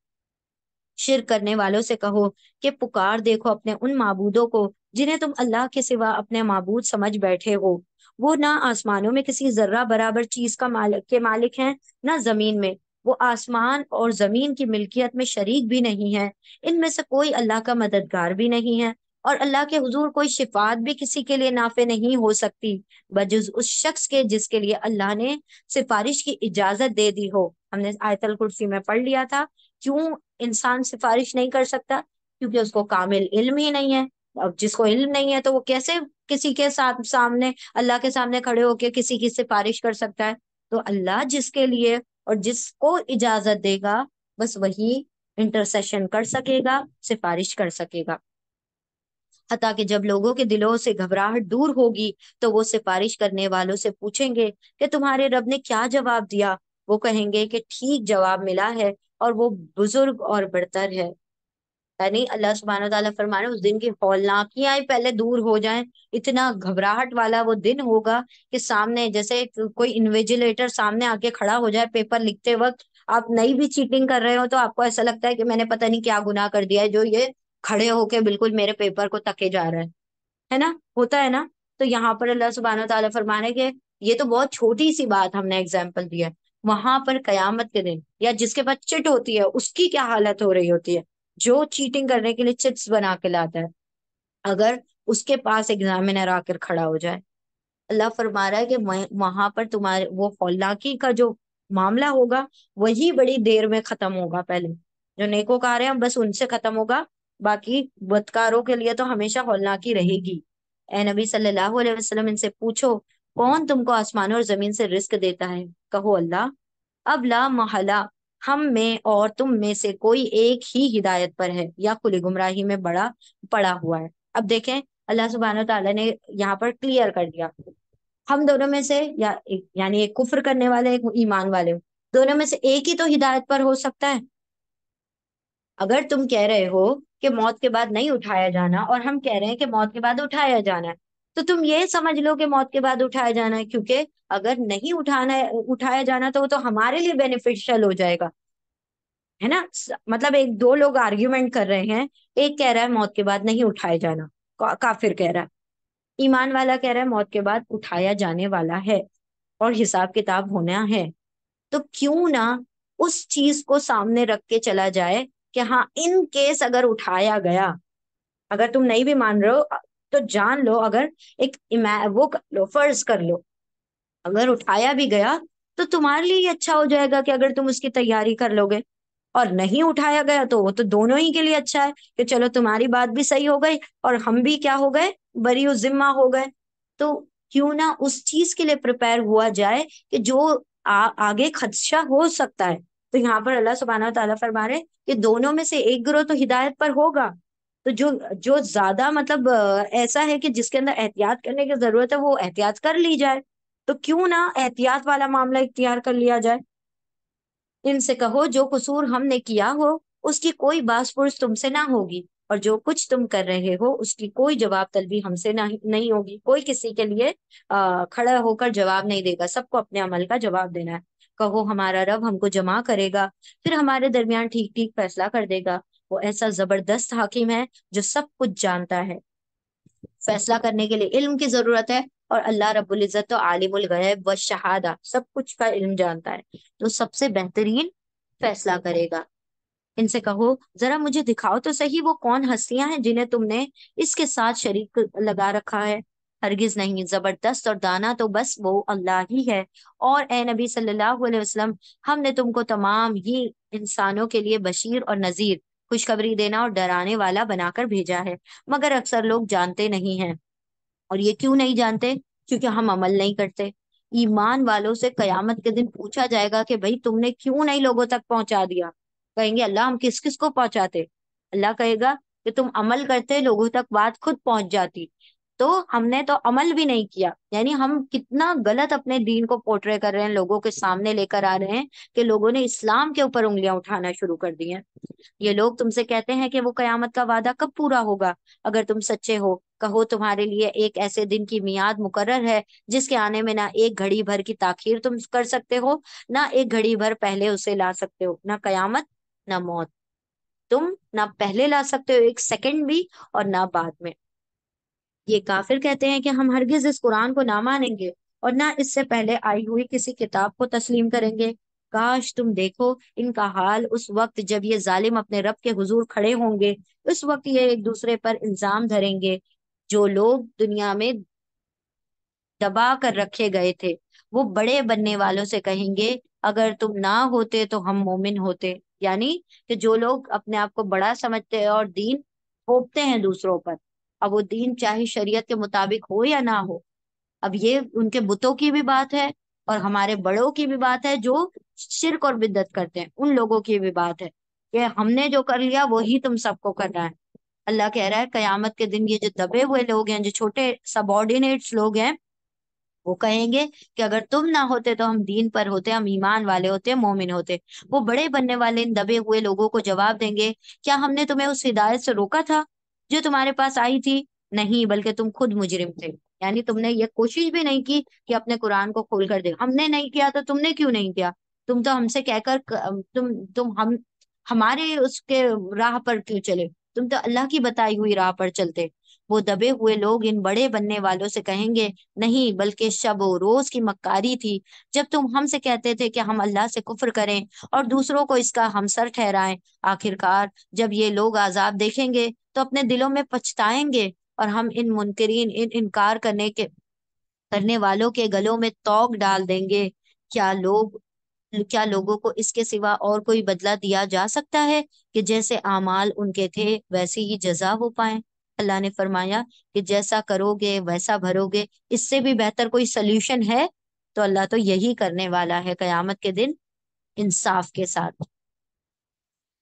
शिर करने वालों से कहो कि पुकार देखो अपने उन मबूदों को जिन्हें तुम अल्लाह के सिवा अपने मबूद समझ बैठे हो वो ना आसमानों में किसी जर्रा बराबर चीज का मालिक के मालिक हैं ना जमीन में वो आसमान और जमीन की मिल्कियत में शरीक भी नहीं है इनमें से कोई अल्लाह का मददगार भी नहीं है और अल्लाह के हजूर कोई शिफात भी किसी के लिए नाफे नहीं हो सकती बजुज उस शख्स के जिसके लिए अल्लाह ने सिफारिश की इजाजत दे दी हो हमने आयतल कुर्सी में पढ़ लिया था क्यों इंसान सिफारिश नहीं कर सकता क्योंकि उसको कामिल इल्म ही नहीं है अब जिसको इल्म नहीं है तो वो कैसे किसी के साथ सामने अल्लाह के सामने खड़े होके किसी की सिफारिश कर सकता है तो अल्लाह जिसके लिए और जिसको इजाजत देगा बस वही इंटरसेशन कर सकेगा सिफारिश कर सकेगा हता कि जब लोगों के दिलों से घबराहट दूर होगी तो वो सिफारिश करने वालों से पूछेंगे कि तुम्हारे रब ने क्या जवाब दिया वो कहेंगे कि ठीक जवाब मिला है और वो बुजुर्ग और बढ़तर है यानी अल्लाह सुबहान तला फरमाने उस दिन की हौलनाकिया पहले दूर हो जाएं इतना घबराहट वाला वो दिन होगा कि सामने जैसे कोई इन्वेजिलेटर सामने आके खड़ा हो जाए पेपर लिखते वक्त आप नई भी चीटिंग कर रहे हो तो आपको ऐसा लगता है कि मैंने पता नहीं क्या गुनाह कर दिया है जो ये खड़े होके बिल्कुल मेरे पेपर को तके जा रहा है है ना होता है ना तो यहाँ पर अल्लाह सुबहान तला फरमाने के ये तो बहुत छोटी सी बात हमने एग्जाम्पल दिया है वहां पर कयामत के दिन या जिसके पास चिट होती है उसकी क्या हालत हो रही होती है जो चीटिंग करने के लिए चिट्स बना के लाता है अगर उसके पास एग्जामिनर आकर खड़ा हो जाए अल्लाह फरमा रहा है कि वहां पर तुम्हारे वो हौलाकी का जो मामला होगा वही बड़ी देर में खत्म होगा पहले जो नेकोकार हैं बस उनसे खत्म होगा बाकी बदकारों के लिए तो हमेशा हौलनाकी रहेगी ए नबी सल्लल्लाहु अलैहि वसल्लम इनसे पूछो कौन तुमको आसमानों और जमीन से रिस्क देता है कहो अल्लाह अब ला महला हम में और तुम में से कोई एक ही हिदायत पर है या खुली गुमराही में बड़ा पड़ा हुआ है अब देखें अल्लाह सुबहान तला ने यहाँ पर क्लियर कर दिया हम दोनों में से या एक, यानी एक कुफर करने वाले एक ईमान वाले दोनों में से एक ही तो हिदायत पर हो सकता है अगर तुम कह रहे हो कि मौत के बाद नहीं उठाया जाना और हम कह रहे हैं कि मौत के बाद उठाया जाना है तो तुम ये समझ लो कि मौत के बाद उठाया जाना है क्योंकि अगर नहीं उठाना है उठाया जाना तो वो तो हमारे लिए बेनिफिशियल हो जाएगा है ना मतलब एक दो लोग आर्ग्यूमेंट कर रहे हैं एक कह रहा है मौत के बाद नहीं उठाया जाना का, काफिर कह रहा है ईमान वाला कह रहा है मौत के बाद उठाया जाने वाला है और हिसाब किताब होना है तो क्यों ना उस चीज को सामने रख के चला जाए कि हाँ इन केस अगर उठाया गया अगर तुम नहीं भी मान रहे हो तो जान लो अगर एक वो कर लो फर्ज कर लो अगर उठाया भी गया तो तुम्हारे लिए अच्छा हो जाएगा कि अगर तुम उसकी तैयारी कर लोगे और नहीं उठाया गया तो वो तो दोनों ही के लिए अच्छा है कि चलो तुम्हारी बात भी सही हो गई और हम भी क्या हो गए बरी जिम्मा हो गए तो क्यों ना उस चीज के लिए प्रिपेयर हुआ जाए कि जो आ, आगे खदशा हो सकता है तो यहाँ पर अल्लाह सुबहाना तला फरमा रहे कि दोनों में से एक ग्रोह तो हिदायत पर होगा तो जो जो ज्यादा मतलब ऐसा है कि जिसके अंदर एहतियात करने की जरूरत है वो एहतियात कर ली जाए तो क्यों ना एहतियात वाला मामला इख्तियार कर लिया जाए इनसे कहो जो कसूर हमने किया हो उसकी कोई बासपुरस तुमसे ना होगी और जो कुछ तुम कर रहे हो उसकी कोई जवाब तलबी हमसे ना नहीं होगी कोई किसी के लिए आ, खड़ा होकर जवाब नहीं देगा सबको अपने अमल का जवाब देना है कहो हमारा रब हमको जमा करेगा फिर हमारे दरमियान ठीक ठीक फैसला कर देगा वो ऐसा जबरदस्त हाकिम है जो सब कुछ जानता है फैसला करने के लिए इल्म की जरूरत है और अल्लाह रब्बुल इज़्ज़त तो आलिमुल गैब व शहादा सब कुछ का इल्म जानता है तो सबसे बेहतरीन फैसला करेगा इनसे कहो जरा मुझे दिखाओ तो सही वो कौन हस्तियां हैं जिन्हें तुमने इसके साथ शरीक लगा रखा है हरगिज नहीं जबरदस्त और दाना तो बस वो अल्लाह ही है और ए नबी सल्लल्लाहु अलैहि वसल्लम हमने तुमको तमाम ही इंसानों के लिए बशीर और नजीर खुशखबरी देना और डराने वाला बनाकर भेजा है मगर अक्सर लोग जानते नहीं हैं और ये क्यों नहीं जानते क्योंकि हम अमल नहीं करते ईमान वालों से कयामत के दिन पूछा जाएगा कि भाई तुमने क्यों नहीं लोगों तक पहुंचा दिया कहेंगे अल्लाह हम किस किस को पहुंचाते अल्लाह कहेगा कि तुम अमल करते लोगों तक बात खुद पहुंच जाती तो हमने तो अमल भी नहीं किया यानी हम कितना गलत अपने दीन को पोर्ट्रे कर रहे हैं लोगों के सामने लेकर आ रहे हैं कि लोगों ने इस्लाम के ऊपर उंगलियां उठाना शुरू कर दी हैं ये लोग तुमसे कहते हैं कि वो कयामत का वादा कब पूरा होगा अगर तुम सच्चे हो कहो तुम्हारे लिए एक ऐसे दिन की मियाद मुकर्र है जिसके आने में ना एक घड़ी भर की ताखिर तुम कर सकते हो ना एक घड़ी भर पहले उसे ला सकते हो ना कयामत ना मौत तुम ना पहले ला सकते हो एक सेकंड भी और ना बाद में ये काफिर कहते हैं कि हम हरगिज इस कुरान को ना मानेंगे और ना इससे पहले आई हुई किसी किताब को तस्लीम करेंगे काश तुम देखो इनका हाल उस वक्त जब ये जालिम अपने रब के हुजूर खड़े होंगे उस वक्त ये एक दूसरे पर इल्जाम धरेंगे जो लोग दुनिया में दबा कर रखे गए थे वो बड़े बनने वालों से कहेंगे अगर तुम ना होते तो हम मोमिन होते यानी कि जो लोग अपने आप को बड़ा समझते हैं और दीन थोपते हैं दूसरों पर अब वो दीन चाहे शरीयत के मुताबिक हो या ना हो अब ये उनके बुतों की भी बात है और हमारे बड़ों की भी बात है जो शिरक और बिद्दत करते हैं उन लोगों की भी बात है कि हमने जो कर लिया वही तुम सबको करना है अल्लाह कह रहा है कयामत के दिन ये जो दबे हुए लोग हैं जो छोटे सबॉर्डिनेट्स लोग हैं वो कहेंगे कि अगर तुम ना होते तो हम दीन पर होते हम ईमान वाले होते मोमिन होते वो बड़े बनने वाले इन दबे हुए लोगों को जवाब देंगे क्या हमने तुम्हें उस हिदायत से रोका था जो तुम्हारे पास आई थी नहीं बल्कि तुम खुद मुजरिम थे यानी तुमने ये कोशिश भी नहीं की कि अपने कुरान को खोल कर दे हमने नहीं किया तो तुमने क्यों नहीं किया तुम तो हमसे कहकर तुम तुम हम हमारे उसके राह पर क्यों चले तुम तो अल्लाह की बताई हुई राह पर चलते वो दबे हुए लोग इन बड़े बनने वालों से कहेंगे नहीं बल्कि शब रोज की मक्कारी थी जब तुम हमसे कहते थे कि हम अल्लाह से कुफर करें और दूसरों को इसका हमसर ठहराएं आखिरकार जब ये लोग आजाब देखेंगे तो अपने दिलों में पछताएंगे और हम इन मुनकरीन इन इनकार करने के करने वालों के गलों में तोक डाल देंगे क्या लोग क्या लोगों को इसके सिवा और कोई बदला दिया जा सकता है कि जैसे आमाल उनके थे वैसे ही जजा हो पाए अल्लाह ने फरमाया कि जैसा करोगे वैसा भरोगे इससे भी बेहतर कोई सोल्यूशन है तो अल्लाह तो यही करने वाला है कयामत के दिन इंसाफ के साथ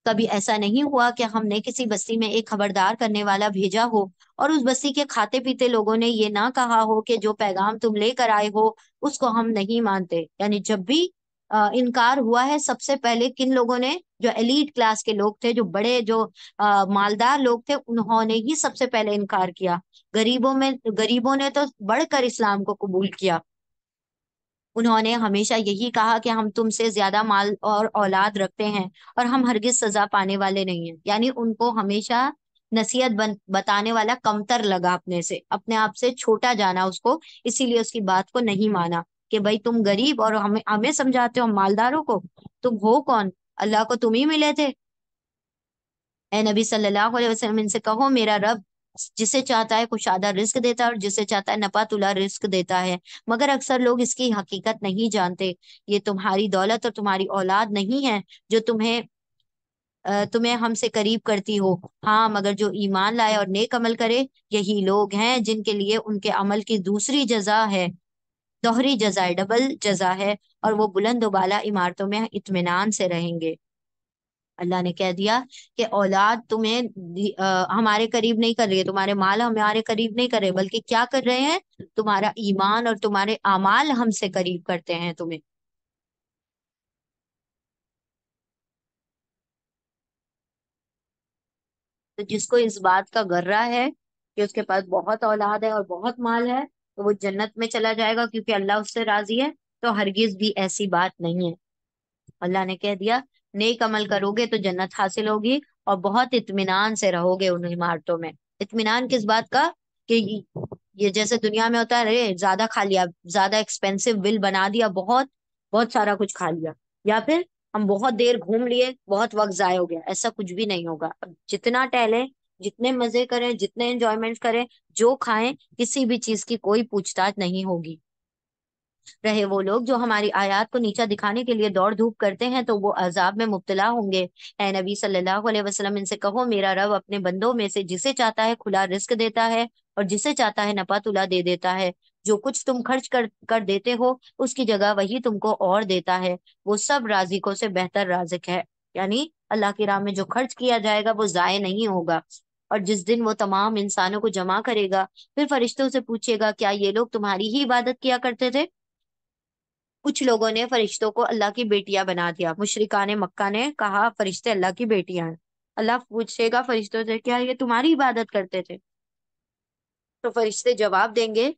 कभी ऐसा नहीं हुआ कि हमने किसी बस्ती में एक खबरदार करने वाला भेजा हो और उस बस्ती के खाते पीते लोगों ने ये ना कहा हो कि जो पैगाम तुम लेकर आए हो उसको हम नहीं मानते यानी जब भी इनकार हुआ है सबसे पहले किन लोगों ने जो एलीट क्लास के लोग थे जो बड़े जो आ, मालदार लोग थे उन्होंने ही सबसे पहले इनकार किया गरीबों में गरीबों ने तो बढ़कर इस्लाम को कबूल किया उन्होंने हमेशा यही कहा कि हम तुमसे ज्यादा माल और औलाद रखते हैं और हम हरगिज सजा पाने वाले नहीं है यानी उनको हमेशा नसीहत बन बताने वाला कमतर लगा अपने से अपने आप से छोटा जाना उसको इसीलिए उसकी बात को नहीं माना कि भाई तुम गरीब और हमें हमें समझाते हो मालदारों को तुम हो कौन अल्लाह को तुम ही मिले थे ए नबी सल्लल्लाहु अलैहि वसल्लम इनसे कहो मेरा रब जिसे चाहता है कुशादा रिस्क देता है और जिसे चाहता है नपा तुला रिस्क देता है मगर अक्सर लोग इसकी हकीकत नहीं जानते ये तुम्हारी दौलत और तुम्हारी औलाद नहीं है जो तुम्हें तुम्हें हमसे करीब करती हो हाँ मगर जो ईमान लाए और नेक अमल करे यही लोग हैं जिनके लिए उनके अमल की दूसरी जजा है दोहरी है डबल जजा है और वो बुलंद उबाला इमारतों में इतमान से रहेंगे अल्लाह ने कह दिया कि औलाद तुम्हें आ, हमारे करीब नहीं कर रही तुम्हारे माल हमारे करीब नहीं कर रहे बल्कि क्या कर रहे हैं तुम्हारा ईमान और तुम्हारे अमाल हमसे करीब करते हैं तुम्हें तो जिसको इस बात का गर्रा है कि उसके पास बहुत औलाद है और बहुत माल है तो वो जन्नत में चला जाएगा क्योंकि अल्लाह उससे राजी है तो हरगिज भी ऐसी बात नहीं है अल्लाह ने कह दिया नेक अमल करोगे तो जन्नत हासिल होगी और बहुत इतमान से रहोगे उन इमारतों में इतमान किस बात का कि ये जैसे दुनिया में होता है अरे ज्यादा खा लिया ज्यादा एक्सपेंसिव बिल बना दिया बहुत बहुत सारा कुछ खा लिया या फिर हम बहुत देर घूम लिए बहुत वक्त जाया हो गया ऐसा कुछ भी नहीं होगा जितना टहले जितने मजे करें जितने एंजॉयमेंट करें जो खाएं किसी भी चीज की कोई पूछताछ नहीं होगी रहे वो लोग जो हमारी आयात को नीचा दिखाने के लिए दौड़ धूप करते हैं तो वो अजाब में मुब्तला होंगे ए नबी सल्लल्लाहु अलैहि वसल्लम इनसे कहो मेरा रब अपने बंदों में से जिसे चाहता है खुला रिस्क देता है और जिसे चाहता है नपा तुला दे देता है जो कुछ तुम खर्च कर कर देते हो उसकी जगह वही तुमको और देता है वो सब राजिकों से बेहतर राजिक है यानी अल्लाह की राह में जो खर्च किया जाएगा वो जाये नहीं होगा और जिस दिन वो तमाम इंसानों को जमा करेगा फिर फरिश्तों से पूछेगा क्या ये लोग तुम्हारी ही इबादत किया करते थे कुछ लोगों ने फरिश्तों को अल्लाह की बेटियां बना दिया मुशरिका ने मक्का ने कहा फरिश्ते अल्लाह की बेटियां हैं अल्लाह पूछेगा फरिश्तों से क्या ये तुम्हारी इबादत करते थे तो फरिश्ते जवाब देंगे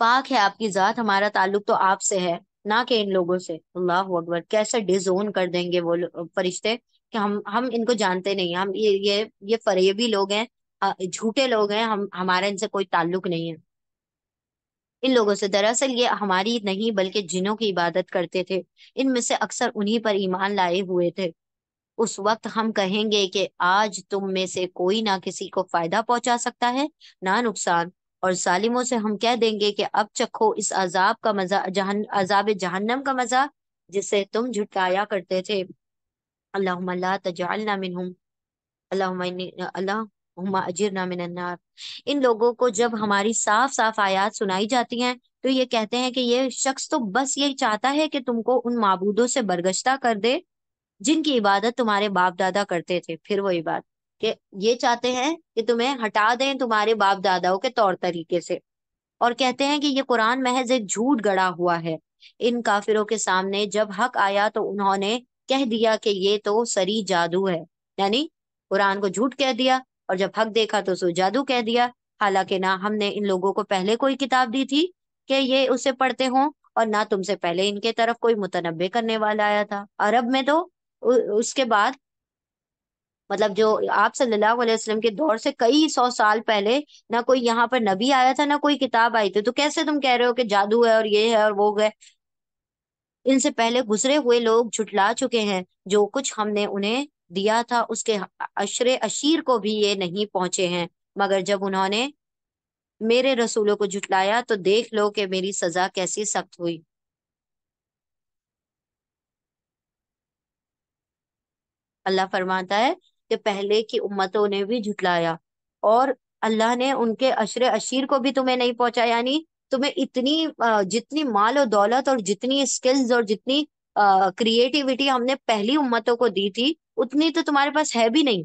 पाक है आपकी जात हमारा ताल्लुक तो आपसे है ना कि इन लोगों से अल्लाह अकबर कैसे डिजोन कर देंगे वो फरिश्ते कि हम हम इनको जानते नहीं हम ये ये ये फरेबी लोग हैं झूठे लोग हैं हम हमारा इनसे कोई ताल्लुक नहीं है इन लोगों से दरअसल ये हमारी नहीं बल्कि जिनों की इबादत करते थे इनमें से अक्सर उन्हीं पर ईमान लाए हुए थे उस वक्त हम कहेंगे कि आज तुम में से कोई ना किसी को फायदा पहुंचा सकता है ना नुकसान और सालिमों से हम कह देंगे कि अब चखो इस अजाब का मजा जहन अजाब जहन्नम का मजा जिससे तुम झुटकाया करते थे अल्लाहुम्मा ला तजअलना मिनहुम अल्लाहुम्मा अल्लाहुम्मा अजिरना मिनन्नार इन लोगों को जब हमारी साफ साफ आयात सुनाई जाती हैं तो ये कहते हैं कि ये शख्स तो बस ये चाहता है कि तुमको उन मबूदों से बरगश्ता कर दे जिनकी इबादत तुम्हारे बाप दादा करते थे फिर वही बात कि ये चाहते हैं कि तुम्हें हटा दें तुम्हारे बाप दादाओं के तौर तरीके से और कहते हैं कि ये कुरान महज एक झूठ गड़ा हुआ है इन काफिरों के सामने जब हक आया तो उन्होंने कह दिया कि ये तो सरी जादू है यानी कुरान को झूठ कह दिया और जब हक देखा तो उसको जादू कह दिया हालांकि ना हमने इन लोगों को पहले कोई किताब दी थी कि ये उसे पढ़ते हों और ना तुमसे पहले इनके तरफ कोई मुतनबे करने वाला आया था अरब में तो उसके बाद मतलब जो आप सल्लल्लाहु अलैहि वसल्लम के दौर से कई सौ साल पहले ना कोई यहाँ पर नबी आया था ना कोई किताब आई थी तो कैसे तुम कह रहे हो कि जादू है और ये है और वो है इनसे पहले गुजरे हुए लोग झुटला चुके हैं जो कुछ हमने उन्हें दिया था उसके अशरे अशीर को भी ये नहीं पहुंचे हैं मगर जब उन्होंने मेरे रसूलों को झुटलाया तो देख लो कि मेरी सजा कैसी सख्त हुई अल्लाह फरमाता है कि पहले की उम्मतों ने भी झुटलाया और अल्लाह ने उनके अशर अशीर को भी तुम्हें नहीं पहुंचा यानी तुम्हें इतनी जितनी माल और दौलत और जितनी स्किल्स और जितनी क्रिएटिविटी हमने पहली उम्मतों को दी थी उतनी तो तुम्हारे पास है भी नहीं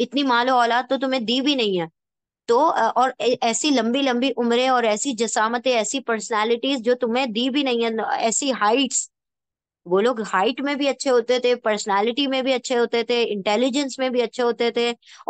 इतनी माल औलाद तो तुम्हें दी भी नहीं है तो और ऐसी लंबी लंबी उम्रें और ऐसी जसामतें ऐसी पर्सनालिटीज जो तुम्हें दी भी नहीं है ऐसी हाइट्स वो लोग हाइट में भी अच्छे होते थे पर्सनालिटी में भी अच्छे होते थे इंटेलिजेंस में भी अच्छे होते थे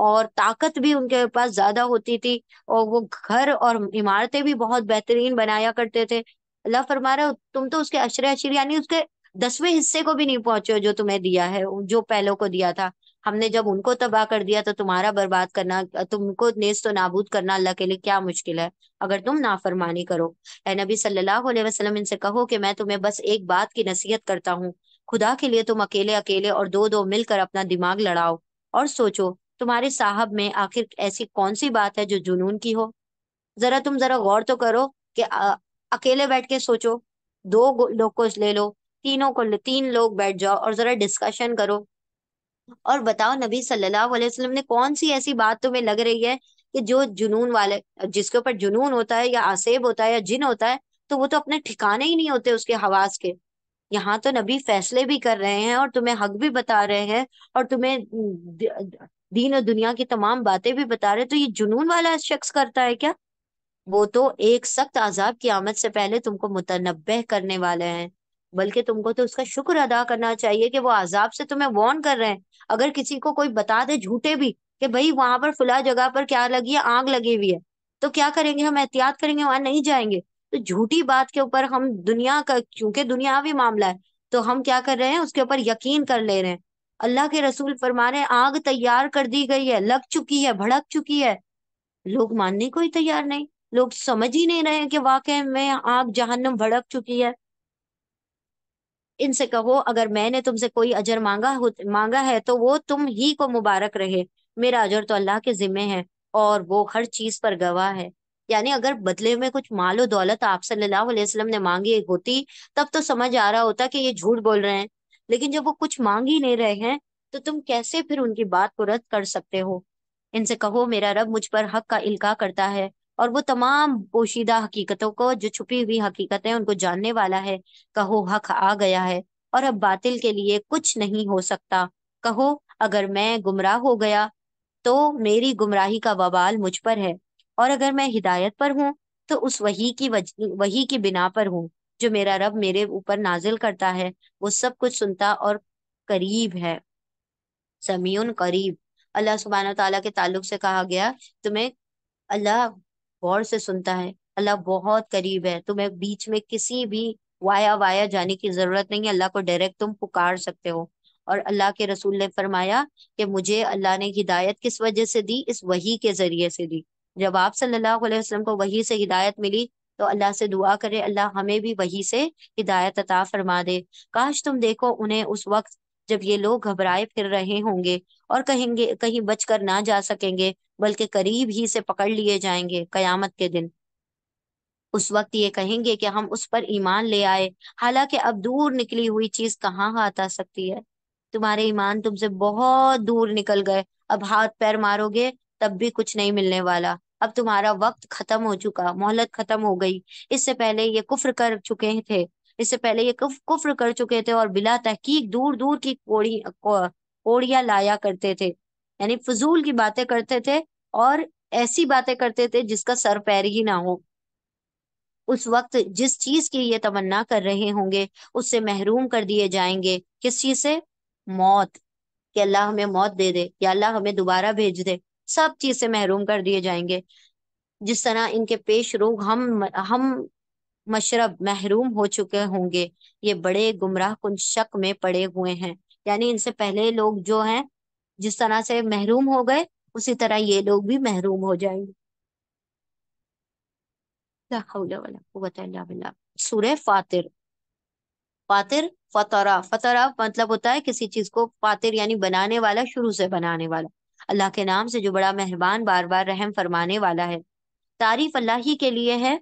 और ताकत भी उनके पास ज्यादा होती थी और वो घर और इमारतें भी बहुत बेहतरीन बनाया करते थे अल्लाह फरमा रहे तुम तो उसके अशर अशर यानी उसके दसवें हिस्से को भी नहीं पहुंचे जो तुम्हें दिया है जो पहलों को दिया था हमने जब उनको तबाह कर दिया तो तुम्हारा बर्बाद करना तुमको नेस्त तो नाबूद करना अल्लाह के लिए क्या मुश्किल है अगर तुम नाफरमानी करो ए नबी सल्लल्लाहु अलैहि वसल्लम इनसे कहो कि मैं तुम्हें बस एक बात की नसीहत करता हूँ खुदा के लिए तुम अकेले अकेले और दो दो मिलकर अपना दिमाग लड़ाओ और सोचो तुम्हारे साहब में आखिर ऐसी कौन सी बात है जो जुनून की हो जरा तुम जरा गौर तो करो कि अकेले बैठ के सोचो दो लोग को ले लो तीनों को तीन लोग बैठ जाओ और जरा डिस्कशन करो और बताओ नबी सल्लल्लाहु अलैहि वसल्लम ने कौन सी ऐसी बात तुम्हें लग रही है कि जो जुनून वाले जिसके ऊपर जुनून होता है या आसेब होता है या जिन होता है तो वो तो अपने ठिकाने ही नहीं होते उसके हवास के यहाँ तो नबी फैसले भी कर रहे हैं और तुम्हें हक भी बता रहे हैं और तुम्हें दीन और दुनिया की तमाम बातें भी बता रहे तो ये जुनून वाला शख्स करता है क्या वो तो एक सख्त आजाब की आमद से पहले तुमको मुतनबह करने वाले हैं बल्कि तुमको तो उसका शुक्र अदा करना चाहिए कि वो आजाब से तुम्हें वॉर्न कर रहे हैं अगर किसी को कोई बता दे झूठे भी कि भाई वहां पर फुला जगह पर क्या लगी है आग लगी हुई है तो क्या करेंगे हम एहतियात करेंगे वहां नहीं जाएंगे तो झूठी बात के ऊपर हम दुनिया का क्योंकि दुनियावी मामला है तो हम क्या कर रहे हैं उसके ऊपर यकीन कर ले रहे हैं अल्लाह के रसूल फरमा रहे आग तैयार कर दी गई है लग चुकी है भड़क चुकी है लोग मानने को ही तैयार नहीं लोग समझ ही नहीं रहे कि वाकई में आग जहन्नम भड़क चुकी है इनसे कहो अगर मैंने तुमसे कोई अजर मांगा मांगा है तो वो तुम ही को मुबारक रहे मेरा अजर तो अल्लाह के जिम्मे है और वो हर चीज पर गवाह है यानी अगर बदले में कुछ मालो दौलत आप सल्लल्लाहु अलैहि वसल्लम ने मांगी होती तब तो समझ आ रहा होता कि ये झूठ बोल रहे हैं लेकिन जब वो कुछ मांग ही नहीं रहे हैं तो तुम कैसे फिर उनकी बात को रद्द कर सकते हो इनसे कहो मेरा रब मुझ पर हक का इल्का करता है और वो तमाम पोशीदा हकीकतों को जो छुपी हुई हकीकतें उनको जानने वाला है कहो हक आ गया है और अब बातिल के लिए कुछ नहीं हो सकता कहो अगर मैं गुमराह हो गया तो मेरी गुमराही का बवाल मुझ पर है और अगर मैं हिदायत पर हूँ तो उस वही की वज वही की बिना पर हूँ जो मेरा रब मेरे ऊपर नाजिल करता है वो सब कुछ सुनता और करीब है समीन करीब अल्लाह सुबहाना तला के ताल्लुक से कहा गया तुम्हें अल्लाह गौर से सुनता है अल्लाह बहुत करीब है तुम्हें बीच में किसी भी वाया वाया जाने की जरूरत नहीं है अल्लाह को डायरेक्ट तुम पुकार सकते हो और अल्लाह के रसूल ने फरमाया कि मुझे अल्लाह ने हिदायत किस वजह से दी इस वही के जरिए से दी जब आप सल्लल्लाहु अलैहि वसल्लम को वही से हिदायत मिली तो अल्लाह से दुआ करे अल्लाह हमें भी वही से हिदायत अता फरमा दे काश तुम देखो उन्हें उस वक्त जब ये लोग घबराए फिर रहे होंगे और कहेंगे कहीं बचकर ना जा सकेंगे बल्कि करीब ही से पकड़ लिए जाएंगे कयामत के दिन उस वक्त ये कहेंगे कि हम उस पर ईमान ले आए हालांकि अब दूर निकली हुई चीज कहाँ हाथ आ सकती है तुम्हारे ईमान तुमसे बहुत दूर निकल गए अब हाथ पैर मारोगे तब भी कुछ नहीं मिलने वाला अब तुम्हारा वक्त खत्म हो चुका मोहलत खत्म हो गई इससे पहले ये कुफ्र कर चुके थे इससे पहले ये कुफ, कुफ्र कर चुके थे और बिला तहकीक दूर दूर की कोड़ी कोड़ियाँ लाया करते थे यानी फजूल की बातें करते थे और ऐसी बातें करते थे जिसका सर पैर ही ना हो उस वक्त जिस चीज की ये तमन्ना कर रहे होंगे उससे महरूम कर दिए जाएंगे किस चीज से मौत कि अल्लाह हमें मौत दे दे या अल्लाह हमें दोबारा भेज दे सब चीज से महरूम कर दिए जाएंगे जिस तरह इनके पेश रोग हम हम मशरब महरूम हो चुके होंगे ये बड़े गुमराह कुन शक में पड़े हुए हैं यानी इनसे पहले लोग जो हैं जिस तरह से महरूम हो गए उसी तरह ये लोग भी महरूम हो जाएंगे सूर्य फातिर फातिर फतरा फतरा मतलब होता है किसी चीज को फातिर यानी बनाने वाला शुरू से बनाने वाला अल्लाह के नाम से जो बड़ा मेहरबान बार बार रहम फरमाने वाला है तारीफ अल्लाह ही के लिए है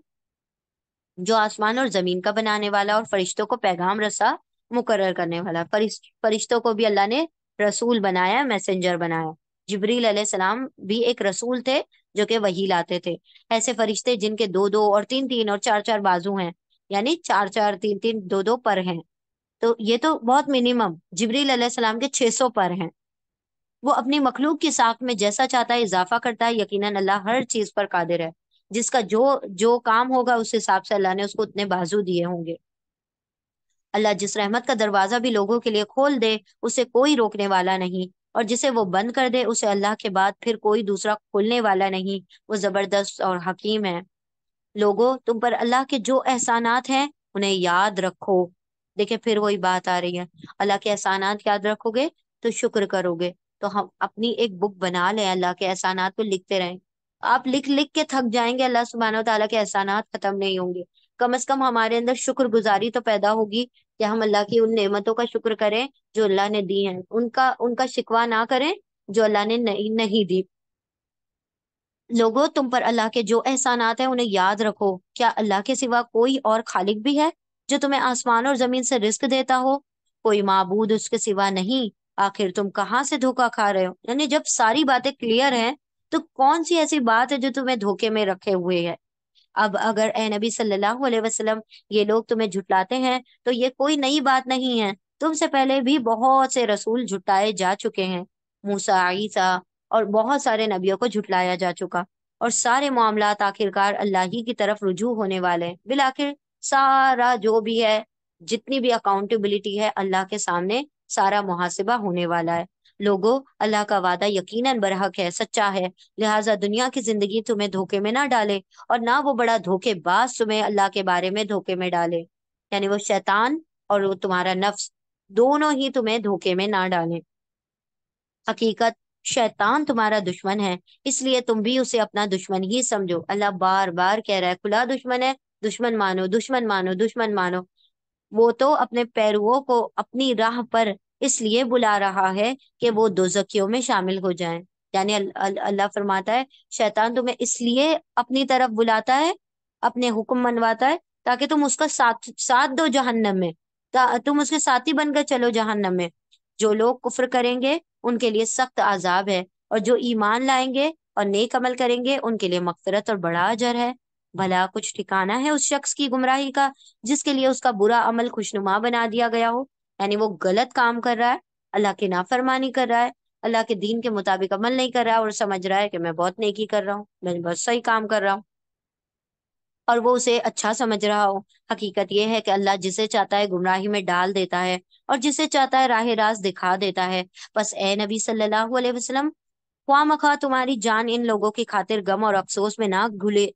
जो आसमान और जमीन का बनाने वाला और फरिश्तों को पैगाम रसा मुकर करने वाला फरिश्त फरिश्तों को भी अल्लाह ने रसूल बनाया मैसेंजर बनाया जबरील अलैहिस्सलाम भी एक रसूल थे जो कि वही लाते थे ऐसे फरिश्ते जिनके दो दो और तीन तीन और चार चार बाजू हैं यानी चार चार तीन तीन दो दो पर हैं तो ये तो बहुत मिनिमम जबरील अलैहिस्सलाम के 600 पर हैं वो अपनी मखलूक की साख में जैसा चाहता है इजाफा करता है यकीनन अल्लाह हर चीज पर कादिर है जिसका जो जो काम होगा उस हिसाब से अल्लाह ने उसको उतने बाजू दिए होंगे अल्लाह जिस रहमत का दरवाजा भी लोगों के लिए खोल दे उसे कोई रोकने वाला नहीं और जिसे वो बंद कर दे उसे अल्लाह के बाद फिर कोई दूसरा खोलने वाला नहीं वो जबरदस्त और हकीम है लोगों तुम पर अल्लाह के जो एहसानात हैं उन्हें याद रखो देखिये फिर वही बात आ रही है अल्लाह के एहसानात याद रखोगे तो शुक्र करोगे तो हम अपनी एक बुक बना लें अल्लाह के एहसानात को लिखते रहें आप लिख लिख के थक जाएंगे अल्लाह सुबहाना तला के एहसान खत्म नहीं होंगे कम अज कम हमारे अंदर शुक्रगुजारी तो पैदा होगी कि हम अल्लाह की उन नेमतों का शुक्र करें जो अल्लाह ने दी हैं उनका उनका शिकवा ना करें जो अल्लाह ने नहीं नहीं दी लोगों तुम पर अल्लाह के जो एहसानात हैं उन्हें याद रखो क्या अल्लाह के सिवा कोई और खालिक भी है जो तुम्हें आसमान और जमीन से रिस्क देता हो कोई मबूद उसके सिवा नहीं आखिर तुम कहाँ से धोखा खा रहे हो यानी जब सारी बातें क्लियर हैं तो कौन सी ऐसी बात है जो तुम्हें धोखे में रखे हुए है अब अगर ए नबी सल्लल्लाहु अलैहि वसल्लम ये लोग तुम्हें झुटलाते हैं तो ये कोई नई बात नहीं है तुमसे पहले भी बहुत से रसूल झुटाए जा चुके हैं मूसा ईसा और बहुत सारे नबियों को झुटलाया जा चुका और सारे मामला आखिरकार अल्लाह ही की तरफ रुजू होने वाले हैं बिलाखिर सारा जो भी है जितनी भी अकाउंटेबिलिटी है अल्लाह के सामने सारा मुहासिबा होने वाला है लोगों अल्लाह का वादा यकीनन बरहक है सच्चा है लिहाजा दुनिया की जिंदगी तुम्हें धोखे में ना डाले और ना वो बड़ा धोखेबाज तुम्हें अल्लाह के बारे में धोखे में डाले यानी वो शैतान और वो तुम्हारा नफ्स दोनों ही तुम्हें धोखे में ना डाले हकीकत शैतान तुम्हारा दुश्मन है इसलिए तुम भी उसे अपना दुश्मन ही समझो अल्लाह बार बार कह रहा है खुला दुश्मन है दुश्मन मानो दुश्मन मानो दुश्मन मानो वो तो अपने पैरुओं को अपनी राह पर इसलिए बुला रहा है कि वो जखियों में शामिल हो जाएं यानी अल्लाह फरमाता है शैतान तुम्हें इसलिए अपनी तरफ बुलाता है अपने हुक्म मनवाता है ताकि तुम उसका साथ साथ दो जहन्नम में तुम उसके साथी बनकर चलो जहन्नम में जो लोग कुफर करेंगे उनके लिए सख्त आजाब है और जो ईमान लाएंगे और नेक अमल करेंगे उनके लिए मकफरत और बड़ा अजर है भला कुछ ठिकाना है उस शख्स की गुमराही का जिसके लिए उसका बुरा अमल खुशनुमा बना दिया गया हो यानी वो गलत काम कर रहा है अल्लाह की नाफरमानी कर रहा है अल्लाह के दीन के मुताबिक अमल नहीं कर रहा है और समझ रहा है कि मैं बहुत नेकी कर रहा हूँ मैं बहुत सही काम कर रहा हूँ और वो उसे अच्छा समझ रहा हो हकीकत यह है कि अल्लाह जिसे चाहता है गुमराही में डाल देता है और जिसे चाहता है राह रास दिखा देता है बस ए नबी सल्लल्लाहु अलैहि वसल्लम ख्वा मखा तुम्हारी जान इन लोगों की खातिर गम और अफसोस में ना घुले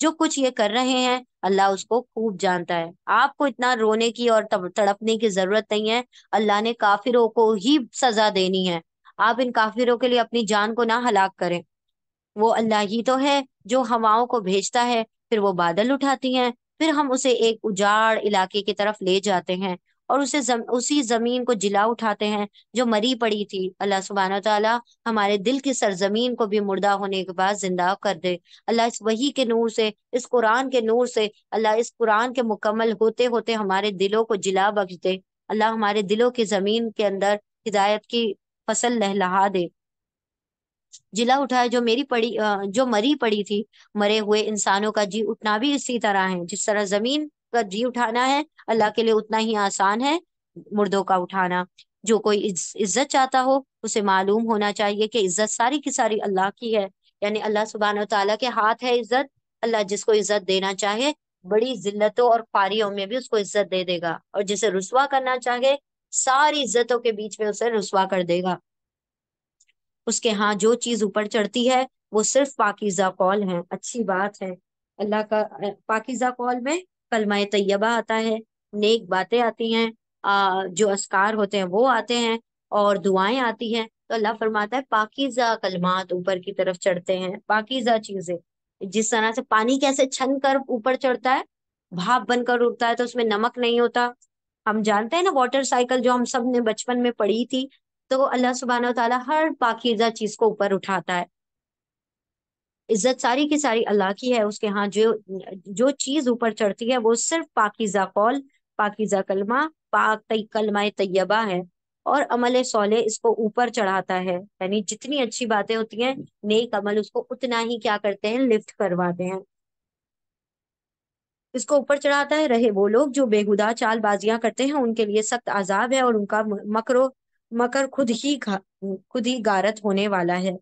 जो कुछ ये कर रहे हैं अल्लाह उसको खूब जानता है आपको इतना रोने की और तड़पने की जरूरत नहीं है अल्लाह ने काफिरों को ही सजा देनी है आप इन काफिरों के लिए अपनी जान को ना हलाक करें वो अल्लाह ही तो है जो हवाओं को भेजता है फिर वो बादल उठाती हैं फिर हम उसे एक उजाड़ इलाके की तरफ ले जाते हैं और उसे जम, उसी जमीन को जिला उठाते हैं जो मरी पड़ी थी अल्लाह सुबहाना तला हमारे दिल की सरजमीन को भी मुर्दा होने के बाद जिंदा कर दे अल्लाह इस वही के नूर से इस कुरान के नूर से अल्लाह इस कुरान के मुकम्मल होते होते हमारे दिलों को जिला बख्श दे अल्लाह हमारे दिलों की जमीन के अंदर हिदायत की फसल लहलाहा दे जिला उठाया जो मेरी पड़ी जो मरी पड़ी थी मरे हुए इंसानों का जी उठना भी इसी तरह है जिस तरह जमीन का जी उठाना है अल्लाह के लिए उतना ही आसान है मुर्दों का उठाना जो कोई इज्जत चाहता हो उसे मालूम होना चाहिए कि इज्जत सारी की सारी अल्लाह की है यानी अल्लाह सुबहान तला के हाथ है इज्जत अल्लाह जिसको इज्जत देना चाहे बड़ी जिल्लतों और फारियों में भी उसको इज्जत दे देगा और जिसे रसुआ करना चाहे सारी इज्जतों के बीच में उसे रसुआ कर देगा उसके हाँ जो चीज ऊपर चढ़ती है वो सिर्फ पाकिजा कौल है अच्छी बात है अल्लाह का पाकिजा कौल में कलमाए तैयबा आता है नेक बातें आती हैं आ, जो असकार होते हैं वो आते हैं और दुआएं आती हैं तो अल्लाह फरमाता है पाकिजा कलमात ऊपर की तरफ चढ़ते हैं पाकिजा चीजें जिस तरह से पानी कैसे छन कर ऊपर चढ़ता है भाप बनकर उठता है तो उसमें नमक नहीं होता हम जानते हैं ना वाटर साइकिल जो हम सब ने बचपन में पढ़ी थी तो अल्लाह सुबहाना तला हर पाकिजा चीज को ऊपर उठाता है इज्जत सारी की सारी अल्लाह की है उसके यहाँ जो जो चीज ऊपर चढ़ती है वो सिर्फ पाकिजा कौल पाकिजा कलमा पाक तय कलमा तयबा है और अमल सोले इसको ऊपर चढ़ाता है यानी जितनी अच्छी बातें होती हैं नेक अमल उसको उतना ही क्या करते हैं लिफ्ट करवाते हैं इसको ऊपर चढ़ाता है रहे वो लोग जो बेगुदा चालबाजियां करते हैं उनके लिए सख्त आजाब है और उनका मकरो मकर खुद ही खुद ही गारत होने वाला है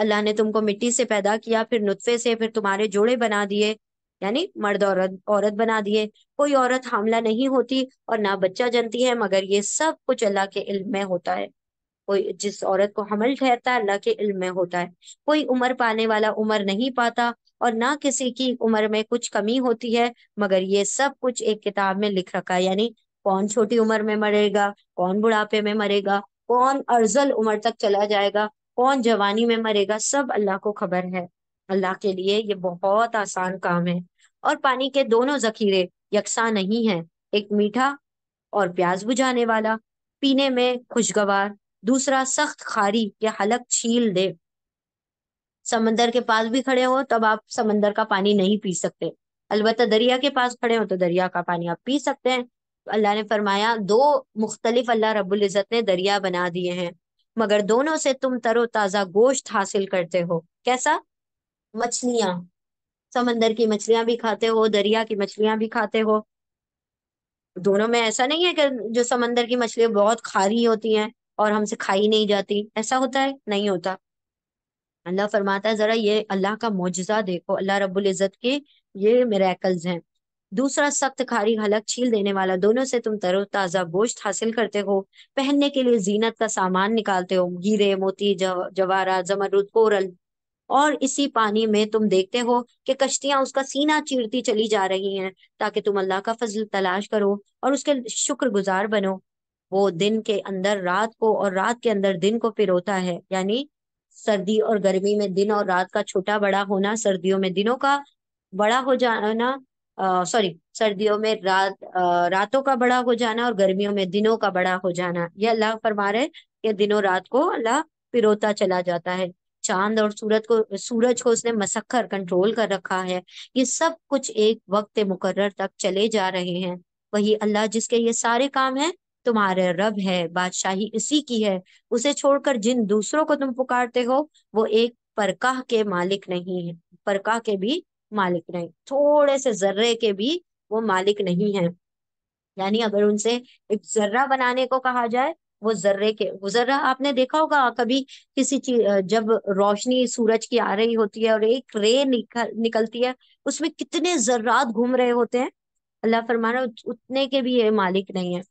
अल्लाह ने तुमको मिट्टी से पैदा किया फिर नुतफे से फिर तुम्हारे जोड़े बना दिए यानी मर्द औरत औरत बना दिए कोई औरत हामला नहीं होती और ना बच्चा जनती है मगर ये सब कुछ अल्लाह के इल्म में होता है कोई जिस औरत को हमल ठहरता है अल्लाह के इल्म में होता है कोई उम्र पाने वाला उम्र नहीं पाता और ना किसी की उम्र में कुछ कमी होती है मगर ये सब कुछ एक किताब में लिख रखा है यानी कौन छोटी उम्र में मरेगा कौन बुढ़ापे में मरेगा कौन अर्जल उम्र तक चला जाएगा कौन जवानी में मरेगा सब अल्लाह को खबर है अल्लाह के लिए ये बहुत आसान काम है और पानी के दोनों जखीरे यकसा नहीं हैं एक मीठा और प्याज बुझाने वाला पीने में खुशगवार दूसरा सख्त खारी या हलक छील दे समंदर के पास भी खड़े हो तब आप समंदर का पानी नहीं पी सकते अलबत्त दरिया के पास खड़े हो तो दरिया का पानी आप पी सकते हैं अल्लाह ने फरमाया दो मुख्तलिफ अल्लाह रबुल्जत ने दरिया बना दिए हैं मगर दोनों से तुम तरोताजा गोश्त हासिल करते हो कैसा मछलियां समंदर की मछलियां भी खाते हो दरिया की मछलियां भी खाते हो दोनों में ऐसा नहीं है कि जो समंदर की मछलियां बहुत खारी होती हैं और हमसे खाई नहीं जाती ऐसा होता है नहीं होता अल्लाह फरमाता है जरा ये अल्लाह का मुजजा देखो अल्लाह रबुल्जत के ये मेरेकल्स हैं दूसरा सख्त खारी हलक छील देने वाला दोनों से तुम तरोताजा गोश्त हासिल करते हो पहनने के लिए जीनत का सामान निकालते हो हीरे मोती जवारा जमरुद कोरल और इसी पानी में तुम देखते हो कि कश्तियां उसका सीना चीरती चली जा रही हैं ताकि तुम अल्लाह का फजल तलाश करो और उसके शुक्रगुजार बनो वो दिन के अंदर रात को और रात के अंदर दिन को पिरोता है यानी सर्दी और गर्मी में दिन और रात का छोटा बड़ा होना सर्दियों में दिनों का बड़ा हो जाना सॉरी सर्दियों में रात रातों का बड़ा हो जाना और गर्मियों में दिनों का बड़ा हो जाना यह अल्लाह फरमा रहे ये दिनों रात को अल्लाह पिरोता चला जाता है चांद और सूरज को सूरज को उसने मसखर कंट्रोल कर रखा है ये सब कुछ एक वक्त मुकर्र तक चले जा रहे हैं वही अल्लाह जिसके ये सारे काम हैं तुम्हारे रब है बादशाही इसी की है उसे छोड़कर जिन दूसरों को तुम पुकारते हो वो एक परकाह के मालिक नहीं है परकाह के भी मालिक नहीं थोड़े से जर्रे के भी वो मालिक नहीं है यानी अगर उनसे एक जर्रा बनाने को कहा जाए वो जर्रे के वो जर्रा आपने देखा होगा कभी किसी चीज जब रोशनी सूरज की आ रही होती है और एक रे निकल निकलती है उसमें कितने जर्रात घूम रहे होते हैं अल्लाह फरमाना उतने के भी ये मालिक नहीं है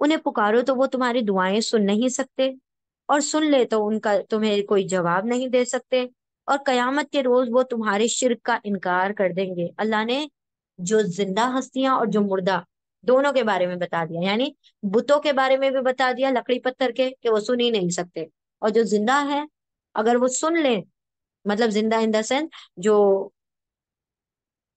उन्हें पुकारो तो वो तुम्हारी दुआएं सुन नहीं सकते और सुन ले तो उनका तुम्हें कोई जवाब नहीं दे सकते और कयामत के रोज वो तुम्हारे शिरक का इनकार कर देंगे अल्लाह ने जो जिंदा हस्तियां और जो मुर्दा दोनों के बारे में बता दिया यानी बुतों के बारे में भी बता दिया लकड़ी पत्थर के कि वो सुन ही नहीं सकते और जो जिंदा है अगर वो सुन ले मतलब जिंदा इन देंस जो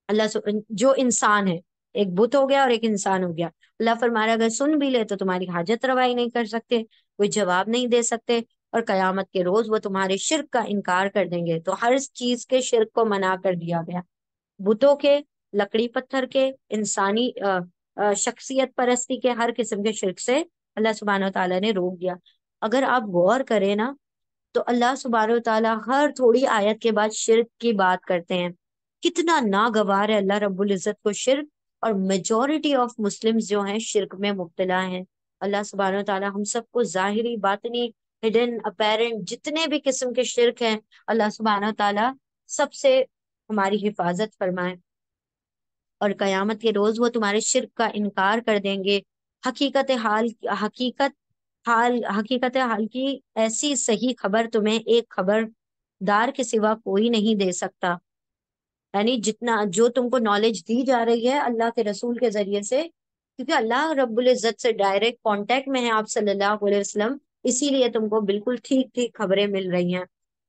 अल्लाह जो इंसान है एक बुत हो गया और एक इंसान हो गया अल्लाह फरमा अगर सुन भी ले तो तुम्हारी हाजत रवाई नहीं कर सकते कोई जवाब नहीं दे सकते और कयामत के रोज वो तुम्हारे शिरक का इनकार कर देंगे तो हर चीज के शिरक को मना कर दिया गया बुतों के लकड़ी पत्थर के इंसानी शख्सियत परस्ती के हर किस्म के शिरक से अल्लाह सुबहान तला ने रोक दिया अगर आप गौर करें ना तो अल्लाह सुबहान तला हर थोड़ी आयत के बाद शिरक की बात करते हैं कितना नागवार है अल्लाह रब्बुल इज़्ज़त को शिरक और मेजोरिटी ऑफ मुस्लिम जो हैं शिरक में मुबतला हैं अल्लाह सुबहान तला हम सबको ज़ाहरी बातनी हिडन अपेरेंट जितने भी किस्म के शिरक हैं अल्लाह सुबहाना ताला सबसे हमारी हिफाजत फरमाए और कयामत के रोज वो तुम्हारे शिरक का इनकार कर देंगे हकीकत हाल हकीकत हाल हकीकत हाल की ऐसी सही खबर तुम्हें एक खबरदार के सिवा कोई नहीं दे सकता यानी जितना जो तुमको नॉलेज दी जा रही है अल्लाह के रसूल के जरिए से क्योंकि अल्लाह रब्बुल से डायरेक्ट कांटेक्ट में है आप सल्लल्लाहु अलैहि वसल्लम इसीलिए तुमको बिल्कुल ठीक ठीक खबरें मिल रही हैं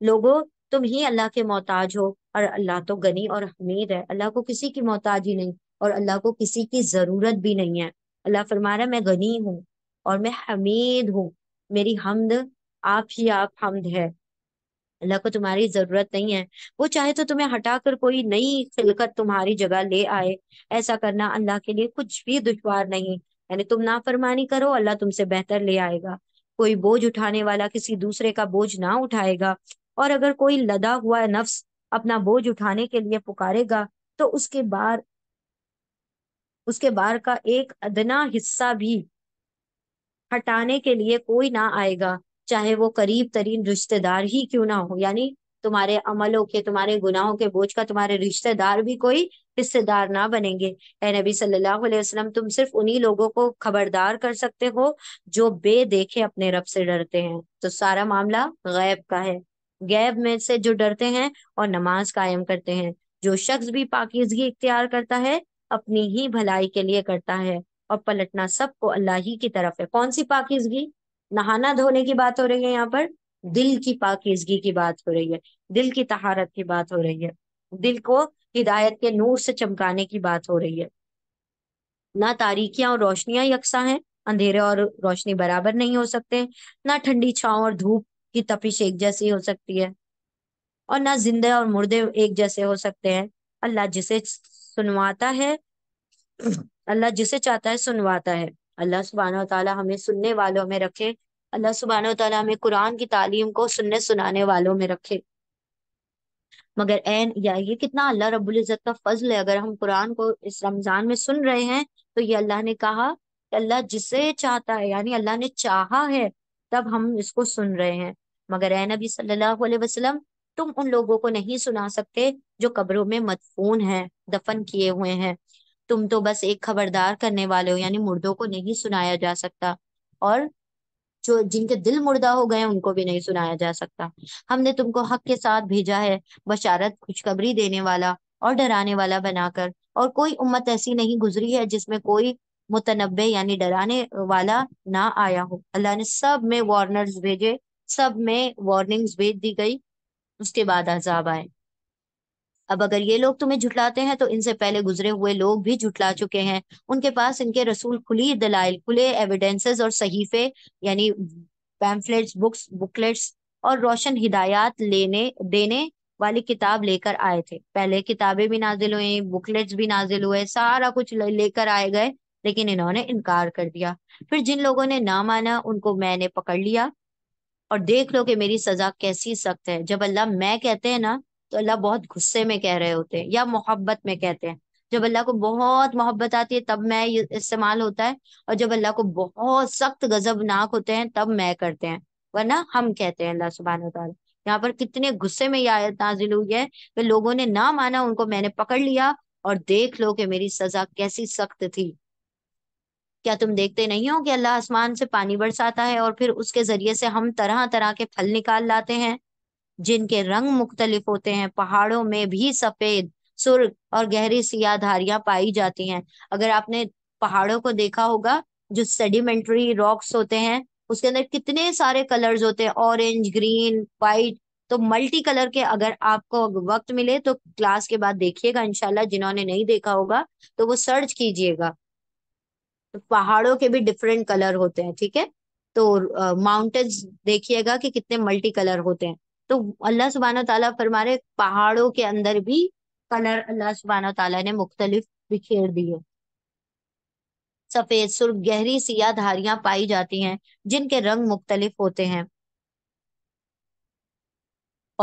लोगों तुम ही अल्लाह के मोहताज हो और अल्लाह तो गनी और हमीद है अल्लाह को किसी की मोहताज ही नहीं और अल्लाह को किसी की जरूरत भी नहीं है अल्लाह फरमा रहा है मैं गनी हूँ और मैं हमीद हूँ मेरी हमद आप ही आप हमद है अल्लाह को तुम्हारी जरूरत नहीं है वो चाहे तो तुम्हें हटाकर कोई नई खिलकत तुम्हारी जगह ले आए ऐसा करना अल्लाह के लिए कुछ भी दुश्वार नहीं यानी तुम नाफरमानी करो अल्लाह तुमसे बेहतर ले आएगा कोई बोझ उठाने वाला किसी दूसरे का बोझ ना उठाएगा और अगर कोई लदा हुआ नफ्स अपना बोझ उठाने के लिए पुकारेगा तो उसके बार उसके बार का एक अदना हिस्सा भी हटाने के लिए कोई ना आएगा चाहे वो करीब तरीन रिश्तेदार ही क्यों ना हो यानी तुम्हारे अमलों के तुम्हारे गुनाहों के बोझ का तुम्हारे रिश्तेदार भी कोई हिस्सेदार ना बनेंगे ए नबी सल्लल्लाहु अलैहि वसल्लम तुम सिर्फ उन्हीं लोगों को खबरदार कर सकते हो जो बेदेखे अपने रब से डरते हैं तो सारा मामला गैब का है गैब में से जो डरते हैं और नमाज कायम करते हैं जो शख्स भी पाकिजगी इख्तियार करता है अपनी ही भलाई के लिए करता है और पलटना सबको अल्लाह ही की तरफ है कौन सी पाकिजगी नहाना धोने की बात हो रही है यहाँ पर दिल की पाकिजगी की बात हो रही है दिल की तहारत की बात हो रही है दिल को हिदायत के नूर से चमकाने की बात हो रही है ना तारीखियां और रोशनियां यकसा हैं अंधेरे और रोशनी बराबर नहीं हो सकते ना ठंडी छाव और धूप की तपिश एक जैसी हो सकती है और ना जिंदे और मुर्दे एक जैसे हो सकते हैं अल्लाह जिसे सुनवाता है अल्लाह जिसे चाहता है सुनवाता है अल्लाह सुबहान तला हमें सुनने वालों में रखे अल्लाह सुबहान तला हमें कुरान की तालीम को सुनने सुनाने वालों में रखे मगर एन या ये कितना अल्लाह रब्बुल इज़्ज़त का फजल है अगर हम कुरान को इस रमज़ान में सुन रहे हैं तो ये अल्लाह ने कहा कि अल्लाह जिसे चाहता है यानी अल्लाह ने चाहा है तब हम इसको सुन रहे हैं मगर ए नबी सल्लल्लाहु अलैहि वसल्लम तुम उन लोगों को नहीं सुना सकते जो कब्रों में मदफून है दफन किए हुए हैं तुम तो बस एक खबरदार करने वाले हो यानी मुर्दों को नहीं सुनाया जा सकता और जो जिनके दिल मुर्दा हो गए उनको भी नहीं सुनाया जा सकता हमने तुमको हक के साथ भेजा है बशारत खुशखबरी देने वाला और डराने वाला बनाकर और कोई उम्मत ऐसी नहीं गुजरी है जिसमें कोई मुतनबे यानी डराने वाला ना आया हो अल्लाह ने सब में वार्नर्स भेजे सब में वार्निंग्स भेज दी गई उसके बाद अजाब आए अब अगर ये लोग तुम्हें झुटलाते हैं तो इनसे पहले गुजरे हुए लोग भी झुटला चुके हैं उनके पास इनके रसूल खुली दलाइल खुले एविडेंसेस और सहीफे यानी पैम्फलेट्स बुक्स बुकलेट्स और रोशन हिदायत लेने देने वाली किताब लेकर आए थे पहले किताबें भी नाजिल हुई बुकलेट्स भी नाजिल हुए सारा कुछ लेकर आए गए लेकिन इन्होंने इनकार कर दिया फिर जिन लोगों ने ना माना उनको मैंने पकड़ लिया और देख लो कि मेरी सजा कैसी सख्त है जब अल्लाह मैं कहते हैं ना तो अल्लाह बहुत गुस्से में कह रहे होते हैं या मोहब्बत में कहते हैं जब अल्लाह को बहुत मोहब्बत आती है तब मैं इस्तेमाल होता है और जब अल्लाह को बहुत सख्त गजबनाक होते हैं तब मैं करते हैं वरना हम कहते हैं अल्लाह सुबहान यहाँ पर कितने गुस्से में ये आयत नाजिल हुई है कि लोगों ने ना माना उनको मैंने पकड़ लिया और देख लो कि मेरी सजा कैसी सख्त थी क्या तुम देखते नहीं हो कि अल्लाह आसमान से पानी बरसाता है और फिर उसके जरिए से हम तरह तरह के फल निकाल लाते हैं जिनके रंग मुख्तलिफ होते हैं पहाड़ों में भी सफेद सुर्ख और गहरी सिया धारियां पाई जाती हैं अगर आपने पहाड़ों को देखा होगा जो सेडिमेंट्री रॉक्स होते हैं उसके अंदर कितने सारे कलर्स होते हैं ऑरेंज ग्रीन वाइट तो मल्टी कलर के अगर आपको वक्त मिले तो क्लास के बाद देखिएगा इनशाला जिन्होंने नहीं देखा होगा तो वो सर्च कीजिएगा तो पहाड़ों के भी डिफरेंट कलर होते हैं ठीक है तो माउंटेन्स देखिएगा कि कितने मल्टी कलर होते हैं तो अल्लाह सुबहान तला फरमा रहे पहाड़ों के अंदर भी कलर अल्लाह सुबहान तला ने मुख्तलिफ बिखेर दिए सफेद सुर्ख गहरी सिया धारियां पाई जाती हैं जिनके रंग मुख्तलिफ होते हैं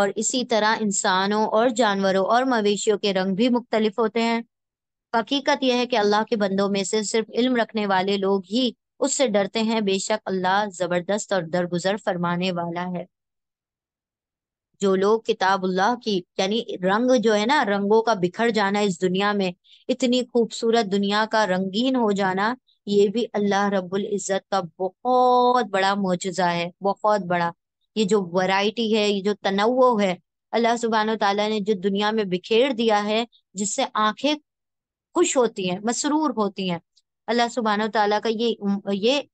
और इसी तरह इंसानों और जानवरों और मवेशियों के रंग भी मुख्तलिफ होते हैं हकीकत यह है कि अल्लाह के बंदों में से सिर्फ इल्म रखने वाले लोग ही उससे डरते हैं बेशक अल्लाह जबरदस्त और दरगुजर फरमाने वाला है जो लोग किताबुल्लाह की यानी रंग जो है ना रंगों का बिखर जाना इस दुनिया में इतनी खूबसूरत दुनिया का रंगीन हो जाना ये भी अल्लाह रब्बुल इज़्ज़त का बहुत बड़ा मोजज़ा है बहुत बड़ा ये जो वैरायटी है ये जो तनव है अल्लाह सुबहान तला ने जो दुनिया में बिखेर दिया है जिससे आंखें खुश होती हैं मसरूर होती हैं अल्लाह सुबहान तला का ये ये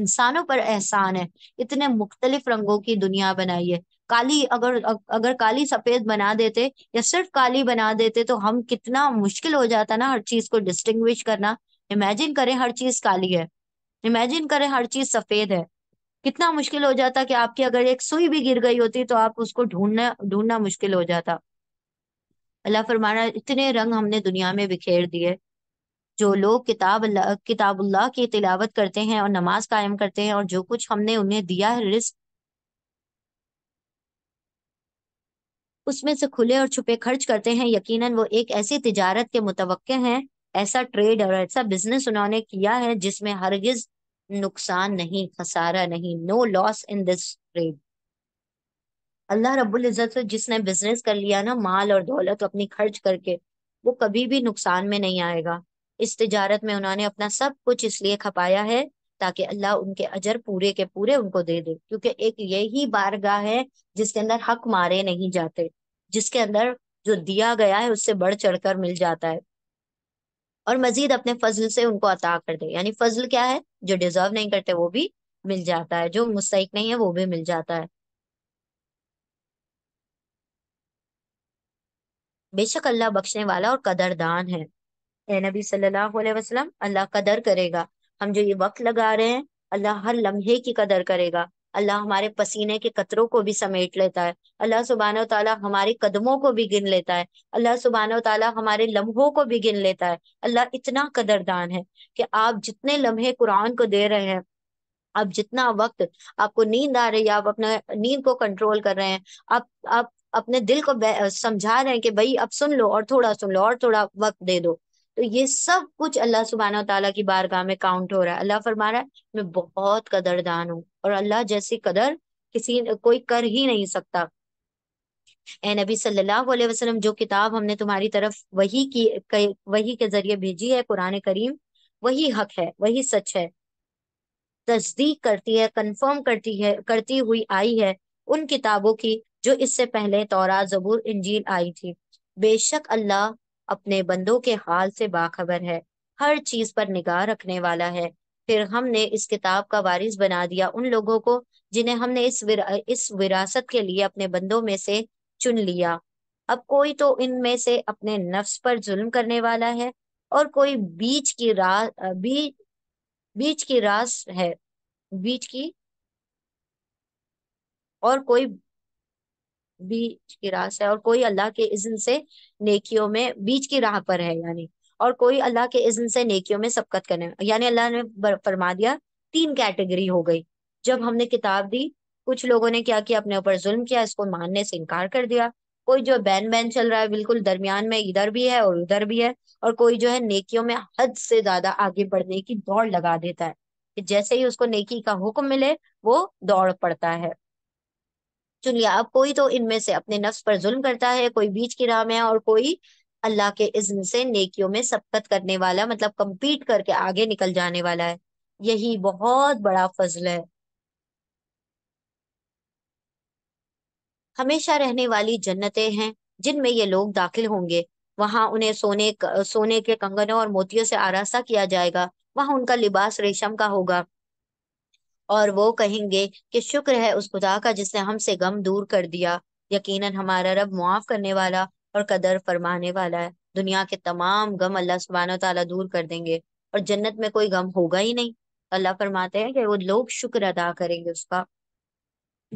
इंसानों पर एहसान है इतने मुख्तलिफ रंगों की दुनिया बनाई है काली अगर अगर काली सफेद बना देते या सिर्फ काली बना देते तो हम कितना मुश्किल हो जाता ना हर चीज को डिस्टिंग्विश करना इमेजिन करें हर चीज काली है इमेजिन करें हर चीज सफेद है कितना मुश्किल हो जाता कि आपकी अगर एक सुई भी गिर गई होती तो आप उसको ढूंढना ढूंढना मुश्किल हो जाता अल्लाह फरमाना इतने रंग हमने दुनिया में बिखेर दिए जो लोग किताब किताबुल्लाह की तिलावत करते हैं और नमाज कायम करते हैं और जो कुछ हमने उन्हें दिया है रिस्क उसमें से खुले और छुपे खर्च करते हैं यकीनन वो एक ऐसी तजारत के मुतवक़ हैं ऐसा ट्रेड और ऐसा बिजनेस उन्होंने किया है जिसमें हरगिज नुकसान नहीं खसारा नहीं no loss in this trade अल्लाह रब्बुल इज़्ज़त जिसने बिजनेस कर लिया ना माल और दौलत अपनी खर्च करके वो कभी भी नुकसान में नहीं आएगा इस तजारत में उन्होंने अपना सब कुछ इसलिए खपाया है ताकि अल्लाह उनके अजर पूरे के पूरे उनको दे दे क्योंकि एक यही बारगाह है जिसके अंदर हक मारे नहीं जाते जिसके अंदर जो दिया गया है उससे बढ़ चढ़कर मिल जाता है और मजीद अपने फजल से उनको अता कर दे यानी फजल क्या है जो डिजर्व नहीं करते वो भी मिल जाता है जो मुस्तक नहीं है वो भी मिल जाता है बेशक अल्लाह बख्शने वाला और कदरदान है ए नबी सल्लल्लाहु अलैहि वसल्लम अल्लाह कदर करेगा हम जो ये वक्त लगा रहे हैं अल्लाह हर लम्हे की कदर करेगा अल्लाह हमारे पसीने के कतरों को भी समेट लेता है अल्लाह सुबहान तला हमारे कदमों को भी गिन लेता है अल्लाह सुबहान तला हमारे लम्हों को भी गिन लेता है अल्लाह इतना कदरदान है कि आप जितने लम्हे कुरान को दे रहे हैं आप जितना वक्त आपको नींद आ रही है आप अपने नींद को कंट्रोल कर रहे हैं आप आप अपने दिल को समझा रहे हैं कि भाई अब सुन लो और थोड़ा सुन लो और थोड़ा वक्त दे दो तो ये सब कुछ अल्लाह सुबहाना तला की बारगाह में काउंट हो रहा है अल्लाह फरमा रहा है मैं बहुत कदरदान हूँ और अल्लाह जैसी कदर किसी कोई कर ही नहीं सकता ए नबी सल्लल्लाहु अलैहि वसल्लम जो किताब हमने तुम्हारी तरफ वही की वही के जरिए भेजी है कुरान करीम वही हक है वही सच है तस्दीक करती है कन्फर्म करती है करती हुई आई है उन किताबों की जो इससे पहले तौरा जबूर इंजील आई थी बेशक अल्लाह अपने बंदों के हाल से बाखबर है हर चीज पर निगाह रखने वाला है फिर हमने इस किताब का वारिस बना दिया उन लोगों को जिन्हें हमने इस विरा, इस विरासत के लिए अपने बंदों में से चुन लिया अब कोई तो इनमें से अपने नफ्स पर जुल्म करने वाला है और कोई बीच की रास बीच बीच की रास है बीच की और कोई बीच की राह से और कोई अल्लाह के इजन से नेकियों में बीच की राह पर है यानी और कोई अल्लाह के इजन से नेकियों में सबकत करने यानी अल्लाह ने फरमा दिया तीन कैटेगरी हो गई जब हमने किताब दी कुछ लोगों ने क्या किया अपने ऊपर जुल्म किया इसको मानने से इनकार कर दिया कोई जो बैन बैन चल रहा है बिल्कुल दरमियान में इधर भी है और उधर भी है और कोई जो है नेकियों में हद से ज्यादा आगे बढ़ने की दौड़ लगा देता है जैसे ही उसको नेकी का हुक्म मिले वो दौड़ पड़ता है चुन लिया अब कोई तो इनमें से अपने नफ्स पर जुल्म करता है कोई बीच की राह में है और कोई अल्लाह के इज्न से नेकियों में सबकत करने वाला मतलब कम्पीट करके आगे निकल जाने वाला है यही बहुत बड़ा फजल है हमेशा रहने वाली जन्नतें हैं जिनमें ये लोग दाखिल होंगे वहां उन्हें सोने सोने के कंगनों और मोतियों से आरासा किया जाएगा वहां उनका लिबास रेशम का होगा और वो कहेंगे कि शुक्र है उस खुदा का जिसने हमसे गम दूर कर दिया यकीनन हमारा रब मुआफ़ करने वाला और कदर फरमाने वाला है दुनिया के तमाम गम अल्लाह सुबहाना तला दूर कर देंगे और जन्नत में कोई गम होगा ही नहीं अल्लाह फरमाते हैं कि वो लोग शुक्र अदा करेंगे उसका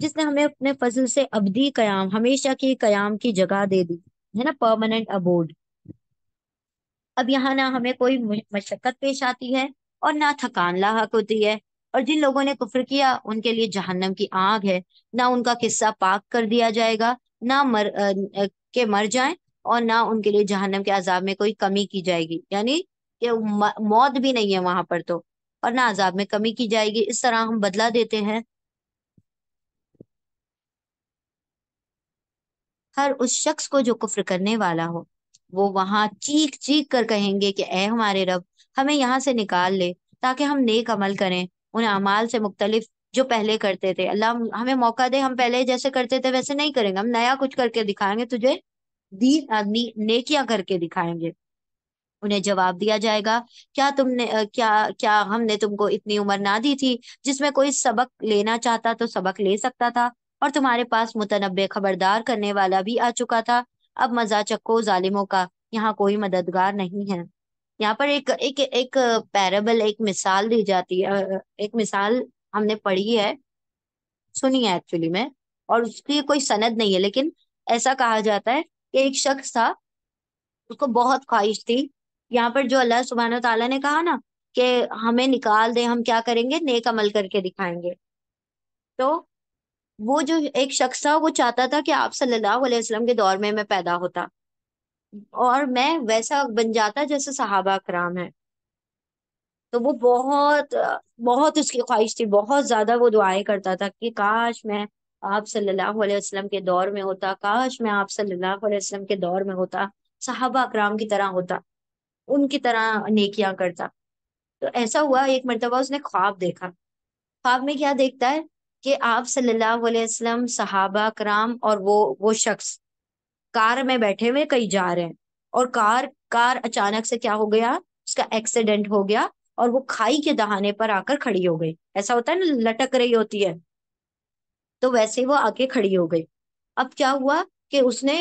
जिसने हमें अपने फजल से अबदी कयाम हमेशा की कयाम की जगह दे दी है ना परमानेंट अबोर्ड अब यहाँ ना हमें कोई मशक्कत पेश आती है और ना थकान लाक होती है और जिन लोगों ने कुफर किया उनके लिए जहन्नम की आग है ना उनका किस्सा पाक कर दिया जाएगा ना मर आ, के मर जाए और ना उनके लिए जहन्नम के अजाब में कोई कमी की जाएगी यानी कि मौत भी नहीं है वहां पर तो और ना अजाब में कमी की जाएगी इस तरह हम बदला देते हैं हर उस शख्स को जो कुफ्र करने वाला हो वो वहां चीख चीख कर कहेंगे कि ए हमारे रब हमें यहाँ से निकाल ले ताकि हम नेक अमल करें उन अमाल से मुख्तलिफ जो पहले करते थे अल्लाह हमें मौका दे हम पहले जैसे करते थे वैसे नहीं करेंगे हम नया कुछ करके दिखाएंगे तुझे दी नेकियां करके दिखाएंगे उन्हें जवाब दिया जाएगा क्या तुमने क्या क्या हमने तुमको इतनी उम्र ना दी थी जिसमें कोई सबक लेना चाहता तो सबक ले सकता था और तुम्हारे पास मुतनबे खबरदार करने वाला भी आ चुका था अब मजा चको जालिमों का यहाँ कोई मददगार नहीं है यहाँ पर एक एक एक पैराबल एक मिसाल दी जाती है एक मिसाल हमने पढ़ी है सुनी है एक्चुअली में और उसकी कोई सनद नहीं है लेकिन ऐसा कहा जाता है कि एक शख्स था उसको बहुत ख्वाहिश थी यहाँ पर जो अल्लाह सुबहान तला ने कहा ना कि हमें निकाल दे हम क्या करेंगे नेक अमल करके दिखाएंगे तो वो जो एक शख्स था वो चाहता था कि आप सल्लल्लाहु अलैहि वसल्लम के दौर में मैं पैदा होता और मैं वैसा बन जाता जैसे सहाबा कराम है तो वो बहुत बहुत उसकी ख्वाहिश थी बहुत ज्यादा वो दुआएं करता था कि काश मैं आप सल्लल्लाहु अलैहि वसल्लम के दौर में होता काश मैं आप सल्लल्लाहु अलैहि वसल्लम के दौर में होता सहाबा कराम की तरह होता उनकी तरह नेकियां करता तो ऐसा हुआ एक मरतबा उसने ख्वाब देखा ख्वाब में क्या देखता है कि आप सल्लल्लाहु अलैहि वसल्लम सहाबा कराम और वो वो शख्स कार में बैठे हुए कहीं जा रहे हैं और कार कार अचानक से क्या हो गया उसका एक्सीडेंट हो गया और वो खाई के दहाने पर आकर खड़ी हो गई ऐसा होता है ना लटक रही होती है तो वैसे ही वो आके खड़ी हो गई अब क्या हुआ कि उसने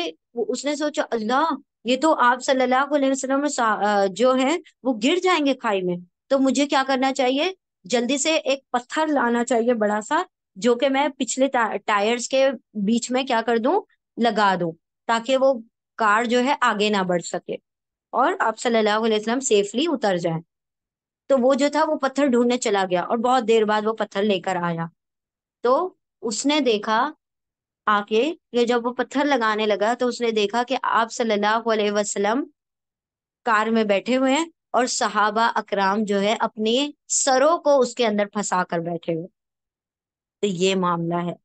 उसने सोचा अल्लाह ये तो आप सल्लल्लाहु अलैहि वसल्लम जो है वो गिर जाएंगे खाई में तो मुझे क्या करना चाहिए जल्दी से एक पत्थर लाना चाहिए बड़ा सा जो कि मैं पिछले टायर्स के बीच में क्या कर दू लगा दू ताकि वो कार जो है आगे ना बढ़ सके और आप सल्लल्लाहु अलैहि वसल्लम सेफली उतर जाए तो वो जो था वो पत्थर ढूंढने चला गया और बहुत देर बाद वो पत्थर लेकर आया तो उसने देखा आके ये जब वो पत्थर लगाने लगा तो उसने देखा कि आप सल्लल्लाहु अलैहि वसल्लम कार में बैठे हुए हैं और सहाबा अकराम जो है अपने सरों को उसके अंदर फंसा कर बैठे हुए तो ये मामला है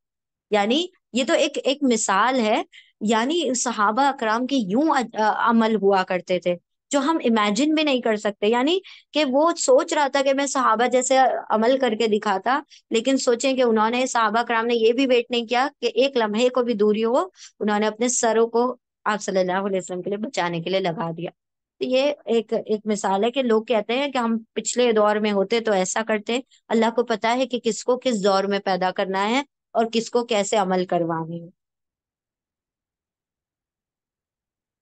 यानी ये तो एक एक मिसाल है यानी सहाबा अकराम के यूं अमल हुआ करते थे जो हम इमेजिन भी नहीं कर सकते यानी कि वो सोच रहा था कि मैं सहाबा जैसे अमल करके दिखाता लेकिन सोचें कि उन्होंने सहाबा कराम ने ये भी वेट नहीं किया कि एक लम्हे को भी दूरी हो उन्होंने अपने सरों को आप सल्लल्लाहु अलैहि वसल्लम के लिए बचाने के लिए लगा दिया तो ये एक एक मिसाल है कि लोग कहते हैं कि हम पिछले दौर में होते तो ऐसा करते अल्लाह को पता है कि किसको किस दौर में पैदा करना है और किसको कैसे अमल करवाने हैं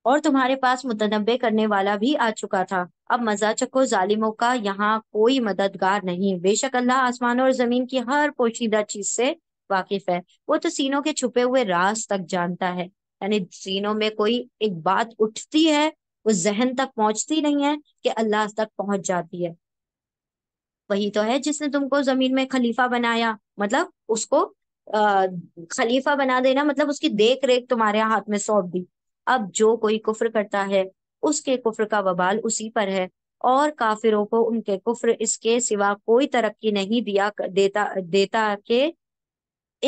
और तुम्हारे पास मुतनबे करने वाला भी आ चुका था अब मजा चको जालिमों का यहाँ कोई मददगार नहीं बेशक अल्लाह आसमानों और जमीन की हर पोशीदा चीज से वाकिफ है वो तो सीनों के छुपे हुए राज तक जानता है यानी सीनों में कोई एक बात उठती है वो जहन तक पहुंचती नहीं है कि अल्लाह तक पहुंच जाती है वही तो है जिसने तुमको जमीन में खलीफा बनाया मतलब उसको आ, खलीफा बना देना मतलब उसकी देख रेख तुम्हारे हाथ में सौंप दी अब जो कोई कुफ्र करता है उसके कुफ्र का बबाल उसी पर है और काफिरों को उनके कुफ्र इसके सिवा कोई तरक्की नहीं दिया देता देता के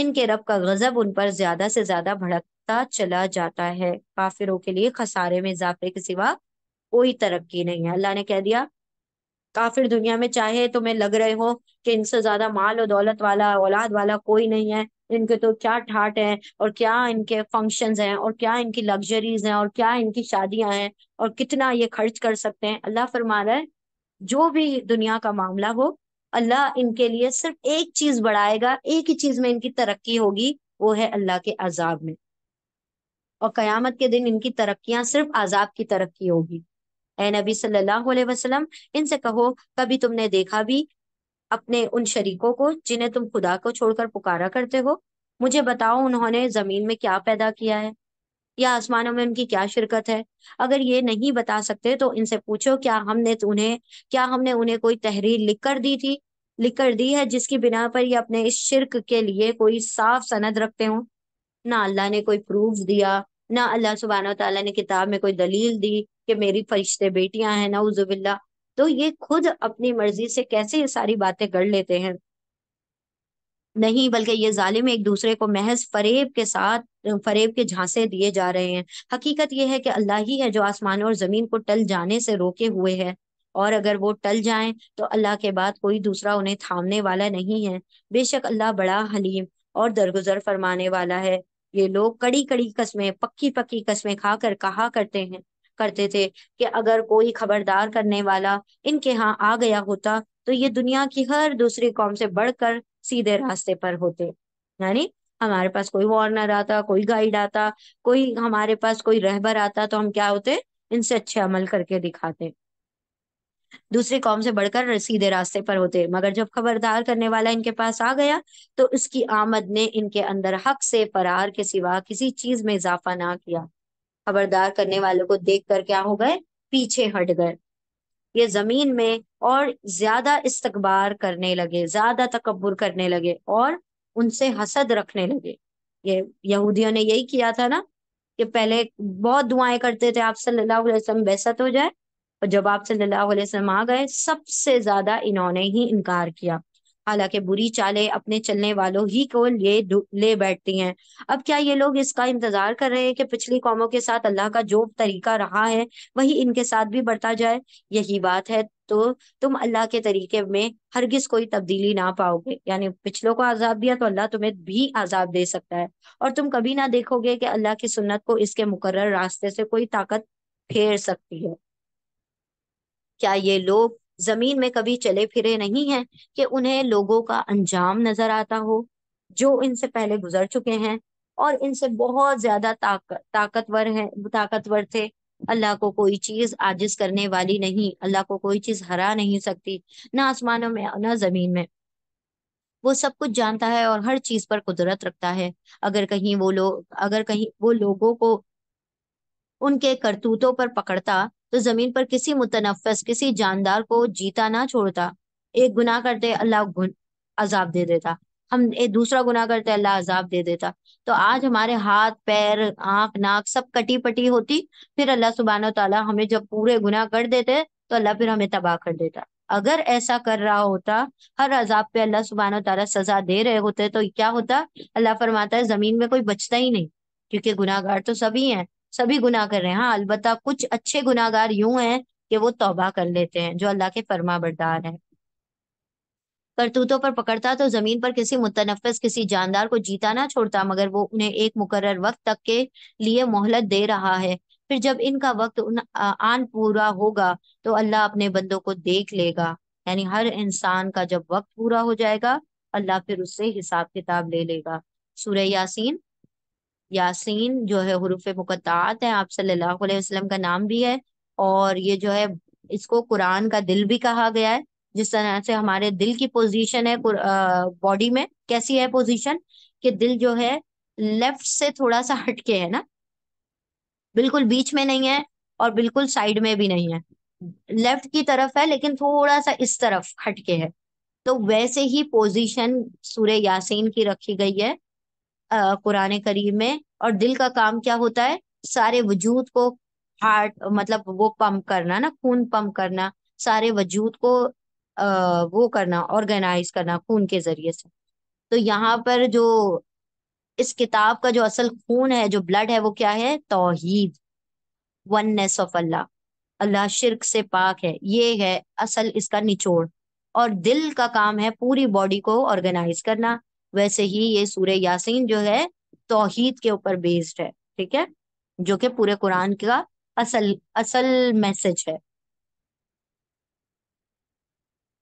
इनके रब का गजब उन पर ज्यादा से ज्यादा भड़कता चला जाता है काफिरों के लिए खसारे में इजाफे के सिवा कोई तरक्की नहीं है अल्लाह ने कह दिया काफिर दुनिया में चाहे तुम्हें लग रहे हो कि इनसे ज्यादा माल और दौलत वाला औलाद वाला कोई नहीं है इनके तो क्या ठाट है और क्या इनके फंक्शंस हैं और क्या इनकी लग्जरीज हैं और क्या इनकी शादियां हैं और कितना ये खर्च कर सकते हैं अल्लाह फरमा रहा है जो भी दुनिया का मामला हो अल्लाह इनके लिए सिर्फ एक चीज बढ़ाएगा एक ही चीज में इनकी तरक्की होगी वो है अल्लाह के अजाब में और कयामत के दिन इनकी तरक्कियां सिर्फ अजाब की तरक्की होगी ए नबी सल्लल्लाहु अलैहि वसल्लम इनसे कहो कभी तुमने देखा भी अपने उन शरीकों को जिन्हें तुम खुदा को छोड़कर पुकारा करते हो मुझे बताओ उन्होंने जमीन में क्या पैदा किया है या आसमानों में उनकी क्या शिरकत है अगर ये नहीं बता सकते तो इनसे पूछो क्या हमने उन्हें क्या हमने उन्हें कोई तहरीर लिख कर दी थी लिख कर दी है जिसकी बिना पर ये अपने इस शिरक के लिए कोई साफ सनद रखते हो ना अल्लाह ने कोई प्रूफ दिया ना अल्लाह सुबहाना तला ने किताब में कोई दलील दी कि मेरी फरिश्ते बेटियां हैं ना उजुबिल्ला तो ये खुद अपनी मर्जी से कैसे ये सारी बातें कर लेते हैं नहीं बल्कि ये जालिम एक दूसरे को महज फरेब के साथ फरेब के झांसे दिए जा रहे हैं हकीकत यह है कि अल्लाह ही है जो आसमान और जमीन को टल जाने से रोके हुए है और अगर वो टल जाएं तो अल्लाह के बाद कोई दूसरा उन्हें थामने वाला नहीं है बेशक अल्लाह बड़ा हलीम और दरगुजर फरमाने वाला है ये लोग कड़ी कड़ी कस्में पक्की पक्की कस्में खाकर कहा करते हैं करते थे कि अगर कोई खबरदार करने वाला इनके यहाँ आ गया होता तो ये दुनिया की हर दूसरी कौम से बढ़कर सीधे रास्ते पर होते यानी हमारे पास कोई वार्नर आता कोई गाइड आता कोई हमारे पास कोई रहबर आता तो हम क्या होते इनसे अच्छे अमल करके दिखाते दूसरे कौम से बढ़कर सीधे रास्ते पर होते मगर जब खबरदार करने वाला इनके पास आ गया तो उसकी आमद ने इनके अंदर हक से फरार के सिवा किसी चीज में इजाफा ना किया खबरदार करने हम्म। वालों को देख कर क्या हो गए पीछे हट गए ये जमीन में और ज्यादा इस्तकबार करने लगे ज्यादा तकबर करने लगे और उनसे हसद रखने लगे ये यहूदियों ने यही किया था ना कि पहले बहुत दुआएं करते थे आप सल्लल्लाहु अलैहि वसल्लम बेसत हो जाए और जब आप सल्लल्लाहु अलैहि वसल्लम आ गए सबसे ज्यादा इन्होंने ही इनकार किया हालांकि बुरी चालें अपने चलने वालों ही को ले ले बैठती हैं अब क्या ये लोग इसका इंतजार कर रहे हैं कि पिछली कौमों के साथ अल्लाह का जो तरीका रहा है वही इनके साथ भी बरता जाए यही बात है तो तुम अल्लाह के तरीके में हरगिज कोई तब्दीली ना पाओगे यानी पिछलों को आजाब दिया तो अल्लाह तुम्हें भी आजाब दे सकता है और तुम कभी ना देखोगे कि अल्लाह की सुन्नत को इसके मुकर्र रास्ते से कोई ताकत फेर सकती है क्या ये लोग जमीन में कभी चले फिरे नहीं हैं कि उन्हें लोगों का अंजाम नजर आता हो जो इनसे पहले गुजर चुके हैं और इनसे बहुत ज्यादा ताक, ताकतवर हैं ताकतवर थे अल्लाह को कोई चीज आजिज करने वाली नहीं अल्लाह को कोई चीज हरा नहीं सकती ना आसमानों में ना जमीन में वो सब कुछ जानता है और हर चीज पर कुदरत रखता है अगर कहीं वो लोग अगर कहीं वो लोगों को उनके करतूतों पर पकड़ता तो जमीन पर किसी मुतनफस किसी जानदार को जीता ना छोड़ता एक गुनाह करते अल्लाह अजाब दे देता हम एक दूसरा गुनाह करते अल्लाह अजाब दे देता तो आज हमारे हाथ पैर आंख नाक सब कटी पटी होती फिर अल्लाह सुबहान तला हमें जब पूरे गुनाह कर देते तो अल्लाह फिर हमें तबाह कर देता अगर ऐसा कर रहा होता हर अजाब पे अल्लाह सुबहान तला सजा दे रहे होते तो क्या होता अल्लाह फरमाता है जमीन में कोई बचता ही नहीं क्योंकि गुनाहगार तो सभी हैं सभी गुनाह कर रहे हैं हाँ अलबत् कुछ अच्छे गुनाहगार यूं हैं कि वो तौबा कर लेते हैं जो अल्लाह के फरमा बरदार हैं करतूतों पर पकड़ता तो जमीन पर किसी मुतनफस किसी जानदार को जीता ना छोड़ता मगर वो उन्हें एक मुकर्र वक्त तक के लिए मोहलत दे रहा है फिर जब इनका वक्त उन आन पूरा होगा तो अल्लाह अपने बंदों को देख लेगा यानी हर इंसान का जब वक्त पूरा हो जाएगा अल्लाह फिर उससे हिसाब किताब ले लेगा सूर्य यासीन यासीन जो है हरूफ मुकतात है आप सल्लल्लाहु अलैहि वसल्लम का नाम भी है और ये जो है इसको कुरान का दिल भी कहा गया है जिस तरह से हमारे दिल की पोजीशन है बॉडी में कैसी है पोजीशन कि दिल जो है लेफ्ट से थोड़ा सा हटके है ना बिल्कुल बीच में नहीं है और बिल्कुल साइड में भी नहीं है लेफ्ट की तरफ है लेकिन थोड़ा सा इस तरफ हटके है तो वैसे ही पोजीशन सूर्य यासीन की रखी गई है कुरान करीम में और दिल का काम क्या होता है सारे वजूद को हार्ट मतलब वो पंप करना ना खून पंप करना सारे वजूद को आ, वो करना ऑर्गेनाइज करना खून के जरिए से तो यहाँ पर जो इस किताब का जो असल खून है जो ब्लड है वो क्या है तोहीद वननेस ऑफ अल्लाह अल्लाह शिरक से पाक है ये है असल इसका निचोड़ और दिल का काम है पूरी बॉडी को ऑर्गेनाइज करना वैसे ही ये सूर्य यासीन जो है तोहीद के ऊपर बेस्ड है ठीक है जो कि पूरे कुरान का असल असल मैसेज है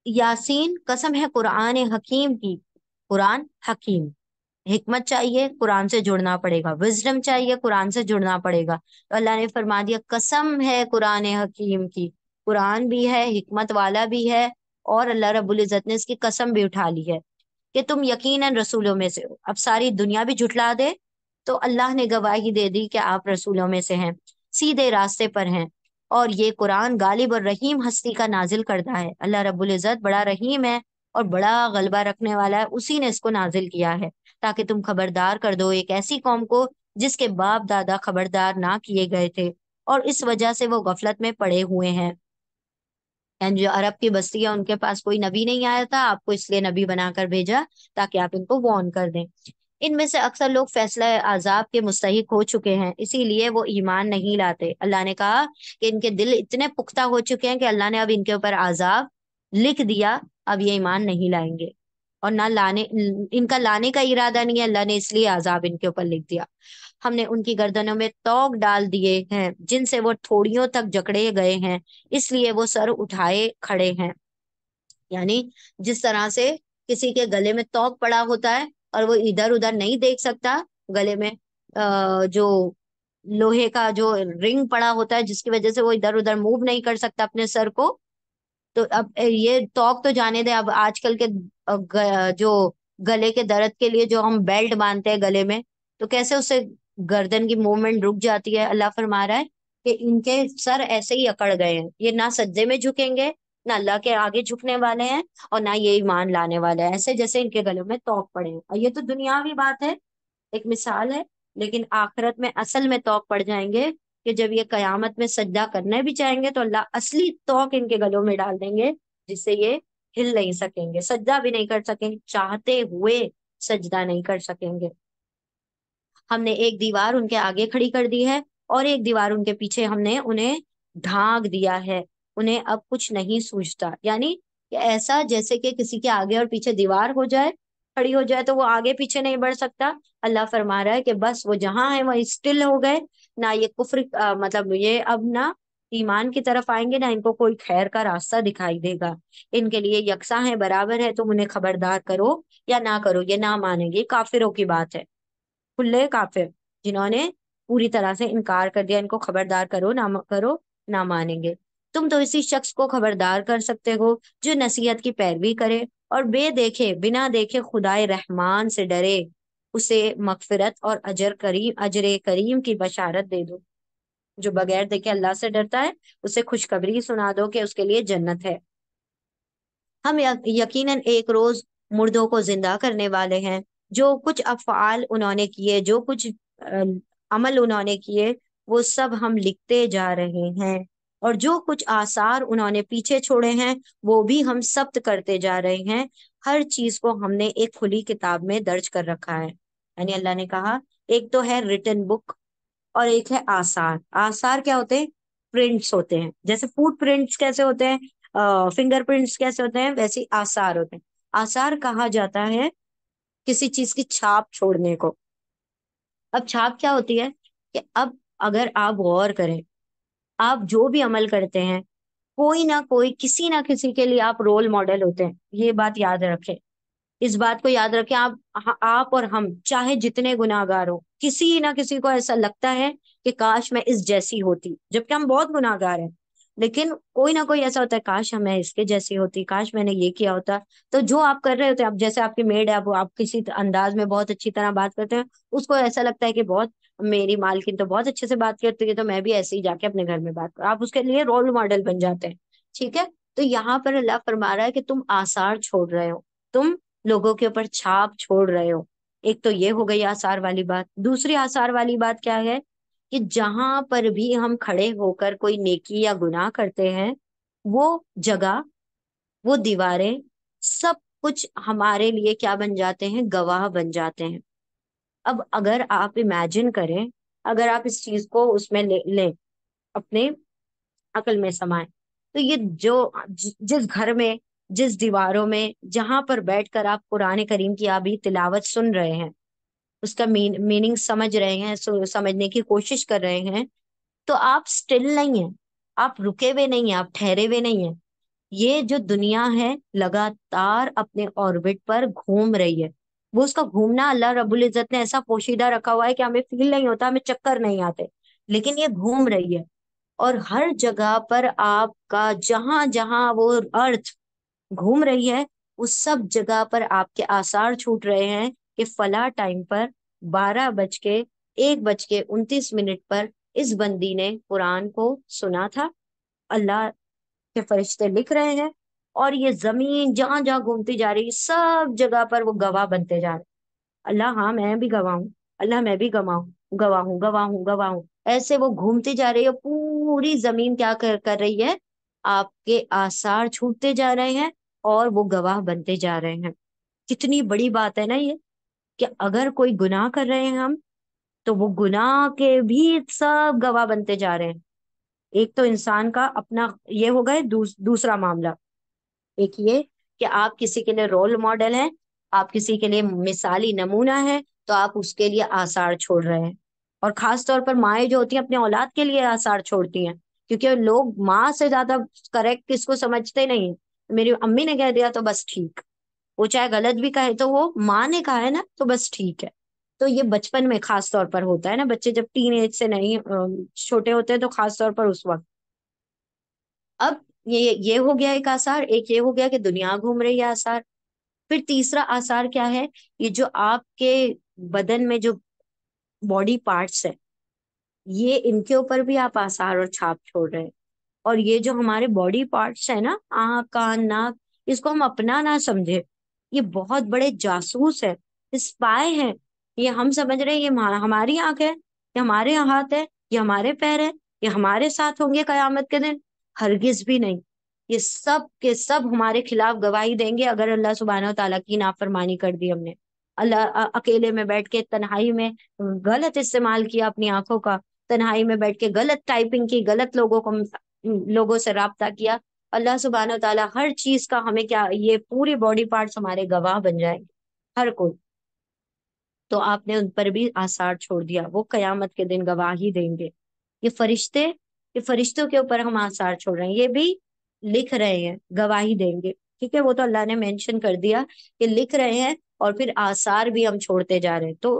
यासीन कसम है कुरान हकीम की कुरान हकीम हिकमत चाहिए कुरान से जुड़ना पड़ेगा विजडम चाहिए कुरान से जुड़ना पड़ेगा तो अल्लाह ने फरमा दिया कसम है कुरान हकीम की कुरान भी है हिकमत वाला भी है और अल्लाह रबुल्जत ने इसकी कसम भी उठा ली है कि तुम यकीन रसूलों में से हो अब सारी दुनिया भी झुटला दे तो अल्लाह ने गवाही दे दी कि आप रसूलों में से हैं सीधे रास्ते पर हैं और ये कुरान गालिब और रहीम हस्ती का नाजिल करता है अल्लाह रब्बुल इज़्ज़त बड़ा रहीम है और बड़ा गलबा रखने वाला है उसी ने इसको नाजिल किया है ताकि तुम खबरदार कर दो एक ऐसी कौम को जिसके बाप दादा खबरदार ना किए गए थे और इस वजह से वो गफलत में पड़े हुए हैं एंड जो अरब की बस्ती है उनके पास कोई नबी नहीं आया था आपको इसलिए नबी बनाकर भेजा ताकि आप इनको वॉर्न कर दें इनमें से अक्सर लोग फैसला आजाब के मुस्तक हो चुके हैं इसीलिए वो ईमान नहीं लाते अल्लाह ने कहा कि इनके दिल इतने पुख्ता हो चुके हैं कि अल्लाह ने अब इनके ऊपर आजाब लिख दिया अब ये ईमान नहीं लाएंगे और ना लाने इनका लाने का इरादा नहीं है अल्लाह ने इसलिए आजाब इनके ऊपर लिख दिया हमने उनकी गर्दनों में तोक डाल दिए हैं जिनसे वो थोड़ियों तक जकड़े गए हैं इसलिए वो सर उठाए खड़े हैं यानी जिस तरह से किसी के गले में तोक पड़ा होता है और वो इधर उधर नहीं देख सकता गले में जो लोहे का जो रिंग पड़ा होता है जिसकी वजह से वो इधर उधर मूव नहीं कर सकता अपने सर को तो अब ये तोक तो जाने दे अब आजकल के जो गले के दर्द के लिए जो हम बेल्ट बांधते हैं गले में तो कैसे उसे गर्दन की मूवमेंट रुक जाती है अल्लाह फरमा रहा है कि इनके सर ऐसे ही अकड़ गए हैं ये ना सज्जे में झुकेंगे ना अल्लाह के आगे झुकने वाले हैं और ना ये ईमान लाने वाले हैं ऐसे जैसे इनके गलों में तोक पड़े और ये तो दुनियावी बात है एक मिसाल है लेकिन आखिरत में असल में तोक पड़ जाएंगे कि जब ये कयामत में सज्जा करने भी चाहेंगे तो अल्लाह असली तोक इनके गलों में डाल देंगे जिससे ये हिल नहीं सकेंगे सज्जा भी नहीं कर सकेंगे चाहते हुए सजदा नहीं कर सकेंगे हमने एक दीवार उनके आगे खड़ी कर दी है और एक दीवार उनके पीछे हमने उन्हें ढांक दिया है उन्हें अब कुछ नहीं सूझता यानी ऐसा जैसे कि किसी के आगे और पीछे दीवार हो जाए खड़ी हो जाए तो वो आगे पीछे नहीं बढ़ सकता अल्लाह फरमा रहा है कि बस वो जहां है वही स्टिल हो गए ना ये कुफर मतलब ये अब ना ईमान की तरफ आएंगे ना इनको कोई खैर का रास्ता दिखाई देगा इनके लिए यकसा है बराबर है तुम उन्हें खबरदार करो या ना करो ये ना मानेंगे काफिरों की बात है खुले काफिर जिन्होंने पूरी तरह से इनकार कर दिया इनको खबरदार करो ना करो ना मानेंगे तुम तो इसी शख्स को खबरदार कर सकते हो जो नसीहत की पैरवी करे और बे देखे बिना देखे खुदाए रहमान से डरे उसे मगफिरत और अजर करीम अजर करीम की बशारत दे दो जो बगैर देखे अल्लाह से डरता है उसे खुशखबरी सुना दो कि उसके लिए जन्नत है हम यकीनन एक रोज मुर्दों को जिंदा करने वाले हैं जो कुछ अफ़ाल उन्होंने किए जो कुछ अमल उन्होंने किए वो सब हम लिखते जा रहे हैं और जो कुछ आसार उन्होंने पीछे छोड़े हैं वो भी हम सब्त करते जा रहे हैं हर चीज को हमने एक खुली किताब में दर्ज कर रखा है यानी अल्लाह ने कहा एक तो है रिटर्न बुक और एक है आसार आसार क्या होते हैं प्रिंट्स होते हैं जैसे फूड प्रिंट्स कैसे होते हैं फिंगर प्रिंट्स कैसे होते हैं वैसे आसार होते हैं आसार कहा जाता है किसी चीज की छाप छोड़ने को अब छाप क्या होती है कि अब अगर आप गौर करें आप जो भी अमल करते हैं कोई ना कोई किसी ना किसी के लिए आप रोल मॉडल होते हैं ये बात याद रखें इस बात को याद रखें आप आप और हम चाहे जितने गुनाहगार हो किसी ना किसी को ऐसा लगता है कि काश मैं इस जैसी होती जबकि हम बहुत गुनाहगार हैं लेकिन कोई ना कोई ऐसा होता है काश हमें इसके जैसी होती काश मैंने ये किया होता तो जो आप कर रहे होते आप जैसे आपकी मेड है आप, आप किसी अंदाज में बहुत अच्छी तरह बात करते हैं उसको ऐसा लगता है कि बहुत मेरी मालकिन तो बहुत अच्छे से बात करती है तो मैं भी ऐसे ही जाके अपने घर में बात कर आप उसके लिए रोल मॉडल बन जाते हैं ठीक है तो यहाँ पर अल्लाह फरमा रहा है कि तुम आसार छोड़ रहे हो तुम लोगों के ऊपर छाप छोड़ रहे हो एक तो ये हो गई आसार वाली बात दूसरी आसार वाली बात क्या है कि जहां पर भी हम खड़े होकर कोई नेकी या गुनाह करते हैं वो जगह वो दीवारें सब कुछ हमारे लिए क्या बन जाते हैं गवाह बन जाते हैं अब अगर आप इमेजिन करें अगर आप इस चीज को उसमें ले लें अपने अकल में समाए तो ये जो जिस घर में जिस दीवारों में जहां पर बैठकर आप कुरान करीम की अभी तिलावत सुन रहे हैं उसका मीन मीनिंग समझ रहे हैं समझने की कोशिश कर रहे हैं तो आप स्टिल नहीं है आप रुके हुए नहीं है आप ठहरे हुए नहीं है ये जो दुनिया है लगातार अपने ऑर्बिट पर घूम रही है वो उसका घूमना अल्लाह रबुल इज़्ज़त ने ऐसा पोशीदा रखा हुआ है कि हमें फील नहीं होता हमें चक्कर नहीं आते लेकिन ये घूम रही है और हर जगह पर आपका जहां जहां वो अर्थ घूम रही है उस सब जगह पर आपके आसार छूट रहे हैं कि फला टाइम पर बारह बज के एक बज के उनतीस मिनट पर इस बंदी ने कुरान को सुना था अल्लाह के फरिश्ते लिख रहे हैं और ये जमीन जहां जहां घूमती जा रही सब जगह पर वो गवाह बनते जा रहे अल्लाह हाँ मैं भी गवाह हूँ अल्लाह मैं भी गवाह हूँ गवाह हूँ गवाह हूँ गवाह हूँ ऐसे वो घूमती जा रही है पूरी जमीन क्या कर कर रही है आपके आसार छूटते जा रहे हैं और वो गवाह बनते जा रहे हैं कितनी बड़ी बात है ना ये कि अगर कोई गुनाह कर रहे हैं हम तो वो गुनाह के भी सब गवाह बनते जा रहे हैं एक तो इंसान का अपना ये हो गए दूस, दूसरा मामला एक ये कि आप किसी के लिए रोल मॉडल हैं आप किसी के लिए मिसाली नमूना है तो आप उसके लिए आसार छोड़ रहे हैं और खास तौर पर माएँ जो होती हैं अपने औलाद के लिए आसार छोड़ती हैं क्योंकि लोग माँ से ज्यादा करेक्ट किसको समझते नहीं मेरी अम्मी ने कह दिया तो बस ठीक वो चाहे गलत भी कहे तो वो माँ ने कहा है ना तो बस ठीक है तो ये बचपन में खास तौर पर होता है ना बच्चे जब टीन एज से नहीं छोटे होते हैं तो खास तौर पर उस वक्त अब ये ये हो गया एक आसार एक ये हो गया कि दुनिया घूम रही है आसार फिर तीसरा आसार क्या है ये जो आपके बदन में जो बॉडी पार्ट्स है ये इनके ऊपर भी आप आसार और छाप छोड़ रहे हैं और ये जो हमारे बॉडी पार्ट्स है ना आंख कान नाक इसको हम अपना ना समझे ये बहुत बड़े जासूस है स्पाय है ये हम समझ रहे हैं ये हमारी आंख है ये हमारे हाथ है ये हमारे पैर है ये हमारे साथ होंगे कयामत के दिन हरगिज भी नहीं ये सब के सब हमारे खिलाफ गवाही देंगे अगर अल्लाह सुबहाना तला की नाफरमानी कर दी हमने अल्लाह अकेले में बैठ के तन्हाई में गलत इस्तेमाल किया अपनी आंखों का तन्हाई में बैठ के गलत टाइपिंग की गलत लोगों को लोगों से रबता किया अल्लाह सुबहान तला हर चीज का हमें क्या ये पूरे बॉडी पार्ट्स हमारे गवाह बन जाएंगे हर कोई तो आपने उन पर भी आसार छोड़ दिया वो कयामत के दिन गवाही देंगे ये फरिश्ते ये फरिश्तों के ऊपर हम आसार छोड़ रहे हैं ये भी लिख रहे हैं गवाही देंगे ठीक है वो तो अल्लाह ने मेंशन कर दिया कि लिख रहे हैं और फिर आसार भी हम छोड़ते जा रहे हैं तो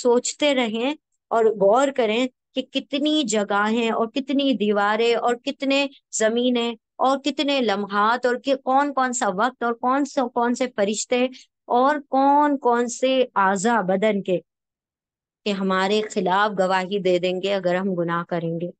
सोचते रहें और गौर करें कि कितनी जगहें और कितनी दीवारें और कितने जमीनें और कितने लम्हात और कि कौन कौन सा वक्त और कौन से कौन से फरिश्ते और कौन कौन से आजा बदन के कि हमारे खिलाफ गवाही दे देंगे अगर हम गुनाह करेंगे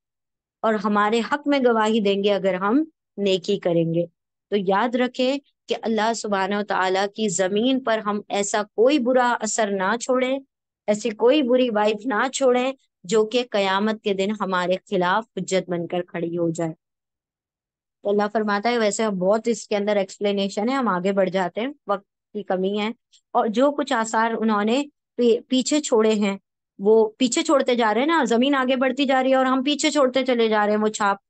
और हमारे हक में गवाही देंगे अगर हम नेकी करेंगे तो याद रखें कि अल्लाह सुबहान तला की जमीन पर हम ऐसा कोई बुरा असर ना छोड़ें ऐसी कोई बुरी वाइफ ना छोड़ें जो कि कयामत के दिन हमारे खिलाफ हजत बनकर खड़ी हो जाए तो अल्लाह फरमाता है वैसे हम बहुत इसके अंदर एक्सप्लेनेशन है हम आगे बढ़ जाते हैं वक्त की कमी है और जो कुछ आसार उन्होंने पीछे छोड़े हैं वो पीछे छोड़ते जा रहे हैं ना जमीन आगे बढ़ती जा रही है और हम पीछे छोड़ते चले जा रहे हैं वो छाप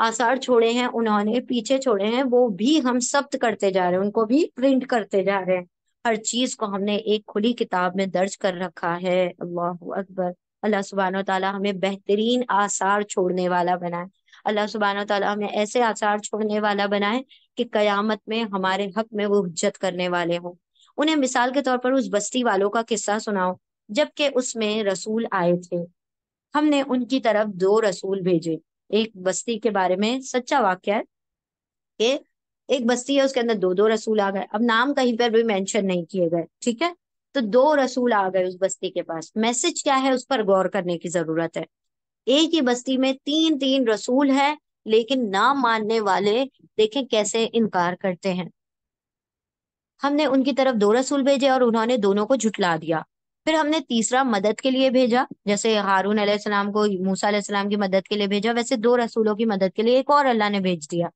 आसार छोड़े हैं उन्होंने पीछे छोड़े हैं वो भी हम सब्त करते जा रहे हैं उनको भी प्रिंट करते जा रहे हैं हर चीज को हमने एक खुली किताब में दर्ज कर रखा है अल्लाह अकबर अल्लाह सुबहान तला हमें बेहतरीन आसार छोड़ने वाला बनाए अल्लाह सुबहाना तला हमें ऐसे आसार छोड़ने वाला बनाए कि कयामत में हमारे हक में वो हजत करने वाले हों उन्हें मिसाल के तौर पर उस बस्ती वालों का किस्सा सुनाओ जबकि उसमें रसूल आए थे हमने उनकी तरफ दो रसूल भेजे एक बस्ती के बारे में सच्चा वाक्य है कि एक बस्ती है उसके अंदर दो दो रसूल आ गए अब नाम कहीं पर भी मेंशन नहीं किए गए ठीक है तो दो रसूल आ गए उस बस्ती के पास मैसेज क्या है उस पर गौर करने की जरूरत है एक ही बस्ती में तीन तीन रसूल है लेकिन ना मानने वाले देखें कैसे इनकार करते हैं हमने उनकी तरफ दो रसूल भेजे और उन्होंने दोनों को झुटला दिया फिर हमने तीसरा मदद के लिए भेजा जैसे हारून अलैहिस्सलाम को मूसा अलैहिस्सलाम की मदद के लिए भेजा वैसे दो रसूलों की मदद के लिए एक और अल्लाह ने भेज दिया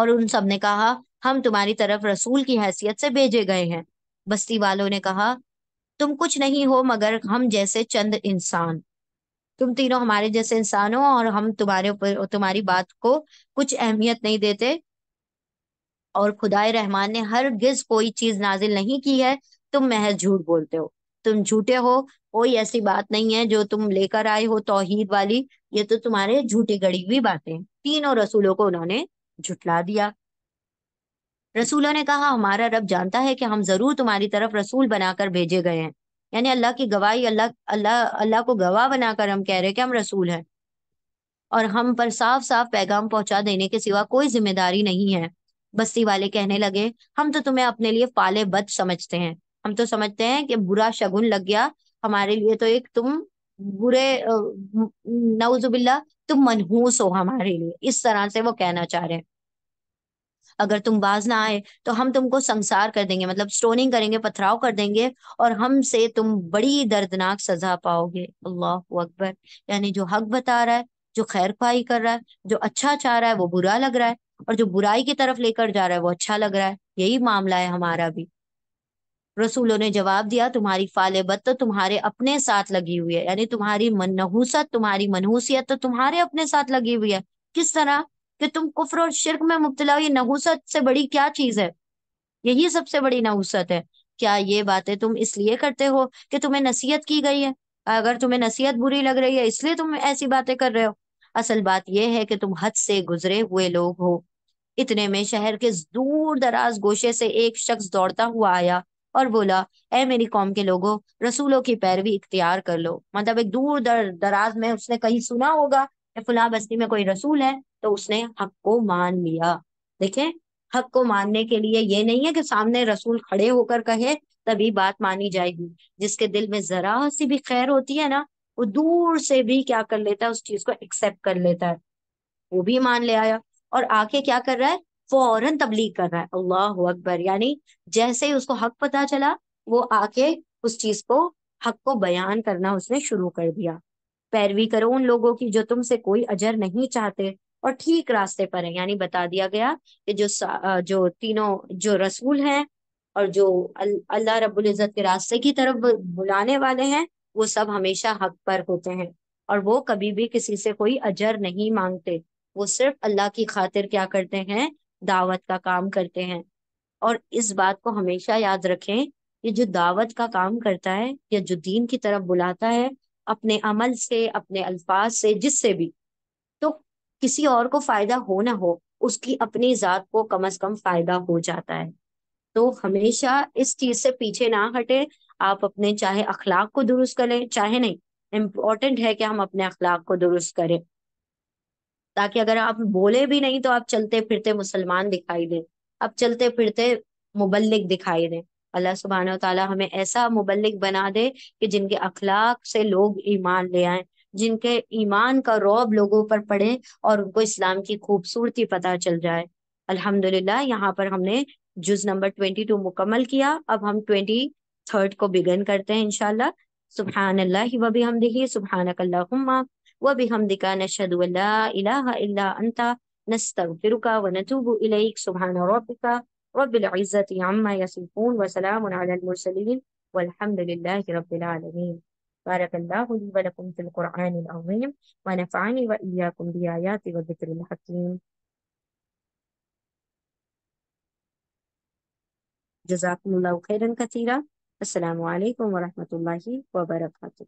और उन सब ने कहा हम तुम्हारी तरफ रसूल की हैसियत से भेजे गए हैं बस्ती वालों ने कहा तुम कुछ नहीं हो मगर हम जैसे चंद इंसान तुम तीनों हमारे जैसे इंसान हो और हम तुम्हारे ऊपर तुम्हारी बात को कुछ अहमियत नहीं देते और खुदाए रहमान ने हर गिज कोई चीज नाजिल नहीं की है तुम महज झूठ बोलते हो तुम झूठे हो कोई ऐसी बात नहीं है जो तुम लेकर आए हो तोहहीद वाली ये तो तुम्हारे झूठी गड़ी हुई बातें तीनों रसूलों को उन्होंने झुटला दिया रसूलों ने कहा हमारा रब जानता है कि हम जरूर तुम्हारी तरफ रसूल बनाकर भेजे गए हैं यानी अल्लाह की गवाही अल्लाह अल्लाह अल्लाह को गवाह बनाकर हम कह रहे हैं कि हम रसूल हैं और हम पर साफ साफ पैगाम पहुंचा देने के सिवा कोई जिम्मेदारी नहीं है बस्ती वाले कहने लगे हम तो तुम्हें अपने लिए पाले बद समझते हैं हम तो समझते हैं कि बुरा शगुन लग गया हमारे लिए तो एक तुम बुरे नवजुबिल्ला तुम मनहूस हो हमारे लिए इस तरह से वो कहना चाह रहे हैं अगर तुम बाज ना आए तो हम तुमको संसार कर देंगे मतलब स्टोनिंग करेंगे पथराव कर देंगे और हमसे तुम बड़ी दर्दनाक सजा पाओगे अल्लाह अकबर यानी जो हक बता रहा है जो खैर खाई कर रहा है जो अच्छा चाह रहा है वो बुरा लग रहा है और जो बुराई की तरफ लेकर जा रहा है वो अच्छा लग रहा है यही मामला है हमारा भी रसूलों ने जवाब दिया तुम्हारी फालेबत तो तुम्हारे अपने साथ लगी हुई है यानी तुम्हारी मनहूसत तुम्हारी मनहूसियत तो तुम्हारे अपने साथ लगी हुई है किस तरह कि तुम कुफर और शिरक में मुबतला हो ये नहुसत से बड़ी क्या चीज है यही सबसे बड़ी नहुसत है क्या ये बातें तुम इसलिए करते हो कि तुम्हें नसीहत की गई है अगर तुम्हें नसीहत बुरी लग रही है इसलिए तुम ऐसी बातें कर रहे हो असल बात यह है कि तुम हद से गुजरे हुए लोग हो इतने में शहर के दूर दराज गोशे से एक शख्स दौड़ता हुआ आया और बोला ए मेरी कौम के लोगों रसूलों की पैरवी इख्तियार कर लो मतलब एक दूर दर, दराज में उसने कहीं सुना होगा कि फुला बस्ती में कोई रसूल है तो उसने हक को मान लिया देखें हक को मानने के लिए ये नहीं है कि सामने रसूल खड़े होकर कहे तभी बात मानी जाएगी जिसके दिल में जरा सी भी खैर होती है ना वो दूर से भी क्या कर लेता है उस चीज को एक्सेप्ट कर लेता है वो भी मान ले आया और आके क्या कर रहा है फौरन तबलीग कर रहा है अल्लाह अकबर यानी जैसे ही उसको हक पता चला वो आके उस चीज को हक को बयान करना उसने शुरू कर दिया पैरवी करो उन लोगों की जो तुमसे कोई अजर नहीं चाहते और ठीक रास्ते पर है यानी बता दिया गया कि जो जो तीनों जो रसूल हैं और जो अल्लाह रब्बुल इज़्ज़त के रास्ते की तरफ बुलाने वाले हैं वो सब हमेशा हक पर होते हैं और वो कभी भी किसी से कोई अजर नहीं मांगते वो सिर्फ अल्लाह की खातिर क्या करते हैं दावत का काम करते हैं और इस बात को हमेशा याद रखें ये जो दावत का काम करता है या जो दीन की तरफ बुलाता है अपने अमल से अपने अल्फाज से जिससे भी किसी और को फायदा हो ना हो उसकी अपनी जात को कम अज कम फायदा हो जाता है तो हमेशा इस चीज से पीछे ना हटे आप अपने चाहे अखलाक को दुरुस्त करें चाहे नहीं इम्पोर्टेंट है कि हम अपने अखलाक को दुरुस्त करें ताकि अगर आप बोले भी नहीं तो आप चलते फिरते मुसलमान दिखाई दें आप चलते फिरते मुबलिक दिखाई दें अल्लाह सुबहान तला हमें ऐसा मुबलिक बना दे कि जिनके अखलाक से लोग ईमान ले आए जिनके ईमान का रौब लोगों पर पड़े और उनको इस्लाम की खूबसूरती पता चल जाए अल्हम्दुलिल्लाह यहाँ पर हमने जुज नंबर ट्वेंटी टू मुकम्मल किया अब हम ट्वेंटी थर्ड को बिगन करते हैं इनशाला सुबहान अल्लाह व भी हम देखिए सुबहान अकल्लाहुम्मा व भी हम दिका नशद अंता नस्तगफिरुका व नतूबु इलैक सुबहान रब्बिका रब्बिल इज्जति अम्मा यसिफून व सलामुन अलल मुरसलीन वल्हम्दुलिल्लाहि रब्बिल आलमीन بارك الله لي ولكم في القرآن العظيم ونفعني وإياكم بآيات والذكر الحكيم جزاكم الله خيرا كثيرا السلام عليكم ورحمة الله وبركاته